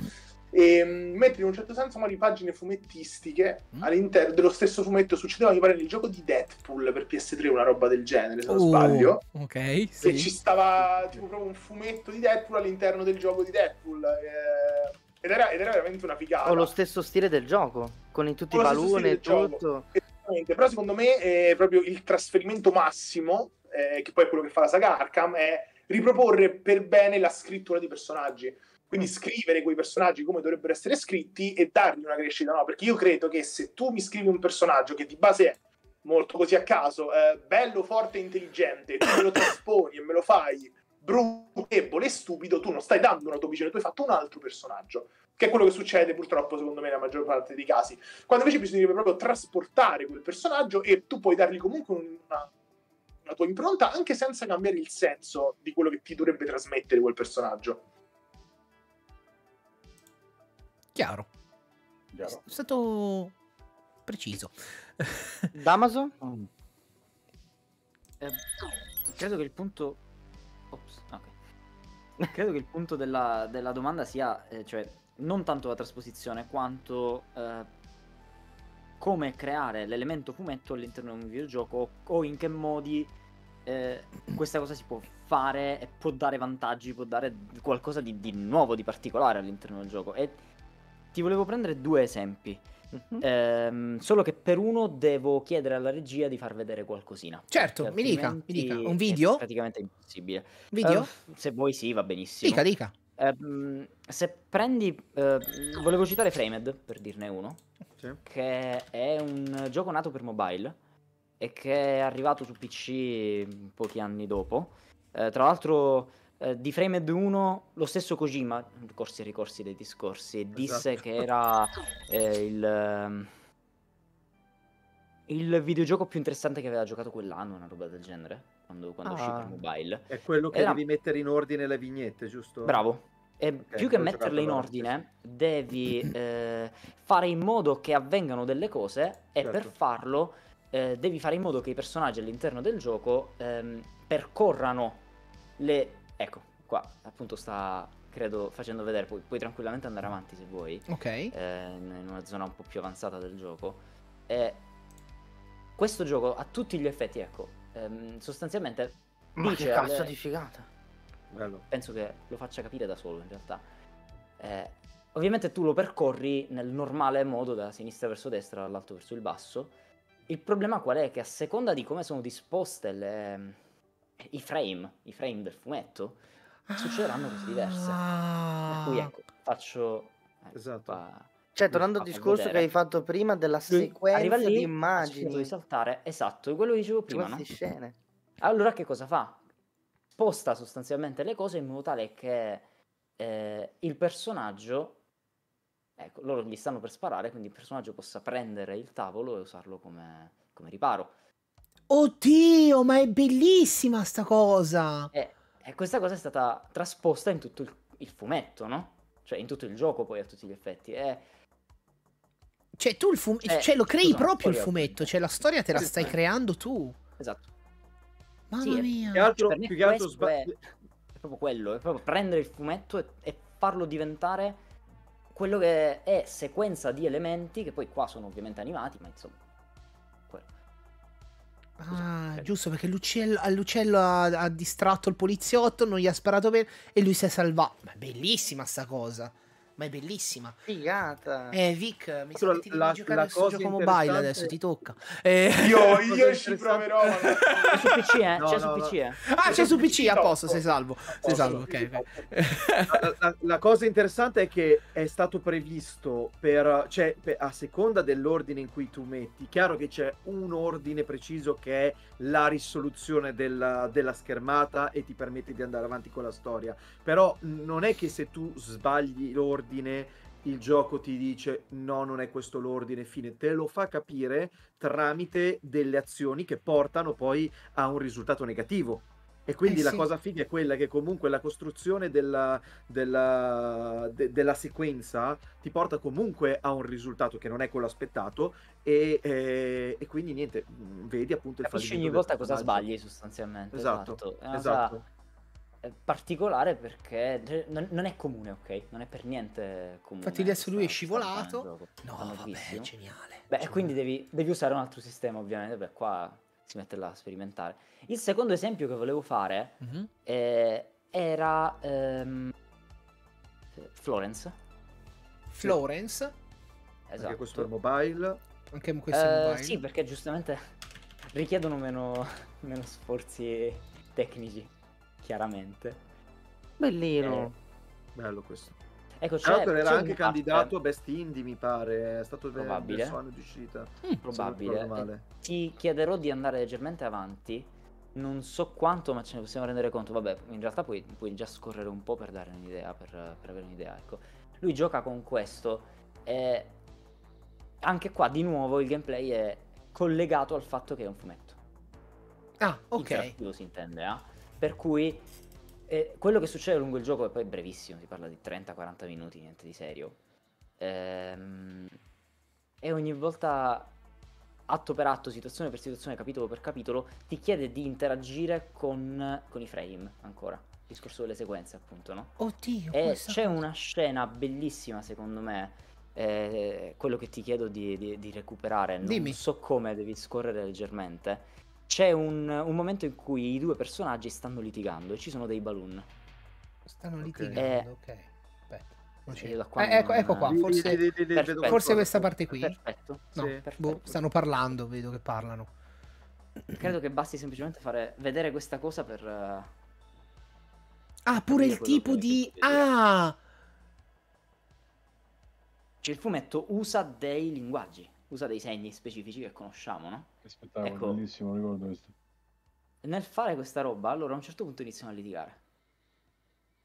Speaker 4: E, ehm, mentre in un certo senso magari pagine fumettistiche mm. all'interno dello stesso fumetto succedeva mi pare nel gioco di Deadpool per PS3 una roba del genere se non uh, sbaglio
Speaker 3: ok sì. ci
Speaker 4: stava tipo proprio un fumetto di Deadpool all'interno del gioco di Deadpool eh, ed, era, ed, era, veramente una figata Con
Speaker 1: lo stesso stile del gioco con in tutti i baluni e tutto
Speaker 4: Esattamente. però secondo me eh, proprio il trasferimento massimo eh, che poi è quello che fa la saga Arkham è riproporre per bene la scrittura di personaggi quindi scrivere quei personaggi come dovrebbero essere scritti e dargli una crescita, no? Perché io credo che se tu mi scrivi un personaggio che di base è molto così a caso, eh, bello, forte e intelligente, tu me lo trasponi e me lo fai brutto, debole e stupido, tu non stai dando una tua visione, tu hai fatto un altro personaggio, che è quello che succede purtroppo secondo me nella maggior parte dei casi. Quando invece bisognerebbe proprio trasportare quel personaggio e tu puoi dargli comunque una, una tua impronta anche senza cambiare il senso di quello che ti dovrebbe trasmettere quel personaggio.
Speaker 2: Chiaro. Chiaro. È stato
Speaker 6: preciso. Da Amazon? Mm. Eh, credo che il punto... Ops, okay. Credo che il punto della, della domanda sia, eh, cioè, non tanto la trasposizione, quanto eh, come creare l'elemento fumetto all'interno di un videogioco o, o in che modi eh, questa cosa si può fare e può dare vantaggi, può dare qualcosa di, di nuovo, di particolare all'interno del gioco. E ti volevo prendere due esempi. Mm-hmm. Ehm, solo che per uno devo chiedere alla regia di far vedere qualcosina. Certo,
Speaker 2: mi dica, mi dica, Un video? È
Speaker 6: praticamente impossibile. Video? Uh, se vuoi sì, va benissimo. Dica, dica. Ehm, se prendi... Eh, volevo citare Framed, per dirne uno. Sì. Che è un gioco nato per mobile e che è arrivato su PC pochi anni dopo. Eh, tra l'altro eh, di Framed 1 lo stesso Kojima, corsi e ricorsi dei discorsi, disse esatto. che era eh, il, ehm, il, videogioco più interessante che aveva giocato quell'anno, una roba del genere, quando, quando ah, uscì per
Speaker 5: mobile. È quello che era... devi mettere in ordine le vignette, giusto? Bravo,
Speaker 6: e okay, più che metterle in ordine, sì. devi eh, fare in modo che avvengano delle cose e per certo. farlo eh, devi fare in modo che i personaggi all'interno del gioco ehm, percorrano le Ecco, qua appunto sta, credo, facendo vedere, puoi, puoi tranquillamente andare avanti se vuoi. Ok. Eh, in una zona un po' più avanzata del gioco. Eh, questo gioco a tutti gli effetti, ecco, ehm, sostanzialmente... Ma che cazzo alle... di figata! Bello. Penso che lo faccia capire da solo in realtà. Eh, ovviamente tu lo percorri nel normale modo da sinistra verso destra, dall'alto verso il basso. Il problema qual è? Che a seconda di come sono disposte le i frame, i frame del fumetto succederanno cose diverse. Per cui ah. ecco, faccio... Ecco, esatto. Qua, cioè, tornando al discorso vedere. che hai
Speaker 1: fatto prima della sequenza lì, di immagini. di
Speaker 6: saltare, esatto, quello che dicevo prima, no? scene. Allora che cosa fa? Sposta sostanzialmente le cose in modo tale che eh, il personaggio... Ecco, loro gli stanno per sparare, quindi il personaggio possa prendere il tavolo e usarlo come, come riparo.
Speaker 2: Oddio, ma è bellissima sta cosa!
Speaker 6: E, eh, e eh, questa cosa è stata trasposta in tutto il, il, fumetto, no? Cioè in tutto il gioco poi a tutti gli effetti. E... Eh. Cioè tu il fumetto, eh, cioè lo crei scusa, proprio il
Speaker 2: fumetto, cioè la storia te la stai creando tu.
Speaker 6: Esatto. Mamma sì, mia. Più altro, più che altro sbag... è, è, proprio quello, è proprio prendere il fumetto e, e farlo diventare quello che è sequenza di elementi che poi qua sono ovviamente animati, ma insomma
Speaker 2: Ah, giusto, perché l'uccello, all'uccello ha, ha, distratto il poliziotto, non gli ha sparato bene e lui si è salvato. Ma bellissima sta cosa ma è bellissima.
Speaker 1: Figata. Eh, Vic, mi sa
Speaker 2: che ti devi la, giocare gioco mobile adesso, ti tocca. Eh, io, io ci
Speaker 1: proverò. Ma...
Speaker 2: È su PC, eh? No, c'è no, su PC, eh? Ah, c'è, c'è su PC,
Speaker 5: a posto, sei salvo. Sei salvo, ok. La, la, la, cosa interessante è che è stato previsto per, cioè, per, a seconda dell'ordine in cui tu metti, chiaro che c'è un ordine preciso che è la risoluzione della, della schermata e ti permette di andare avanti con la storia, però non è che se tu sbagli l'ordine ordine, il gioco ti dice no, non è questo l'ordine, fine, te lo fa capire tramite delle azioni che portano poi a un risultato negativo. E quindi eh la sì. cosa figa è quella che comunque la costruzione della, della, de, della, sequenza ti porta comunque a un risultato che non è quello aspettato e, e, eh, e quindi niente, vedi appunto il Capisci ogni volta cosa sbagli
Speaker 6: sostanzialmente. Esatto, esatto. esatto. Eh, particolare perché non, non, è comune, ok? Non è per niente comune. Infatti adesso lui è scivolato. no, vabbè, geniale. Beh, geniale. quindi devi, devi, usare un altro sistema, ovviamente, beh, qua si mette là a sperimentare. Il secondo esempio che volevo fare mm-hmm. eh, era ehm, Florence.
Speaker 2: Florence?
Speaker 6: Esatto. Anche eh, questo è mobile. Anche questo è mobile. Eh, sì, perché giustamente richiedono meno, meno sforzi tecnici chiaramente. Bellino. Eh.
Speaker 5: Bello questo. Ecco, c'è, Tra era anche candidato
Speaker 6: a Best Indie, mi pare. È stato il suo anno di uscita. Mm, probabile. Eh, ti chiederò di andare leggermente avanti. Non so quanto, ma ce ne possiamo rendere conto. Vabbè, in realtà puoi, puoi già scorrere un po' per dare un'idea, per, per avere un'idea. Ecco. Lui gioca con questo. E anche qua, di nuovo, il gameplay è collegato al fatto che è un fumetto. Ah, ok. Lo si intende, ah. Eh? Per cui eh, quello che succede lungo il gioco, è poi brevissimo, si parla di 30-40 minuti, niente di serio, ehm, e ogni volta atto per atto, situazione per situazione, capitolo per capitolo, ti chiede di interagire con, con i frame ancora. Il discorso delle sequenze, appunto, no? Oddio. E c'è cosa... una scena bellissima, secondo me. Eh, quello che ti chiedo di, di, di recuperare, non Dimmi. so come devi scorrere leggermente c'è un, un, momento in cui i due personaggi stanno litigando e ci sono dei balloon.
Speaker 2: Stanno litigando, eh,
Speaker 6: ok. Aspetta. Qua eh, ecco, non... ecco, qua, forse, forse questa parte qui.
Speaker 2: Perfetto. No, sì. Boh, perfetto. Boh, stanno parlando, vedo che parlano.
Speaker 6: Credo che basti semplicemente fare vedere questa cosa per...
Speaker 2: Ah, pure il tipo di...
Speaker 6: Ah! Cioè il fumetto usa dei linguaggi usa dei segni specifici che conosciamo, no? Spettacolo,
Speaker 3: ecco, bellissimo, ricordo questo.
Speaker 6: Nel fare questa roba, allora a un certo punto iniziano a litigare.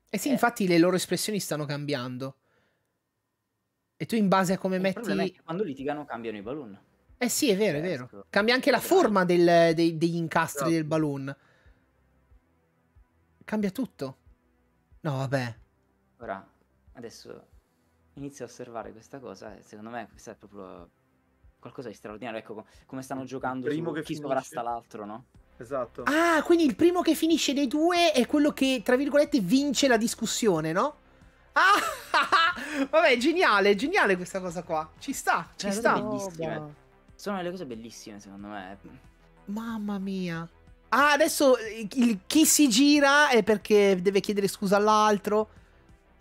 Speaker 2: Eh sì, eh. infatti le loro espressioni stanno cambiando. E tu in base a come Il metti...
Speaker 6: quando litigano cambiano i balloon.
Speaker 2: Eh sì, è vero, è vero. Certo. Cambia anche la esatto. forma del, dei, degli incastri no. del esatto. balloon. Cambia tutto. No, vabbè.
Speaker 6: Ora, adesso inizio a osservare questa cosa secondo me questa è proprio qualcosa di straordinario. Ecco come stanno giocando. Il primo su, che chi sovrasta l'altro, no? Esatto. Ah,
Speaker 2: quindi il primo che finisce dei due è quello che, tra virgolette, vince la discussione, no? Ah, vabbè, geniale, geniale questa cosa qua. Ci sta, ci cioè, sta. Bellissime.
Speaker 6: Sono le cose bellissime, secondo me.
Speaker 2: Mamma mia. Ah, adesso il, chi si gira è perché deve chiedere scusa all'altro.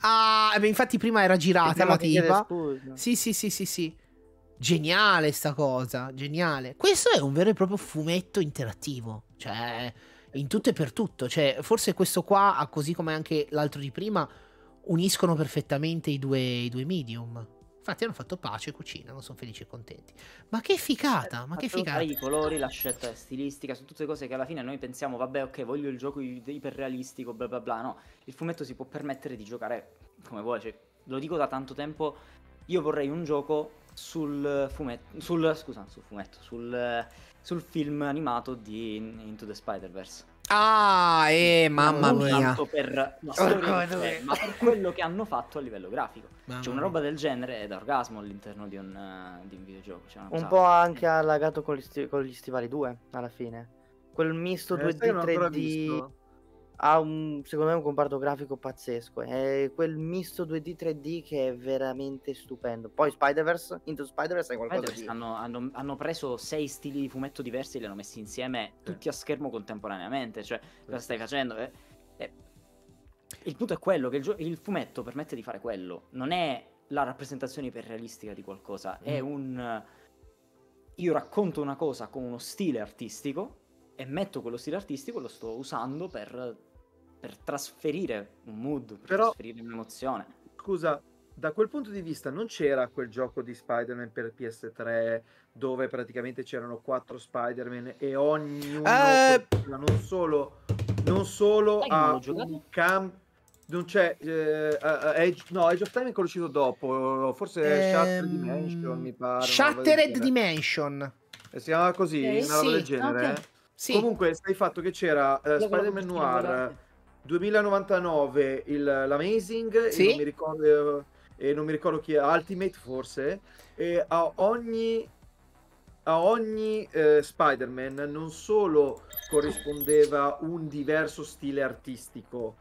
Speaker 2: Ah, beh, infatti prima era girata la tipa. Sì, sì, sì, sì, sì. Geniale sta cosa, geniale. Questo è un vero e proprio fumetto interattivo, cioè in tutto e per tutto, cioè forse questo qua, così come anche l'altro di prima, uniscono perfettamente i due, i due medium. Infatti hanno fatto pace e cucinano, sono felici e contenti. Ma che figata, ma che figata. I
Speaker 6: colori, la scelta stilistica, sono tutte cose che alla fine noi pensiamo, vabbè ok, voglio il gioco iperrealistico, bla bla bla, no. Il fumetto si può permettere di giocare come vuoi, cioè, lo dico da tanto tempo, io vorrei un gioco sul fumetto, sul, scusa, sul, fumetto, sul, sul film animato di Into the Spider-Verse.
Speaker 2: Ah, eh, mamma non mia. Tanto per la storia, oh, dove...
Speaker 6: ma per quello che hanno fatto a livello grafico. Mamma C'è una roba del genere è da orgasmo all'interno di un, uh, di un videogioco. un cosa... po'
Speaker 1: anche allagato con gli, sti- con gli stivali 2, alla fine. Quel misto eh, 2D, 3D ha un, secondo me un comparto grafico pazzesco. È quel misto 2D 3D che è veramente stupendo. Poi Spider-Verse, Into Spider-Verse è qualcosa Spider-Verse
Speaker 6: di... hanno, hanno, hanno, preso sei stili di fumetto diversi e li hanno messi insieme tutti a schermo contemporaneamente. Cioè, cosa stai facendo? È, eh, è... Eh, il punto è quello che il, gio- il, fumetto permette di fare quello. Non è la rappresentazione iperrealistica di qualcosa, mm. è un io racconto una cosa con uno stile artistico e metto quello stile artistico lo sto usando per, per trasferire un mood, per Però, trasferire
Speaker 5: un'emozione. Scusa, da quel punto di vista non c'era quel gioco di Spider-Man per PS3 dove praticamente c'erano quattro Spider-Man e ognuno eh... non solo non solo a camp non c'è eh, Age, no Age of Time è conosciuto dopo forse ehm... Shattered Dimension mi pare Shattered
Speaker 2: Dimension
Speaker 5: si chiama così eh, una roba eh, sì, del genere okay. Eh. Sì. Comunque, sai fatto che c'era eh, Spider-Man Noir 2099 il, l'Amazing, sì? e, non mi ricordo, e non mi ricordo chi è, Ultimate forse, e a ogni, a ogni eh, Spider-Man non solo corrispondeva un diverso stile artistico,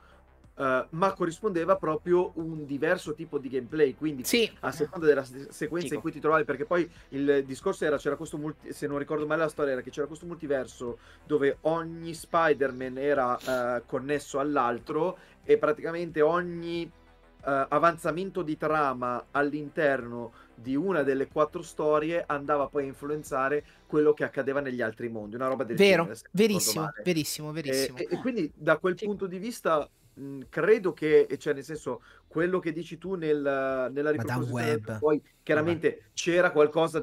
Speaker 5: Uh, ma corrispondeva proprio un diverso tipo di gameplay. Quindi sì. a seconda della sequenza Chico. in cui ti trovavi, perché poi il discorso era: c'era questo multi- se non ricordo male la storia, era che c'era questo multiverso dove ogni Spider-Man era uh, connesso all'altro e praticamente ogni Uh, avanzamento di trama all'interno di una delle quattro storie andava poi a influenzare quello che accadeva negli altri mondi, una roba del Vero, genere. verissimo, verissimo, verissimo, verissimo. E, e, quindi da quel punto di vista credo che, cioè nel senso, quello che dici tu nel, nella riproposizione, web. poi chiaramente Madame. c'era qualcosa,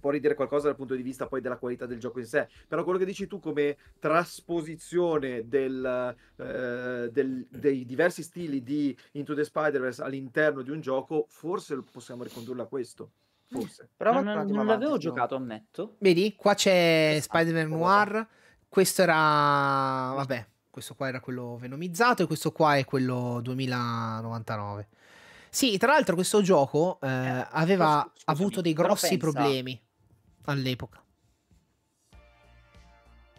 Speaker 5: può ridire qualcosa dal punto di vista poi della qualità del gioco in sé, però quello che dici tu come trasposizione del, eh, del, dei diversi stili di Into the Spider-Verse all'interno di un gioco, forse possiamo ricondurlo a questo. Forse. Mm. Però non, non, l'avevo no. giocato, ammetto.
Speaker 2: Vedi, qua c'è esatto, Spider-Man Noir, questo era... vabbè questo qua era quello venomizzato e questo qua è quello 2099. Sì, tra l'altro questo gioco eh, eh aveva Scusami, avuto dei grossi problemi all'epoca.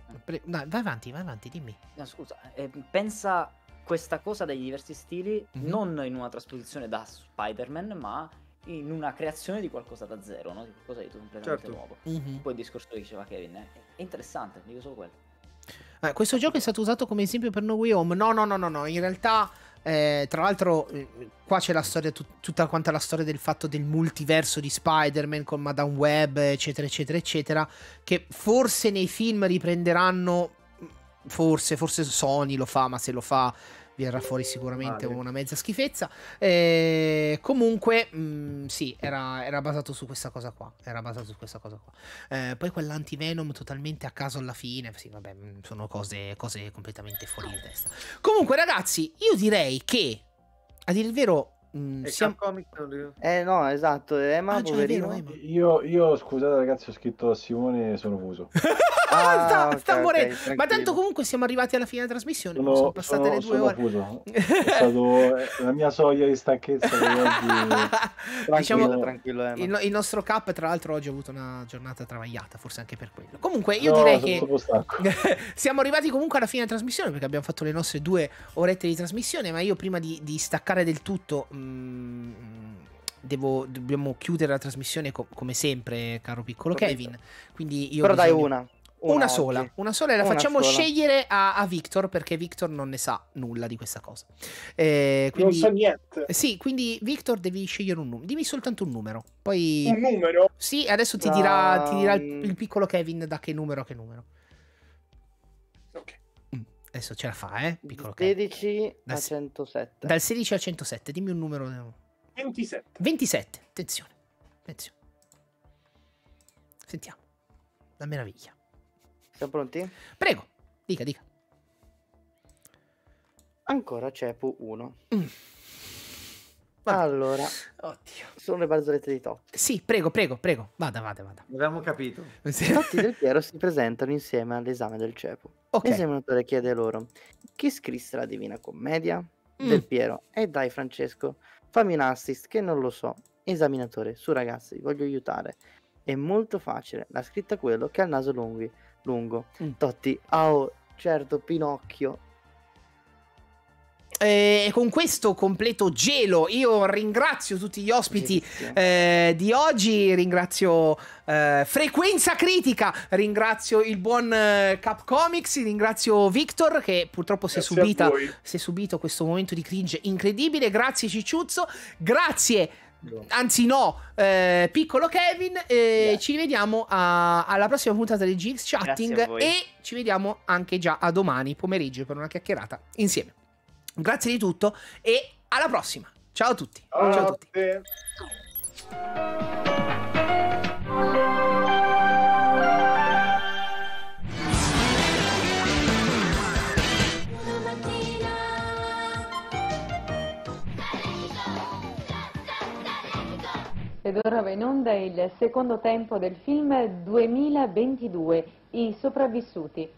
Speaker 2: no, eh. vai avanti, vai avanti, dimmi.
Speaker 6: No, scusa, eh, pensa questa cosa dai diversi stili mm-hmm. non in una trasposizione da Spider-Man, ma in una creazione di qualcosa da zero, no? di qualcosa di completamente certo. nuovo. Mm-hmm. Poi il discorso che diceva Kevin eh? è interessante, dico solo quello.
Speaker 2: Eh, questo gioco è stato usato come esempio per No Way Home. No, no, no, no, no. In realtà, eh, tra l'altro, eh, qua c'è la storia, tut- tutta quanta la storia del fatto del multiverso di Spider-Man con Madame Web, eccetera, eccetera, eccetera. Che forse nei film riprenderanno. Forse, forse Sony lo fa, ma se lo fa verrà fuori sicuramente vale. una mezza schifezza. Eh, comunque, mh, mm, sì, era, era, basato su questa cosa qua. Era basato su questa cosa qua. Eh, poi quell'antivenom totalmente a caso alla fine. Sì, vabbè, mm, sono cose, cose completamente fuori di testa. Comunque, ragazzi, io direi che,
Speaker 1: a dire il vero, Mm, siamo...
Speaker 3: Capcom...
Speaker 1: Eh no, esatto, Ema, ah, cioè, vero, Ema.
Speaker 3: Io, io, scusate ragazzi, ho scritto a Simone e sono fuso. Ah, ah, sta, okay, sta morendo. Okay, Ma tanto comunque
Speaker 2: siamo arrivati alla fine della trasmissione. Sono, sono passate sono, le due ore. Fuso.
Speaker 3: È stato eh, la mia soglia di stanchezza. Oggi... diciamo, tranquillo, eh,
Speaker 2: il, il, nostro cap, tra l'altro, oggi ha avuto una giornata travagliata, forse anche per quello. Comunque, io no, direi che siamo arrivati comunque alla fine della trasmissione perché abbiamo fatto le nostre due orette di trasmissione. Ma io prima di, di staccare del tutto. Mh, mm, Devo, dobbiamo chiudere la trasmissione co- come sempre, caro piccolo Capito. Kevin. Quindi io Però bisogno... dai una. Una, una sola, una sola e la una facciamo sola. scegliere a, a, Victor perché Victor non ne sa nulla di questa cosa. Eh, quindi, non sa so niente. Eh, sì, quindi Victor devi scegliere un numero. Dimmi soltanto un numero. Poi... Un numero? Sì, adesso ti dirà, um... ti dirà il, il, piccolo Kevin da che numero a che numero. Ok. Mm, adesso ce la fa, eh? Piccolo 16 Kevin. Dal, a 107. Dal 16 al 107, dimmi un numero. 27. 27, attenzione. attenzione. Sentiamo. La meraviglia. Siamo pronti? Prego, dica, dica.
Speaker 1: Ancora Cepu 1. Mm. Allora, Oddio. sono le barzellette di Totti. Sì, prego,
Speaker 2: prego, prego. Vada, vada,
Speaker 5: vada. Abbiamo capito.
Speaker 1: Totti del Piero si presentano insieme all'esame del Cepu. Okay. L'esaminatore chiede loro: Chi scrisse la Divina Commedia? Mm. Del Piero. E dai, Francesco, fammi un assist che non lo so. Esaminatore, su ragazzi, voglio aiutare. È molto facile. L'ha scritta quello che ha il naso lunghi lungo. Mm. Totti, oh, certo, Pinocchio,
Speaker 2: E con questo completo gelo io ringrazio tutti gli ospiti eh, di oggi, ringrazio eh, Frequenza Critica, ringrazio il buon eh, Cap Comics, ringrazio Victor che purtroppo si è, subita, si è subito questo momento di cringe incredibile, grazie Cicciuzzo, grazie Boh. Anzi, no, eh, piccolo Kevin. Eh, yeah. Ci rivediamo a, alla prossima puntata di GX Chatting. E ci vediamo anche già a domani pomeriggio per una chiacchierata insieme. Grazie di tutto e alla prossima. Ciao a tutti.
Speaker 3: Ciao, Ciao a tutti. Ed ora va in onda il secondo tempo del film 2022, I sopravvissuti,